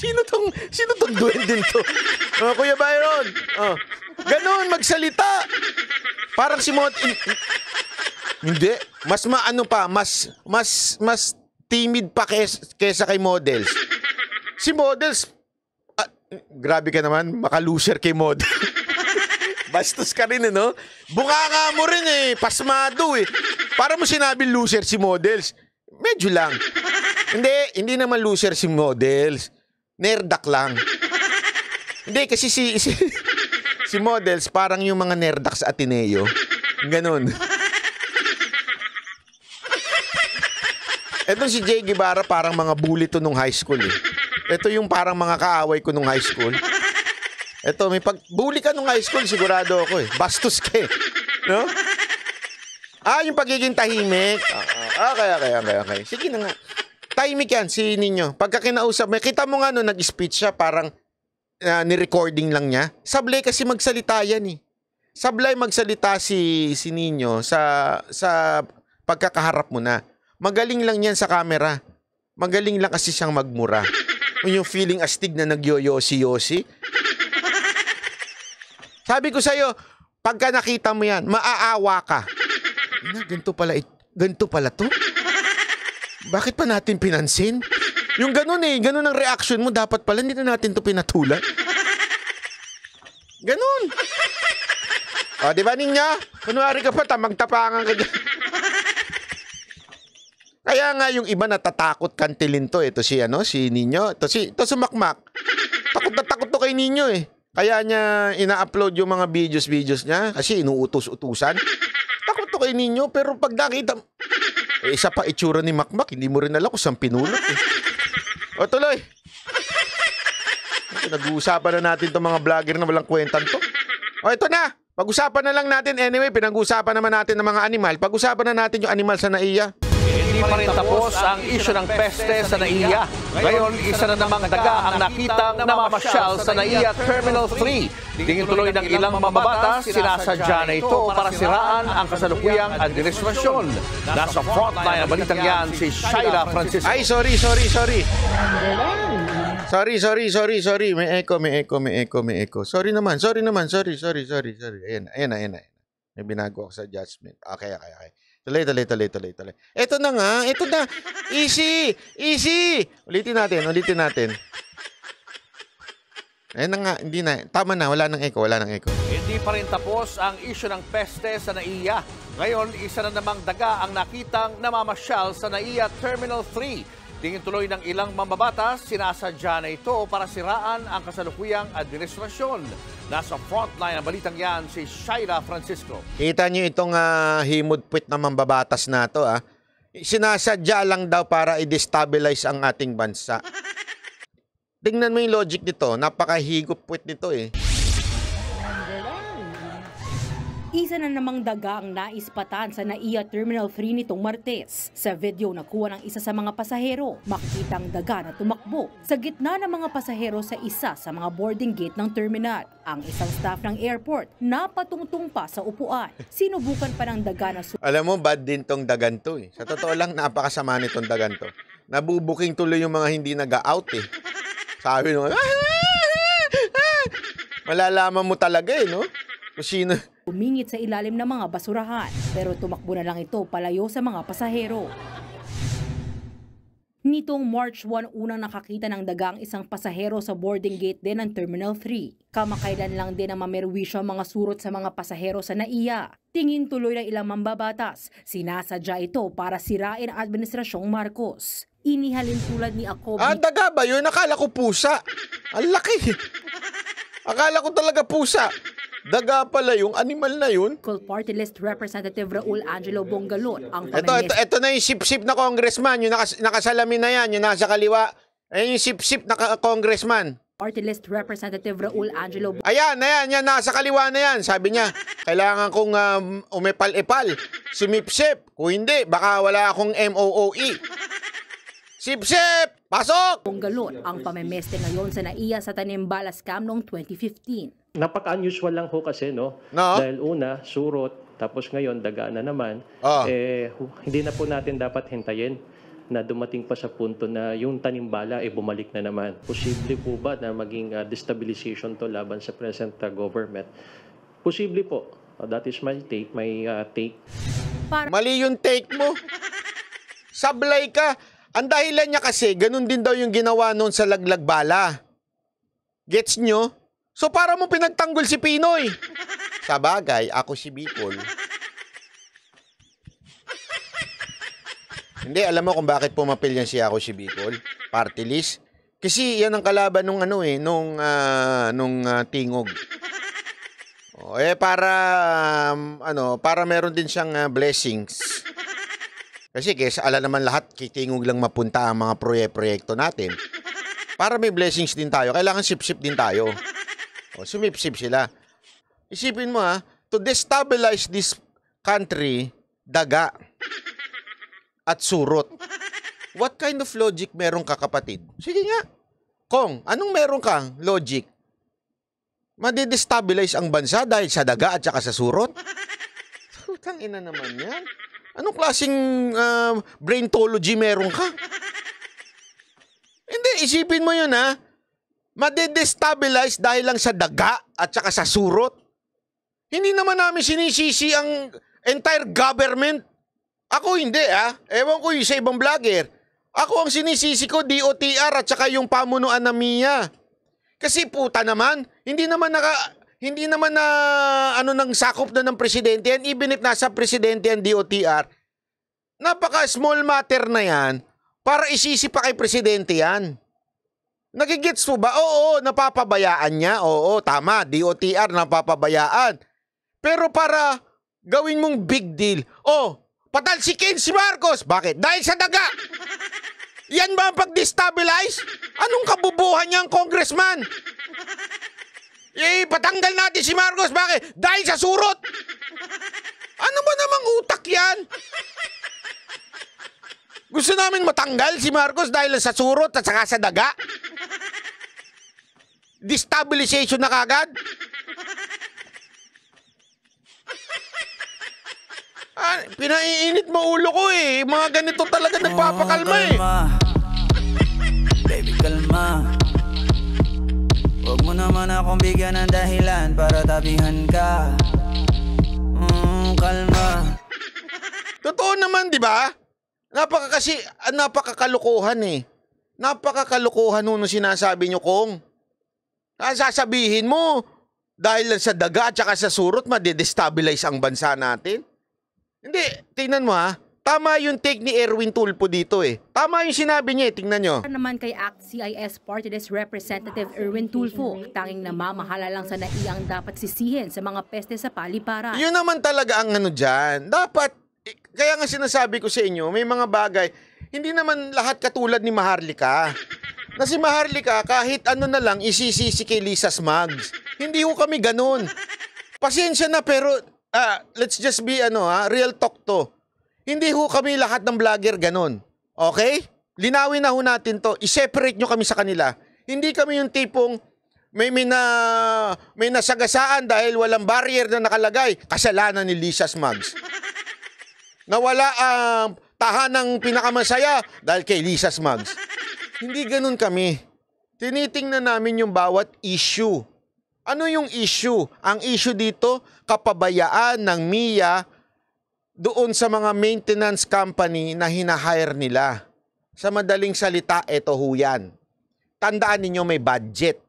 Sino tong, sino tong duwendin to? Oh, Kuya Byron. Oh. Ganun, magsalita. Parang si Mot... Hindi. Mas maano pa, mas, mas, mas timid pa kaysa kay models. Si models, ah, grabe ka naman, makaluser kay model. Bastos ka rin, eh, no? Bunganga mo rin, eh. Pasmado, eh. Para mo sinabi loser si models. Medyo lang. Hindi, hindi naman loser si models nerdak lang. Hindi, kasi si, si, si models, parang yung mga nerdak sa Ateneo. Ganun. Ito si Jay Guevara parang mga bulito nung high school eh. Ito yung parang mga kaaway ko nung high school. Ito, may pag bully ka nung high school, sigurado ako eh. Bastos ka eh. No? Ah, yung pagiging tahimik. Ah, ah, ah, okay, okay, okay, okay. Sige na nga. Tahimik yan si ninyo. Pagka kinausap mo, kita mo nga no, nag-speech siya, parang uh, ni-recording lang niya. Sablay kasi magsalita yan eh. Sablay magsalita si, si ninyo sa, sa pagkakaharap mo na. Magaling lang yan sa camera. Magaling lang kasi siyang magmura. Yung feeling astig na nagyoyosi-yosi. Sabi ko sa'yo, pagka nakita mo yan, maaawa ka. Na, ganito pala, ganito pala to? Bakit pa natin pinansin? Yung ganun eh, ganun ang reaction mo. Dapat pala hindi na natin to pinatulan. Ganun. O, oh, di ba ninya? Kunwari ka pa, tamang-tapangan ka dyan. Kaya nga yung iba natatakot kantilin to. Ito eh. si ano, si Ninyo. Ito si, ito sumakmak. Takot na takot to kay Ninyo eh. Kaya niya ina-upload yung mga videos-videos niya kasi inuutos-utusan. Takot to kay Ninyo pero pag nakita, eh, isa pa itsura ni Makmak, hindi mo rin alam kung saan pinulot eh. O tuloy! Nag-uusapan na natin itong mga vlogger na walang kwentan to. O ito na! Pag-usapan na lang natin anyway, pinag-usapan naman natin ng mga animal. Pag-usapan na natin yung animal sa naiya hindi pa rin tapos ang isyo ng peste sa NAIA. Ngayon, isa na namang daga ang nakita na mamasyal sa NAIA Terminal 3. Tingin tuloy ng ilang mababata, sinasadya na ito para siraan ang kasalukuyang administrasyon. Nasa frontline ang balitang yan si Shaila Francisco. Ay, sorry, sorry, sorry. Sorry, sorry, sorry, sorry. May echo, may echo, may echo, may echo. Sorry naman, sorry naman, sorry, sorry, sorry, sorry. Ayan, ayan, ayan, ayan. May binago ako sa judgment. Okay, okay, okay. Tuloy, tuloy, tuloy, tuloy, tuloy. Ito na nga, ito na. Easy, easy. Ulitin natin, ulitin natin. Ayun na nga, hindi na. Tama na, wala nang echo, wala nang echo. Hindi pa rin tapos ang isyo ng peste sa Naiya. Ngayon, isa na namang daga ang nakitang namamasyal sa Naiya Terminal 3. Tingin tuloy ng ilang mambabatas, sinasadya na ito para siraan ang kasalukuyang administrasyon. Nasa frontline ang balitang yan si Shaira Francisco. Kita niyo itong uh, ah, himudpit na mambabatas na to ah. Sinasadya lang daw para i-destabilize ang ating bansa. Tingnan mo yung logic nito, napakahigupwit nito eh. Isa na namang daga ang naispatan sa NAIA Terminal 3 nitong Martes. Sa video nakuha ng isa sa mga pasahero, makikita ang daga na tumakbo sa gitna ng mga pasahero sa isa sa mga boarding gate ng terminal. Ang isang staff ng airport napatungtong pa sa upuan. Sinubukan pa ng daga na... Alam mo, bad din tong dagan to eh. Sa totoo lang, napakasama nitong dagan to. Nabubuking tuloy yung mga hindi nag-out eh. Sabi nung, ah, ah, ah, malalaman mo talaga eh, no? Kung sino, Umingit sa ilalim ng mga basurahan pero tumakbo na lang ito palayo sa mga pasahero. Nitong March 1, unang nakakita ng dagang isang pasahero sa boarding gate din ng Terminal 3. Kamakailan lang din ang mamerwisyo ang mga surot sa mga pasahero sa NAIA. Tingin tuloy ng ilang mambabatas, sinasadya ito para sirain ang Administrasyong Marcos. Inihalin tulad ni Akobi... Ah, daga ba yun? Akala ko pusa. Ang laki. Akala ko talaga pusa. Daga pala yung animal na yun. Call party list Representative Raul Angelo Bongalon ang ito, ito, ito na yung sip-sip na congressman. Yung nakas, nakasalamin na yan, yung nasa kaliwa. Ayan yung sip-sip na congressman. Party list Representative Raul Angelo Bongalon. Ayan, ayan, yan, nasa kaliwa na yan. Sabi niya, kailangan kong um, umepal-epal. Sumipsip. Kung hindi, baka wala akong MOOE. Sip-sip! Pasok! Bongalon ang pamemeste ngayon sa NAIA sa Tanimbalas Cam noong 2015 napaka-unusual lang ho kasi, no? No. Dahil una, surot, tapos ngayon, daga na naman. Ah. Eh, hindi na po natin dapat hintayin na dumating pa sa punto na yung tanimbala ay eh, bumalik na naman. Posible po ba na maging ah, destabilization to laban sa present ah, government? Posible po. Ah, that is my take, my ah, take. Mali yung take mo. Sablay ka. Ang dahilan niya kasi, ganun din daw yung ginawa noon sa laglag bala. Gets nyo? So para mo pinagtanggol si Pinoy. Sa bagay, ako si Bicol. Hindi, alam mo kung bakit pumapil yan si ako si Bicol? Party list? Kasi yan ang kalaban nung ano eh, nung, uh, nung uh, tingog. O, oh, eh para, um, ano, para meron din siyang uh, blessings. Kasi guys, ala naman lahat, kitingog lang mapunta ang mga proye-proyekto natin. Para may blessings din tayo, kailangan sip-sip din tayo. O, sumipsip sila. Isipin mo ha, to destabilize this country, daga at surot. What kind of logic meron ka kapatid? Sige nga. Kong, anong meron kang logic? Madi-destabilize ang bansa dahil sa daga at saka sa surot? Putang ina naman yan. Anong klaseng uh, braintology meron ka? Hindi, isipin mo yun ha madedestabilize dahil lang sa daga at saka sa surot. Hindi naman namin sinisisi ang entire government. Ako hindi ah. Ewan ko yung sa ibang vlogger. Ako ang sinisisi ko DOTR at saka yung pamunuan na MIA. Kasi puta naman, hindi naman naka hindi naman na ano nang sakop na ng presidente yan even if nasa presidente ang DOTR. Napaka small matter na yan para isisi pa kay presidente yan. Nagigits mo ba? Oo, napapabayaan niya. Oo, tama, DOTR napapabayaan. Pero para gawin mong big deal, oh, patal si Marcos. Bakit? Dahil sa daga. Yan ba ang pag-destabilize? Anong kabubuhan niya congressman? Eh, patanggal natin si Marcos. Bakit? Dahil sa surot. Ano ba namang utak yan? Gusto namin matanggal si Marcos dahil sa surot at saka sa daga. Destabilization na kagad. Ah, pinaiinit mo ulo ko eh. Mga ganito talaga nagpapakalma eh. Baby, kalma. Huwag mo naman akong bigyan ng dahilan para tabihan ka. Mm, kalma. Totoo naman, di ba? Napaka kasi, ah, napakakalukuhan eh. Napakakalukuhan nun sinasabi nyo kong. Sasabihin mo, dahil sa daga at saka sa surot, madidestabilize ang bansa natin. Hindi, tingnan mo ha. Tama yung take ni Erwin Tulpo dito eh. Tama yung sinabi niya eh, tingnan nyo. Naman kay Act CIS Party List Representative Erwin Tulfo, tanging namamahala lang sa naiang dapat sisihin sa mga peste sa paliparan. Yun naman talaga ang ano dyan. Dapat kaya nga sinasabi ko sa inyo, may mga bagay, hindi naman lahat katulad ni Maharlika. Na si Maharlika, kahit ano na lang, isisisi kay Lisa Smugs. Hindi ko kami ganun. Pasensya na pero, uh, let's just be ano ha, ah, real talk to. Hindi ho kami lahat ng vlogger ganun. Okay? Linawin na ho natin to. I-separate nyo kami sa kanila. Hindi kami yung tipong may may na may nasagasaan dahil walang barrier na nakalagay. Kasalanan ni Lisa Smugs na wala ang tahanang pinakamasaya dahil kay Lisa Smugs. Hindi ganun kami. Tinitingnan namin yung bawat issue. Ano yung issue? Ang issue dito, kapabayaan ng MIA doon sa mga maintenance company na hinahire nila. Sa madaling salita, eto ho yan. Tandaan ninyo may budget.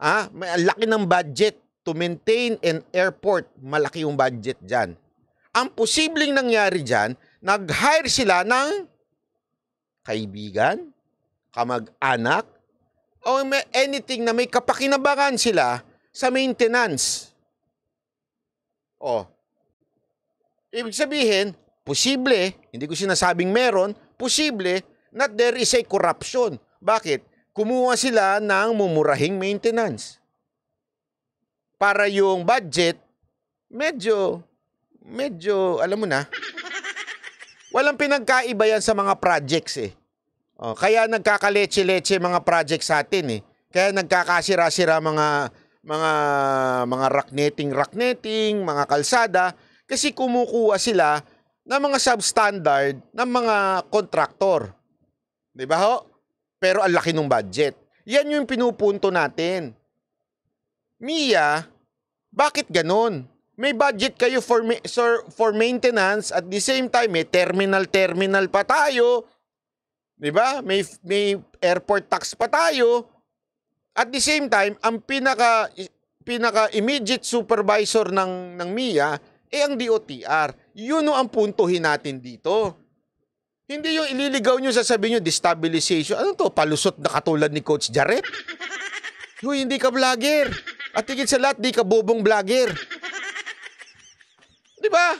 Ah, may laki ng budget to maintain an airport. Malaki yung budget dyan ang posibleng nangyari dyan, nag-hire sila ng kaibigan, kamag-anak, o may anything na may kapakinabangan sila sa maintenance. O, oh. ibig sabihin, posible, hindi ko sinasabing meron, posible that there is a corruption. Bakit? Kumuha sila ng mumurahing maintenance. Para yung budget, medyo medyo, alam mo na, walang pinagkaiba yan sa mga projects eh. Oh, kaya nagkakaleche-leche mga projects sa atin eh. Kaya nagkakasira-sira mga mga mga rocknetting, rocknetting, mga kalsada kasi kumukuha sila ng mga substandard ng mga contractor. 'Di ba ho? Pero ang laki ng budget. Yan yung pinupunto natin. Mia, bakit ganon? may budget kayo for, sir, for maintenance at the same time may terminal terminal pa tayo 'di ba may may airport tax pa tayo at the same time ang pinaka pinaka immediate supervisor ng ng MIA eh ang DOTR yun no ang puntuhin natin dito hindi yung ililigaw niyo sasabihin niyo destabilization ano to palusot na katulad ni coach Jaret Huy, hindi ka vlogger at higit sa lahat di ka bobong vlogger Di ba?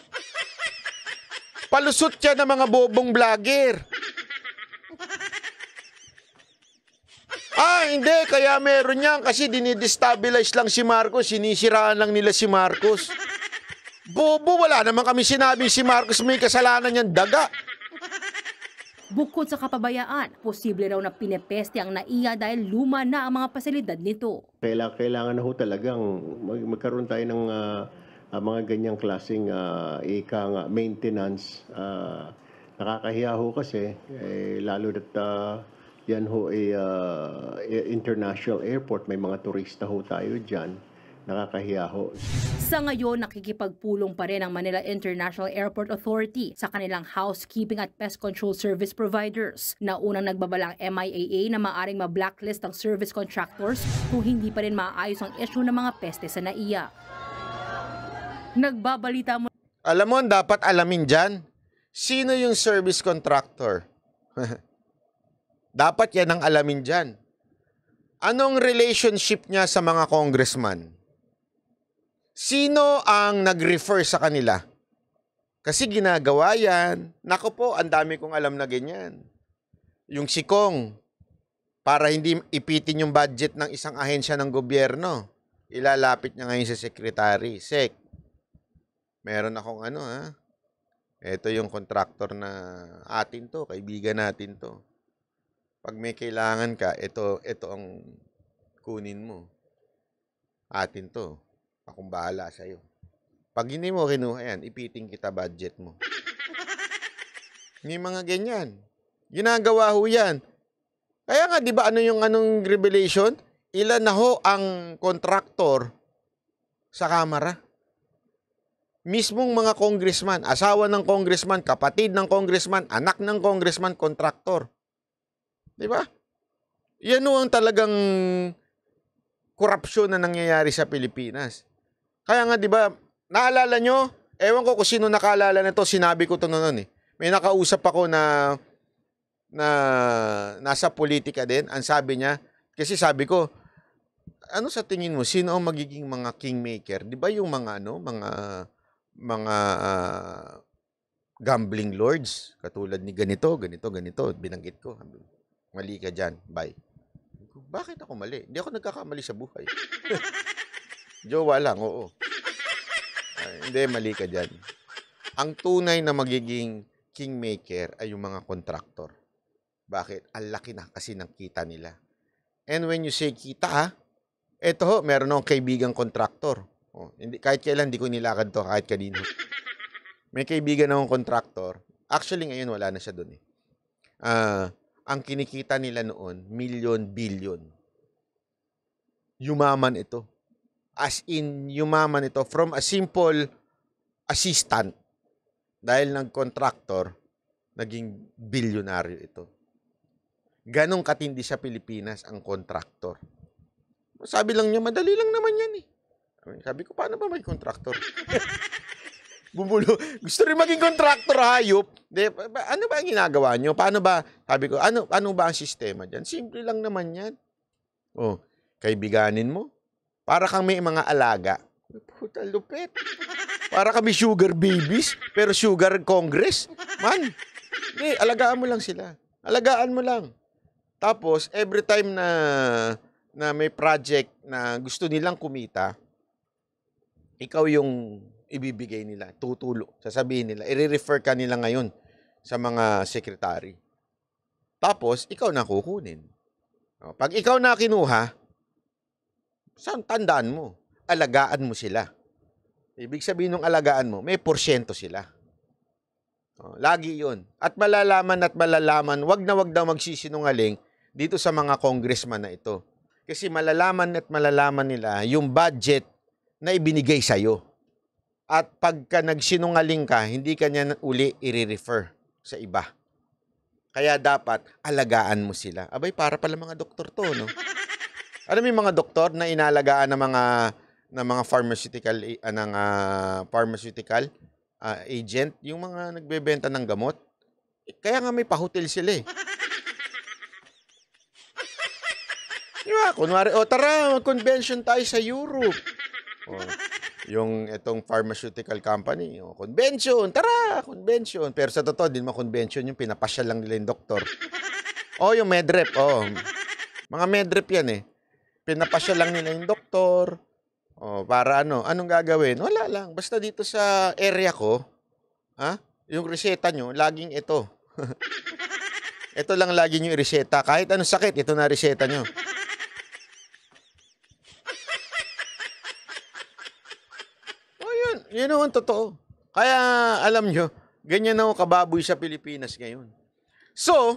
Palusot yan ng mga bobong vlogger. Ah, hindi. Kaya meron yan. Kasi dinidestabilize lang si Marcos. Sinisiraan lang nila si Marcos. Bobo, wala naman kami sinabing si Marcos may kasalanan yan. Daga. Bukod sa kapabayaan, posible raw na pinepeste ang naiya dahil luma na ang mga pasilidad nito. Kailangan, kailangan na ho talagang mag- magkaroon tayo ng uh, uh, mga ganyang klaseng uh, ika nga, maintenance. Uh, nakakahiya ho kasi, eh, lalo that uh, yan ho ay uh, eh, international airport, may mga turista ho tayo dyan. Nakakahiya ho. Sa ngayon, nakikipagpulong pa rin ang Manila International Airport Authority sa kanilang housekeeping at pest control service providers na unang nagbabalang MIAA na maaring ma-blacklist ang service contractors kung hindi pa rin maayos ang issue ng mga peste sa NAIA nagbabalita mo. Alam mo, dapat alamin dyan, sino yung service contractor? dapat yan ang alamin dyan. Anong relationship niya sa mga congressman? Sino ang nag-refer sa kanila? Kasi ginagawa yan. Nako po, ang dami kong alam na ganyan. Yung sikong, para hindi ipitin yung budget ng isang ahensya ng gobyerno, ilalapit niya ngayon sa secretary. Sek, Meron akong ano ha. Ito yung contractor na atin to, kaibigan natin to. Pag may kailangan ka, ito, ito ang kunin mo. Atin to. Akong bahala sa'yo. Pag hindi mo kinuha yan, ipiting kita budget mo. May mga ganyan. Ginagawa ho yan. Kaya nga, di ba ano yung anong revelation? Ilan na ho ang contractor sa kamera? mismong mga congressman, asawa ng congressman, kapatid ng congressman, anak ng congressman, kontraktor. Di ba? Yan ang talagang korupsyon na nangyayari sa Pilipinas. Kaya nga, di ba, naalala nyo, ewan ko kung sino nakaalala na to, sinabi ko to noon eh. May nakausap ako na na nasa politika din, ang sabi niya, kasi sabi ko, ano sa tingin mo, sino ang magiging mga kingmaker? Di ba yung mga ano, mga mga uh, gambling lords, katulad ni ganito, ganito, ganito, binanggit ko. Mali ka dyan, bye. Bakit ako mali? Hindi ako nagkakamali sa buhay. Jowa lang, oo. Ay, ah, hindi, mali ka dyan. Ang tunay na magiging kingmaker ay yung mga contractor. Bakit? Ang laki na kasi ng kita nila. And when you say kita, ha, eto ho, meron akong kaibigang contractor. Oh, hindi, kahit kailan, hindi ko inilakad to, kahit kanino. May kaibigan akong contractor. Actually, ngayon wala na siya doon eh. Uh, ang kinikita nila noon, million, billion. Yumaman ito. As in, yumaman ito from a simple assistant. Dahil ng contractor, naging bilyonaryo ito. Ganong katindi sa Pilipinas ang contractor. Sabi lang niya, madali lang naman yan eh. Sabi ko, paano ba maging contractor? Bumulo. Gusto rin maging contractor, hayop. De, ano ba ang ginagawa nyo? Paano ba? Sabi ko, ano, ano ba ang sistema dyan? Simple lang naman yan. Oh, kaibiganin mo. Para kang may mga alaga. Puta, lupit. Para kami sugar babies, pero sugar congress. Man, hindi, alagaan mo lang sila. Alagaan mo lang. Tapos, every time na na may project na gusto nilang kumita, ikaw yung ibibigay nila, tutulo. Sasabihin nila, i-refer ka nila ngayon sa mga secretary. Tapos, ikaw na kukunin. Pag ikaw na kinuha, saan tandaan mo? Alagaan mo sila. Ibig sabihin ng alagaan mo, may porsyento sila. Lagi yon At malalaman at malalaman, wag na wag daw magsisinungaling dito sa mga congressman na ito. Kasi malalaman at malalaman nila yung budget na ibinigay sa iyo. At pagka nagsinungaling ka, hindi ka niya uli i-refer sa iba. Kaya dapat alagaan mo sila. Abay, para pala mga doktor to, no? Alam yung mga doktor na inalagaan ng mga ng mga pharmaceutical uh, ng uh, pharmaceutical uh, agent, yung mga nagbebenta ng gamot. Eh, kaya nga may pahotel sila eh. Di ba? Kunwari, o tara, convention tayo sa Europe. Oh. Yung itong pharmaceutical company, oh, convention, tara, convention. Pero sa totoo, din mo convention yung pinapasyal lang nila yung doktor. Oh, yung medrep, oh. Mga medrep yan eh. Pinapasyal lang nila yung doktor. Oh, para ano? Anong gagawin? Wala lang. Basta dito sa area ko, ha? Yung reseta nyo, laging ito. ito lang lagi nyo i-reseta. Kahit anong sakit, ito na reseta nyo. yun naman totoo. Kaya alam nyo, ganyan na kababoy sa Pilipinas ngayon. So,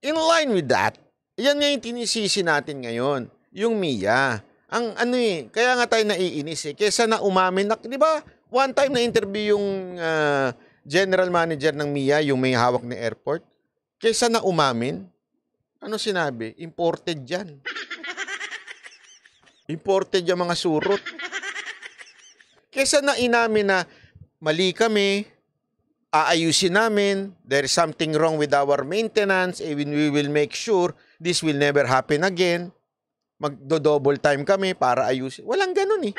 in line with that, yan nga yung tinisisi natin ngayon, yung Mia. Ang ano eh, kaya nga tayo naiinis eh, kesa na umamin na, di ba, one time na interview yung uh, general manager ng Mia, yung may hawak ng airport, kesa na umamin, ano sinabi? Imported yan. Imported yung mga surot. Kesa na inamin na mali kami, aayusin namin, there is something wrong with our maintenance, and eh, we will make sure this will never happen again. Magdo-double time kami para ayusin. Walang ganun eh.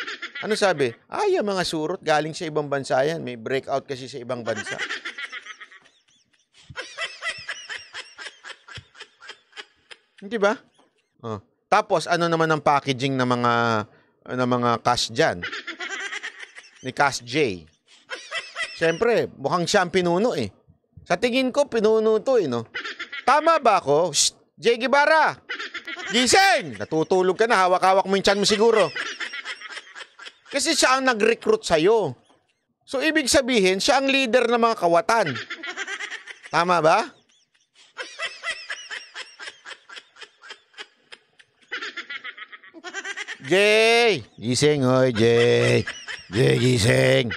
Ano sabi? Ay, yung mga surot galing sa ibang bansa yan. May breakout kasi sa ibang bansa. Hindi ba? Oh. Tapos ano naman ang packaging ng mga ng mga cash diyan? ni Cass J. Siyempre, mukhang siya ang pinuno eh. Sa tingin ko, pinuno to eh, no? Tama ba ako? Shh! J. Guevara! Gising! Natutulog ka na, hawak-hawak mo yung tiyan mo siguro. Kasi siya ang nag-recruit sa'yo. So, ibig sabihin, siya ang leader ng mga kawatan. Tama ba? Jay! Gising, oy, Jay! Gigising.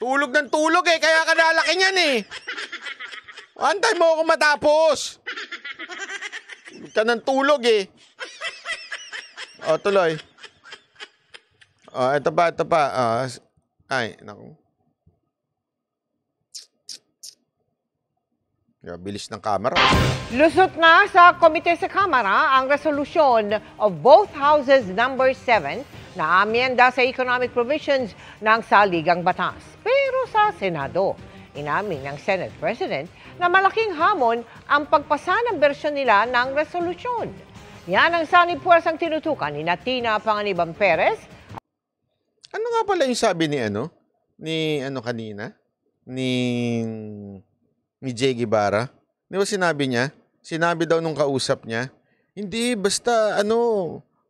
Tulog ng tulog eh, kaya ka nalaki niyan eh. Antay mo ako matapos. Tulog ka ng tulog eh. O, oh, tuloy. O, oh, ito pa, ito pa. O, oh, ay, naku. Yeah, bilis ng kamera. Lusot na sa komite sa Kamara ang resolusyon of both houses number 7 na amyenda sa economic provisions ng saligang batas. Pero sa Senado, inamin ng Senate President na malaking hamon ang pagpasa ng bersyon nila ng resolusyon. Yan ang sanib puwersang tinutukan ni Natina Panganibang Perez. Ano nga pala yung sabi ni ano? Ni ano kanina? Ni ni Jay Guevara? Di ba sinabi niya? Sinabi daw nung kausap niya? Hindi, basta ano,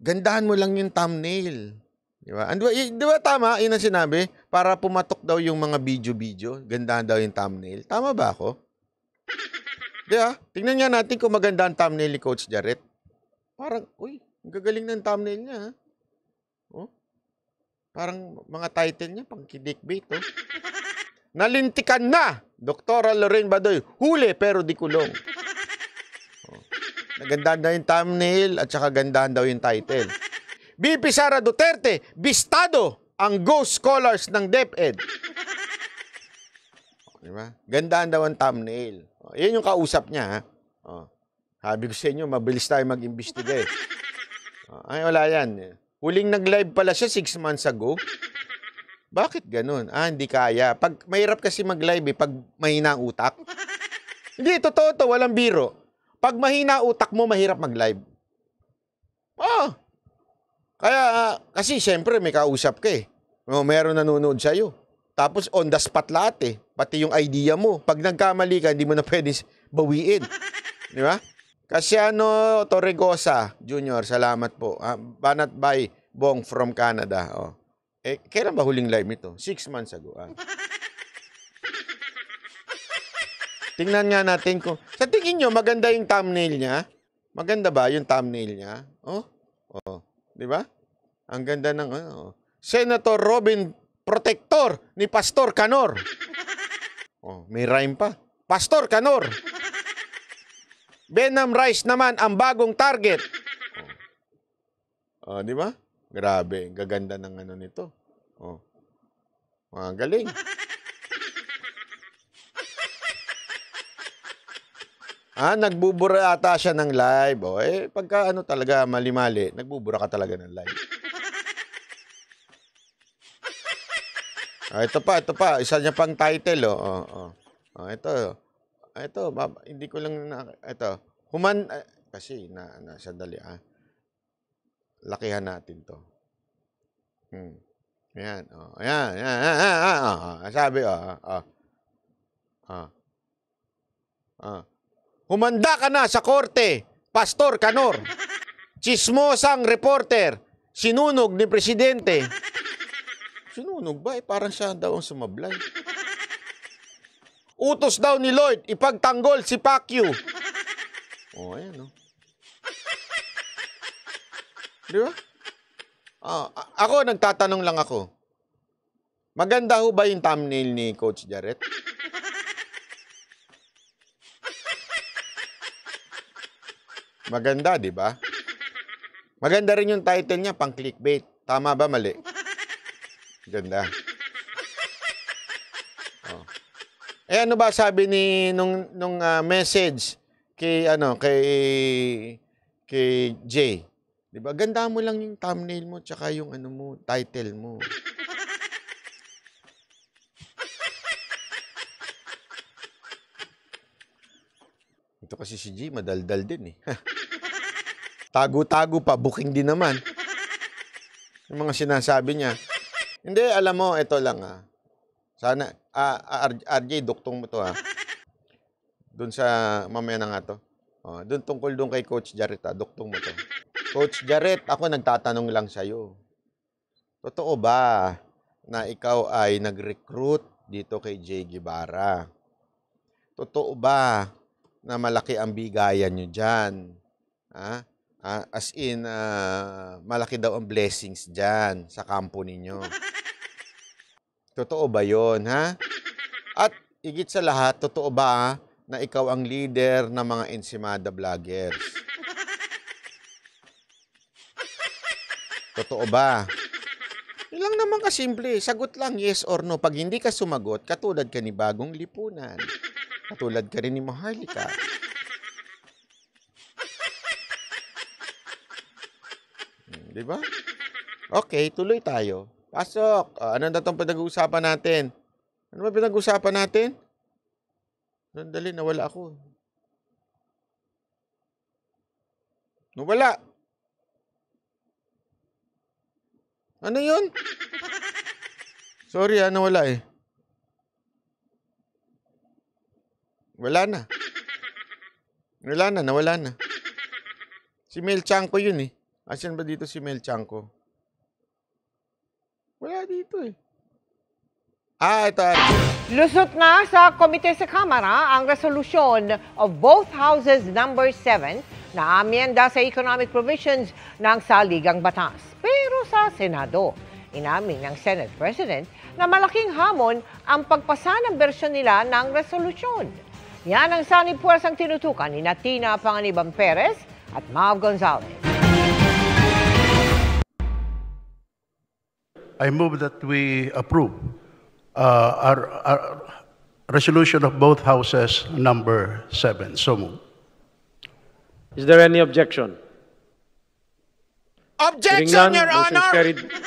gandahan mo lang yung thumbnail. Di ba? And, di ba tama? Yun ang sinabi. Para pumatok daw yung mga video-video. Gandahan daw yung thumbnail. Tama ba ako? Di ba? Tingnan nga natin kung maganda ang thumbnail ni Coach Jarrett. Parang, uy, ang gagaling ng thumbnail niya. Ha? Ah. Oh? Parang mga title niya, pang kidikbait. Oh. Nalintikan na! Doktora Lorraine Badoy, huli pero di kulong. Nagandaan daw yung thumbnail at saka gandahan daw yung title. BP Sara Duterte, bistado ang ghost scholars ng DepEd. Oh, di ba? Gandaan daw ang thumbnail. O, oh, yun yung kausap niya. Ha? O, oh, sabi ko sa inyo, mabilis tayo mag-imbestiga eh. O, ay, wala yan. Huling nag-live pala siya six months ago. Bakit ganun? Ah, hindi kaya. Pag, mahirap kasi mag-live eh, pag mahina ang utak. hindi, totoo to, walang biro. Pag mahina utak mo, mahirap mag-live. Oh. Ah. Kaya, uh, kasi syempre may kausap ka eh. Oh, meron nanonood sa'yo. Tapos on the spot lahat eh. Pati yung idea mo. Pag nagkamali ka, hindi mo na pwede bawiin. Di ba? Kasi ano, Torregosa Jr., salamat po. Uh, banat by Bong from Canada. Oh. Eh, kailan ba huling live ito? Six months ago. Ah. Tingnan nga natin ko. Sa tingin nyo, maganda yung thumbnail niya? Maganda ba yung thumbnail niya? Oh? Oh. Di ba? Ang ganda ng... Ah, oh. Senator Robin Protector ni Pastor Canor. Oh, may rhyme pa. Pastor Canor. Benham Rice naman ang bagong target. Oh, oh di ba? Grabe, gaganda ng ano nito. Oh. Mga galing. Ah, nagbubura ata siya ng live. O, oh, eh, pagka ano talaga, mali-mali, nagbubura ka talaga ng live. Ah, ito pa, ito pa. Isa niya pang title, oh. Oh, oh. oh ito. Ah, ito, bab- hindi ko lang na... Ito. Human... Eh, kasi, na, na sandali, ah. Lakihan natin to. Hmm. Ayan, oh. Ayan, ayan, ayan, ayan, ayan, ayan, ayan, ayan, ayan, ayan, ayan, ayan, Humanda ka na sa korte, Pastor Kanor. Chismosang reporter, sinunog ni Presidente. Sinunog ba? Eh, parang siya daw ang sumablay. Utos daw ni Lloyd, ipagtanggol si Pacquiao. O, oh, ayan o. Oh. Di ba? Ah, ako, nagtatanong lang ako. Maganda ho ba yung thumbnail ni Coach Jarrett? Maganda, di ba? Maganda rin yung title niya, pang clickbait. Tama ba mali? Ganda. Oh. Eh ano ba sabi ni nung nung uh, message kay ano kay kay Jay? 'Di ba? Ganda mo lang yung thumbnail mo tsaka yung ano mo, title mo. Ito kasi si Jay madaldal din eh. Tago-tago pa, booking din naman. Yung mga sinasabi niya. Hindi, alam mo, ito lang ah. Sana, ah, ah RJ, duktong mo to ha. Ah. Doon sa, mamaya na nga to. Oh, doon tungkol doon kay Coach Jarrett ah, duktong mo to. Coach Jarrett, ako nagtatanong lang sa'yo. Totoo ba na ikaw ay nag-recruit dito kay Jay Gibara? Totoo ba na malaki ang bigayan nyo dyan? Ha? Ah, Uh, as in, uh, malaki daw ang blessings dyan sa kampo ninyo. Totoo ba yon ha? At igit sa lahat, totoo ba ah, na ikaw ang leader ng mga Ensimada Vloggers? Totoo ba? Ilang naman kasimple, eh. sagot lang yes or no. Pag hindi ka sumagot, katulad ka ni Bagong Lipunan. Katulad ka rin ni Maharlika. Di ba? Okay, tuloy tayo. Pasok. Uh, ano na itong pinag-uusapan natin? Ano ba pinag-uusapan natin? Sandali, nawala ako. Nawala. Ano yun? Sorry ano ah, wala eh. Wala na. Wala na, nawala na. Si Mel Chanko yun eh. Asan ba dito si Mel Chanko? Wala dito eh. Ah, ito. Ah. Lusot na sa Komite sa Kamara ang resolusyon of both houses number 7 na amyenda sa economic provisions ng saligang batas. Pero sa Senado, inamin ng Senate President na malaking hamon ang pagpasa ng bersyon nila ng resolusyon. Yan ang sanib puwersang tinutukan ni Natina Panganiban Perez at Mav Gonzalez. I move that we approve uh, our, our resolution of both houses, number seven. So moved. Is there any objection? Objection, Hearing Your Honor! carried.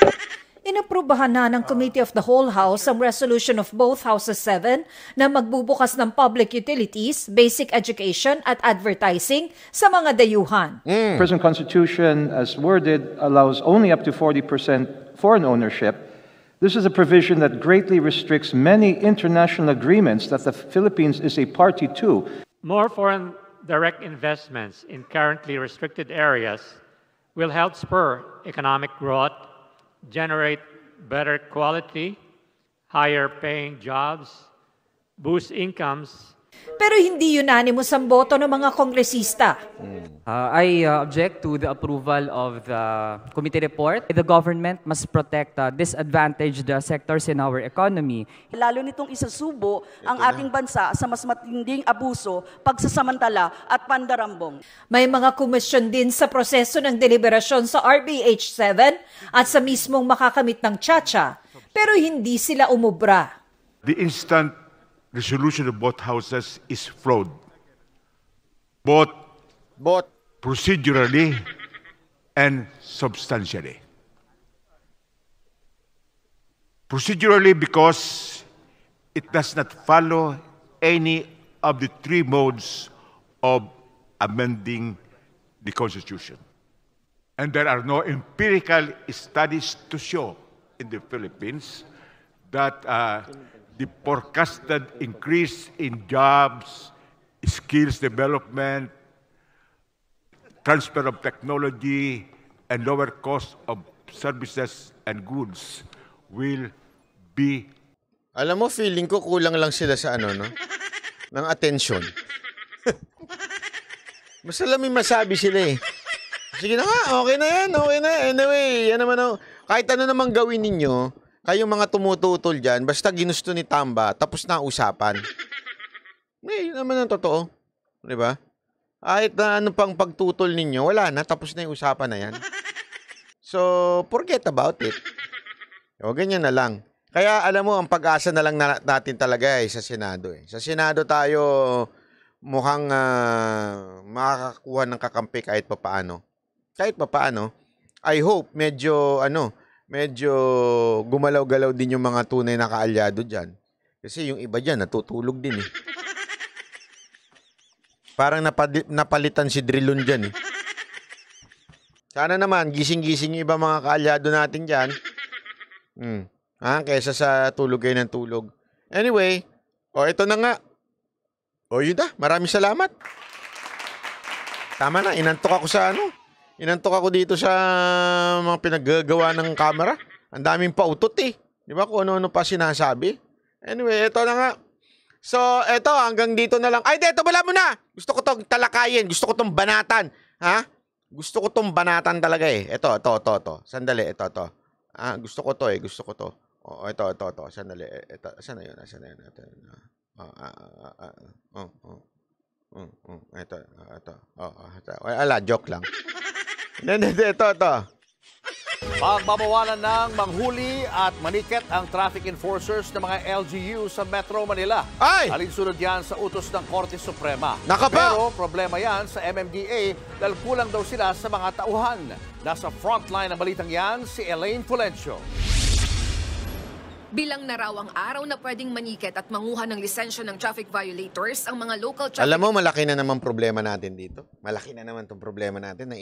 Inaprubahan na ng Committee of the Whole House ang resolution of both Houses 7 na magbubukas ng public utilities, basic education at advertising sa mga dayuhan. Present constitution as worded allows only up to 40% foreign ownership, this is a provision that greatly restricts many international agreements that the Philippines is a party to. More foreign direct investments in currently restricted areas will help spur economic growth, generate better quality, higher paying jobs, boost incomes, Pero hindi unanimous ang boto ng mga kongresista. Hmm. Uh, I uh, object to the approval of the committee report. The government must protect the uh, disadvantaged uh, sectors in our economy. Lalo nitong isasubo ang ating bansa sa mas matinding abuso, pagsasamantala at pandarambong. May mga komisyon din sa proseso ng deliberasyon sa RBH 7 at sa mismong makakamit ng Chacha, pero hindi sila umubra. The instant resolution of both houses is flawed. Both, both procedurally and substantially. Procedurally, because it does not follow any of the three modes of amending the Constitution. And there are no empirical studies to show in the Philippines that uh, the forecasted increase in jobs, skills development, transfer of technology, and lower cost of services and goods will be... Alam mo, feeling ko kulang lang sila sa ano, no? Ng attention. Masala may masabi sila eh. Sige na nga, okay na yan, okay na. Anyway, yan naman, oh. kahit ano naman gawin ninyo, Kayong mga tumututol dyan, basta ginusto ni Tamba, tapos na usapan. Eh, yun naman ang totoo. Di ba? Kahit na ano pang pagtutol ninyo, wala na, tapos na yung usapan na yan. So, forget about it. O, ganyan na lang. Kaya alam mo, ang pag-asa na lang natin talaga ay eh, sa Senado. Eh. Sa Senado tayo mukhang uh, makakakuha ng kakampi kahit papaano. Kahit papaano. I hope medyo ano, medyo gumalaw-galaw din yung mga tunay na kaalyado dyan. Kasi yung iba dyan, natutulog din eh. Parang napad- napalitan si Drilon dyan eh. Sana naman, gising-gising yung iba mga kaalyado natin dyan. Hmm. Ah, kesa sa tulog kayo ng tulog. Anyway, o oh, ito na nga. O oh, yun na, maraming salamat. Tama na, inantok ako sa ano. Inantok ako dito sa mga pinaggagawa ng camera. Ang daming pautot eh. Di ba? Kung ano-ano pa sinasabi. Anyway, ito na nga. So, eto, hanggang dito na lang. Ay, dito, wala mo na! Gusto ko tong talakayin. Gusto ko tong banatan. Ha? Gusto ko tong banatan talaga eh. Ito, ito, ito, ito. Sandali, ito, ito. Ah, gusto ko to eh. Gusto ko to. O, oh, ito, ito, ito. Sandali. Ito, e, saan na yun? Ah, saan na yun? Ito, yun. Oh, ah, ah, ah, oh, oh. Mm, mm, ito, ito. Oh, ito. Oh. Ah, oh, oh, wala, joke lang. Hindi, ito, ito. Pagbabawalan ng manghuli at maniket ang traffic enforcers ng mga LGU sa Metro Manila. Ay! Alinsunod yan sa utos ng Korte Suprema. Nakapa! Pero problema yan sa MMDA dahil kulang daw sila sa mga tauhan. Nasa frontline ng balitang yan si Elaine Pulencio. Bilang narawang araw na pwedeng maniket at manguha ng lisensya ng traffic violators, ang mga local traffic... Alam mo, malaki na naman problema natin dito. Malaki na naman itong problema natin na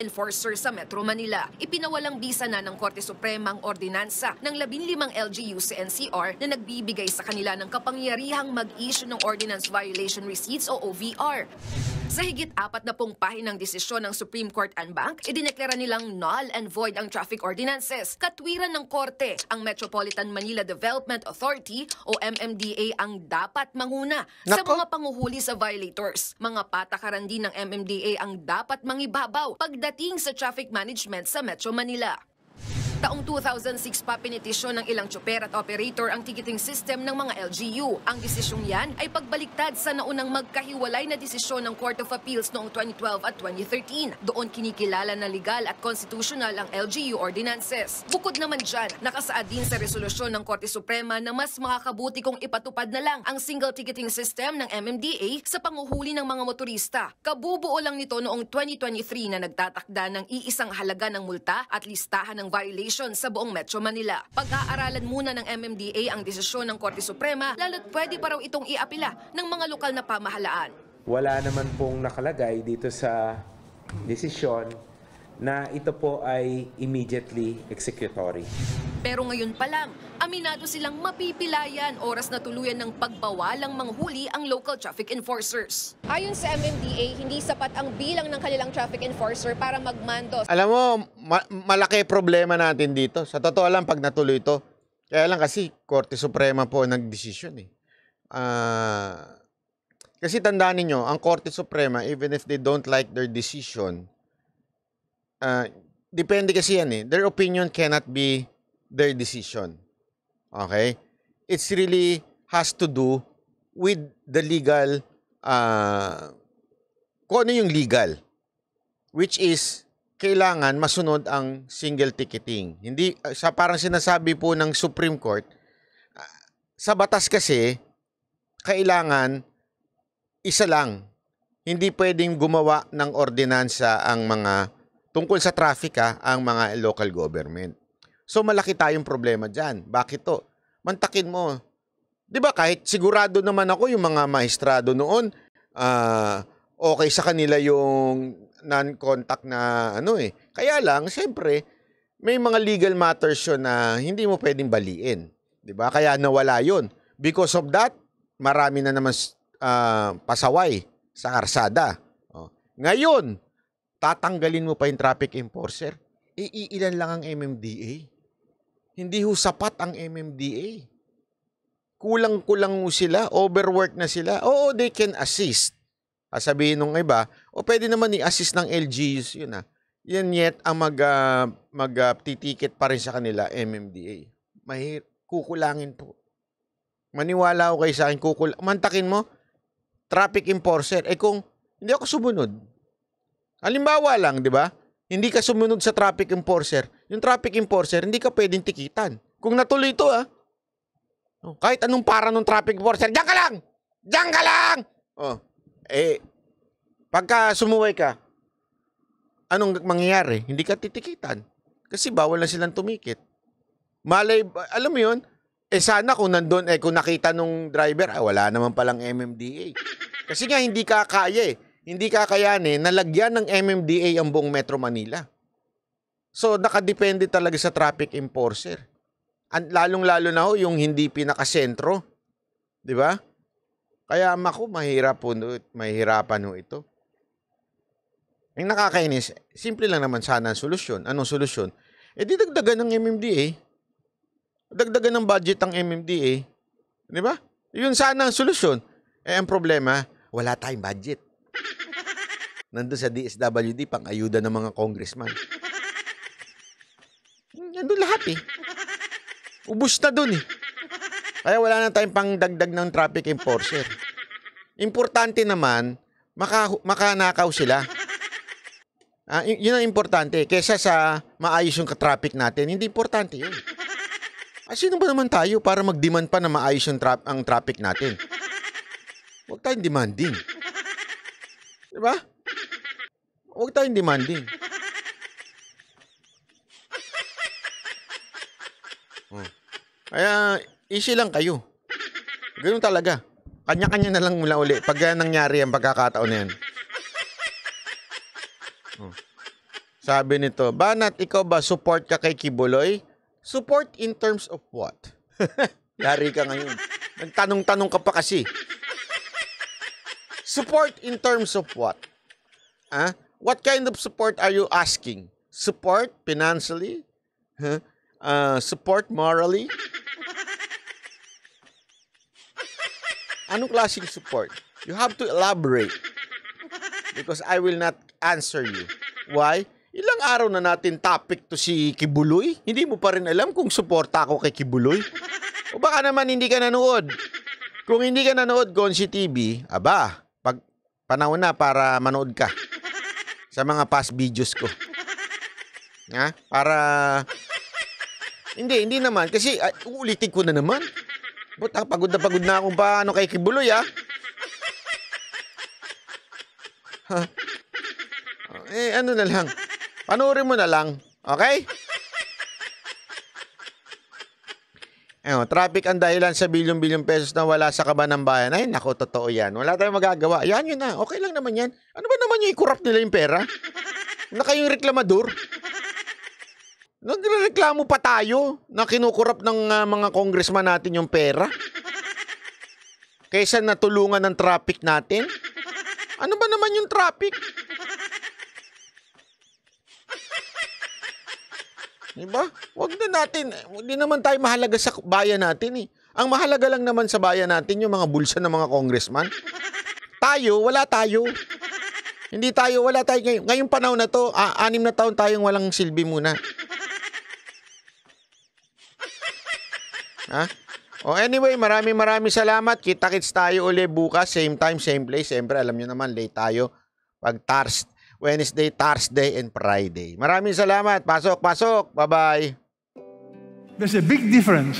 enforcer sa Metro Manila. Ipinawalang bisa na ng Korte Suprema ang ordinansa ng 15 LGU-CNCR na nagbibigay sa kanila ng kapangyarihang mag-issue ng Ordinance Violation Receipts o OVR. Sa higit apat na pong pahinang desisyon ng Supreme Court and Bank, idineklara nilang null and void ang traffic ordinances. Katwiran ng Korte, ang Metropolitan Manila Development Authority o MMDA ang dapat manguna Nako. sa mga panguhuli sa violators. Mga patakaran din ng MMDA ang dapat mangibabaw pagdating pagdating sa traffic management sa Metro Manila. Taong 2006 pa pinitisyon ng ilang chopper at operator ang ticketing system ng mga LGU. Ang desisyong yan ay pagbaliktad sa naunang magkahiwalay na desisyon ng Court of Appeals noong 2012 at 2013. Doon kinikilala na legal at constitutional ang LGU ordinances. Bukod naman dyan, nakasaad din sa resolusyon ng Korte Suprema na mas makakabuti kung ipatupad na lang ang single ticketing system ng MMDA sa panguhuli ng mga motorista. Kabubuo lang nito noong 2023 na nagtatakda ng iisang halaga ng multa at listahan ng violation subdivision sa buong Metro Manila. Pag-aaralan muna ng MMDA ang desisyon ng Korte Suprema lalo't pwede pa raw itong iapila ng mga lokal na pamahalaan. Wala naman pong nakalagay dito sa desisyon na ito po ay immediately executory. Pero ngayon pa lang, aminado silang mapipilayan oras na tuluyan ng pagbawalang manghuli ang local traffic enforcers. Ayon sa MMDA, hindi sapat ang bilang ng kanilang traffic enforcer para magmando. Alam mo, ma- malaki problema natin dito. Sa totoo lang, pag natuloy ito, kaya lang kasi Korte Suprema po nagdesisyon eh. Uh, kasi tandaan niyo, ang Korte Suprema, even if they don't like their decision, uh, depende kasi yan eh. Their opinion cannot be their decision. Okay? It's really has to do with the legal uh, kung ano yung legal which is kailangan masunod ang single ticketing. Hindi ah, sa parang sinasabi po ng Supreme Court sa batas kasi kailangan isa lang. Hindi pwedeng gumawa ng ordinansa ang mga tungkol sa traffic ha, ah, ang mga local government. So malaki tayong problema dyan. Bakit to? Mantakin mo. Di ba kahit sigurado naman ako yung mga maestrado noon, uh, okay sa kanila yung non-contact na ano eh. Kaya lang, syempre, may mga legal matters yun na hindi mo pwedeng baliin. Di ba? Kaya nawala yun. Because of that, marami na naman uh, pasaway sa karsada. Oh. Ngayon, tatanggalin mo pa yung traffic enforcer, iilan lang ang MMDA. Hindi ho sapat ang MMDA. Kulang-kulang ho sila, overwork na sila. Oo, they can assist. Ah, sabihin nung iba, o pwede naman i-assist ng LGUs, yun ah. Yan yet ang mag, uh, mag uh, pa rin sa kanila, MMDA. Mahir, kukulangin po. Maniwala ko kayo sa akin, kukul... Mantakin mo, traffic enforcer. Eh kung hindi ako sumunod, Halimbawa lang, di ba? Hindi ka sumunod sa traffic enforcer. Yung traffic enforcer, hindi ka pwedeng tikitan. Kung natuloy ito, ah. Oh, kahit anong para ng traffic enforcer, diyan ka lang! Diyan ka lang! Oh, eh, pagka sumuway ka, anong mangyayari? Hindi ka titikitan. Kasi bawal na silang tumikit. Malay, alam mo yun, eh sana kung nandun, eh kung nakita nung driver, ah, wala naman palang MMDA. Kasi nga hindi ka kaya eh hindi kakayanin na lagyan ng MMDA ang buong Metro Manila. So nakadepende talaga sa traffic enforcer. At lalong-lalo na ho yung hindi pinakasentro. 'Di ba? Kaya mako mahirap po mahirapan ho ito. Ang nakakainis, simple lang naman sana ang solusyon. Anong solusyon? Eh di dagdagan ng MMDA. Dagdagan ng budget ang MMDA. Di ba? Yun sana ang solusyon. Eh ang problema, wala tayong budget nandun sa DSWD pang ayuda ng mga congressman. Nandun lahat eh. Ubus na dun eh. Kaya wala na tayong pangdagdag ng traffic enforcer. Importante naman, maka, makanakaw sila. Ah, yun ang importante. Kesa sa maayos yung traffic natin, hindi importante yun. Ah, sino ba naman tayo para mag-demand pa na maayos yung tra- ang traffic natin? Huwag tayong demanding. Diba? Huwag tayong demanding. oh. Kaya, easy lang kayo. Ganun talaga. Kanya-kanya na lang mula uli pag nangyari ang pagkakataon na yan. Oh. Sabi nito, Banat, ikaw ba support ka kay Kibuloy? Support in terms of what? Yari ka ngayon. Nagtanong-tanong ka pa kasi. Support in terms of what? Ah? What kind of support are you asking? Support financially? Huh? Uh, support morally? Anong klaseng support? You have to elaborate. Because I will not answer you. Why? Ilang araw na natin topic to si Kibuloy? Hindi mo pa rin alam kung suporta ako kay Kibuloy? O baka naman hindi ka nanood. Kung hindi ka nanood, Gonsi TV, aba, pag panahon na para manood ka sa mga past videos ko. Ha? Para Hindi, hindi naman kasi uh, uulitin ko na naman. Butang ah, pagod na pagod na akong paano kay Kibuloy ah. ha. ha? Oh, eh ano na lang. Panoorin mo na lang. Okay? Ayun, eh, oh, traffic ang dahilan sa bilyon bilyong pesos na wala sa kaban ng bayan. Ay, nako, totoo yan. Wala tayong magagawa. Yan, yun na. Okay lang naman yan. Ano ba naman yung i nila yung pera? Na kayong reklamador? Nagre-reklamo pa tayo na kinukurap ng uh, mga congressman natin yung pera. Kaysa natulungan ng traffic natin. Ano ba naman yung traffic? Di ba? Huwag na natin. Hindi naman tayo mahalaga sa bayan natin eh. Ang mahalaga lang naman sa bayan natin yung mga bulsa ng mga congressman. Tayo, wala tayo. Hindi tayo, wala tayo. Ngayon, ngayong panahon na to, a- anim na taon tayong walang silbi muna. Ha? Oh, anyway, maraming maraming salamat. Kita-kits tayo ulit bukas. Same time, same place. Siyempre, alam nyo naman, late tayo. Pag Tars, Wednesday, Thursday, and Friday. Maraming salamat. Pasok, pasok. Bye-bye. There's a big difference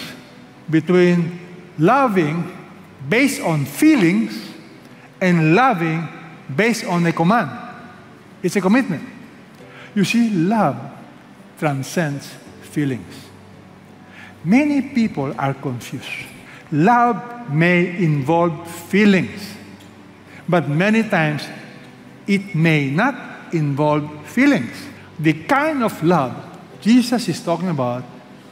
between loving based on feelings and loving based on a command. It's a commitment. You see, love transcends feelings. Many people are confused. Love may involve feelings, but many times it may not involved feelings. The kind of love Jesus is talking about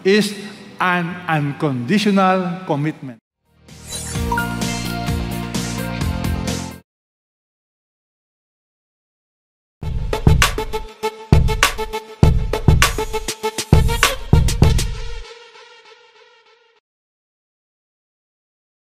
is an unconditional commitment.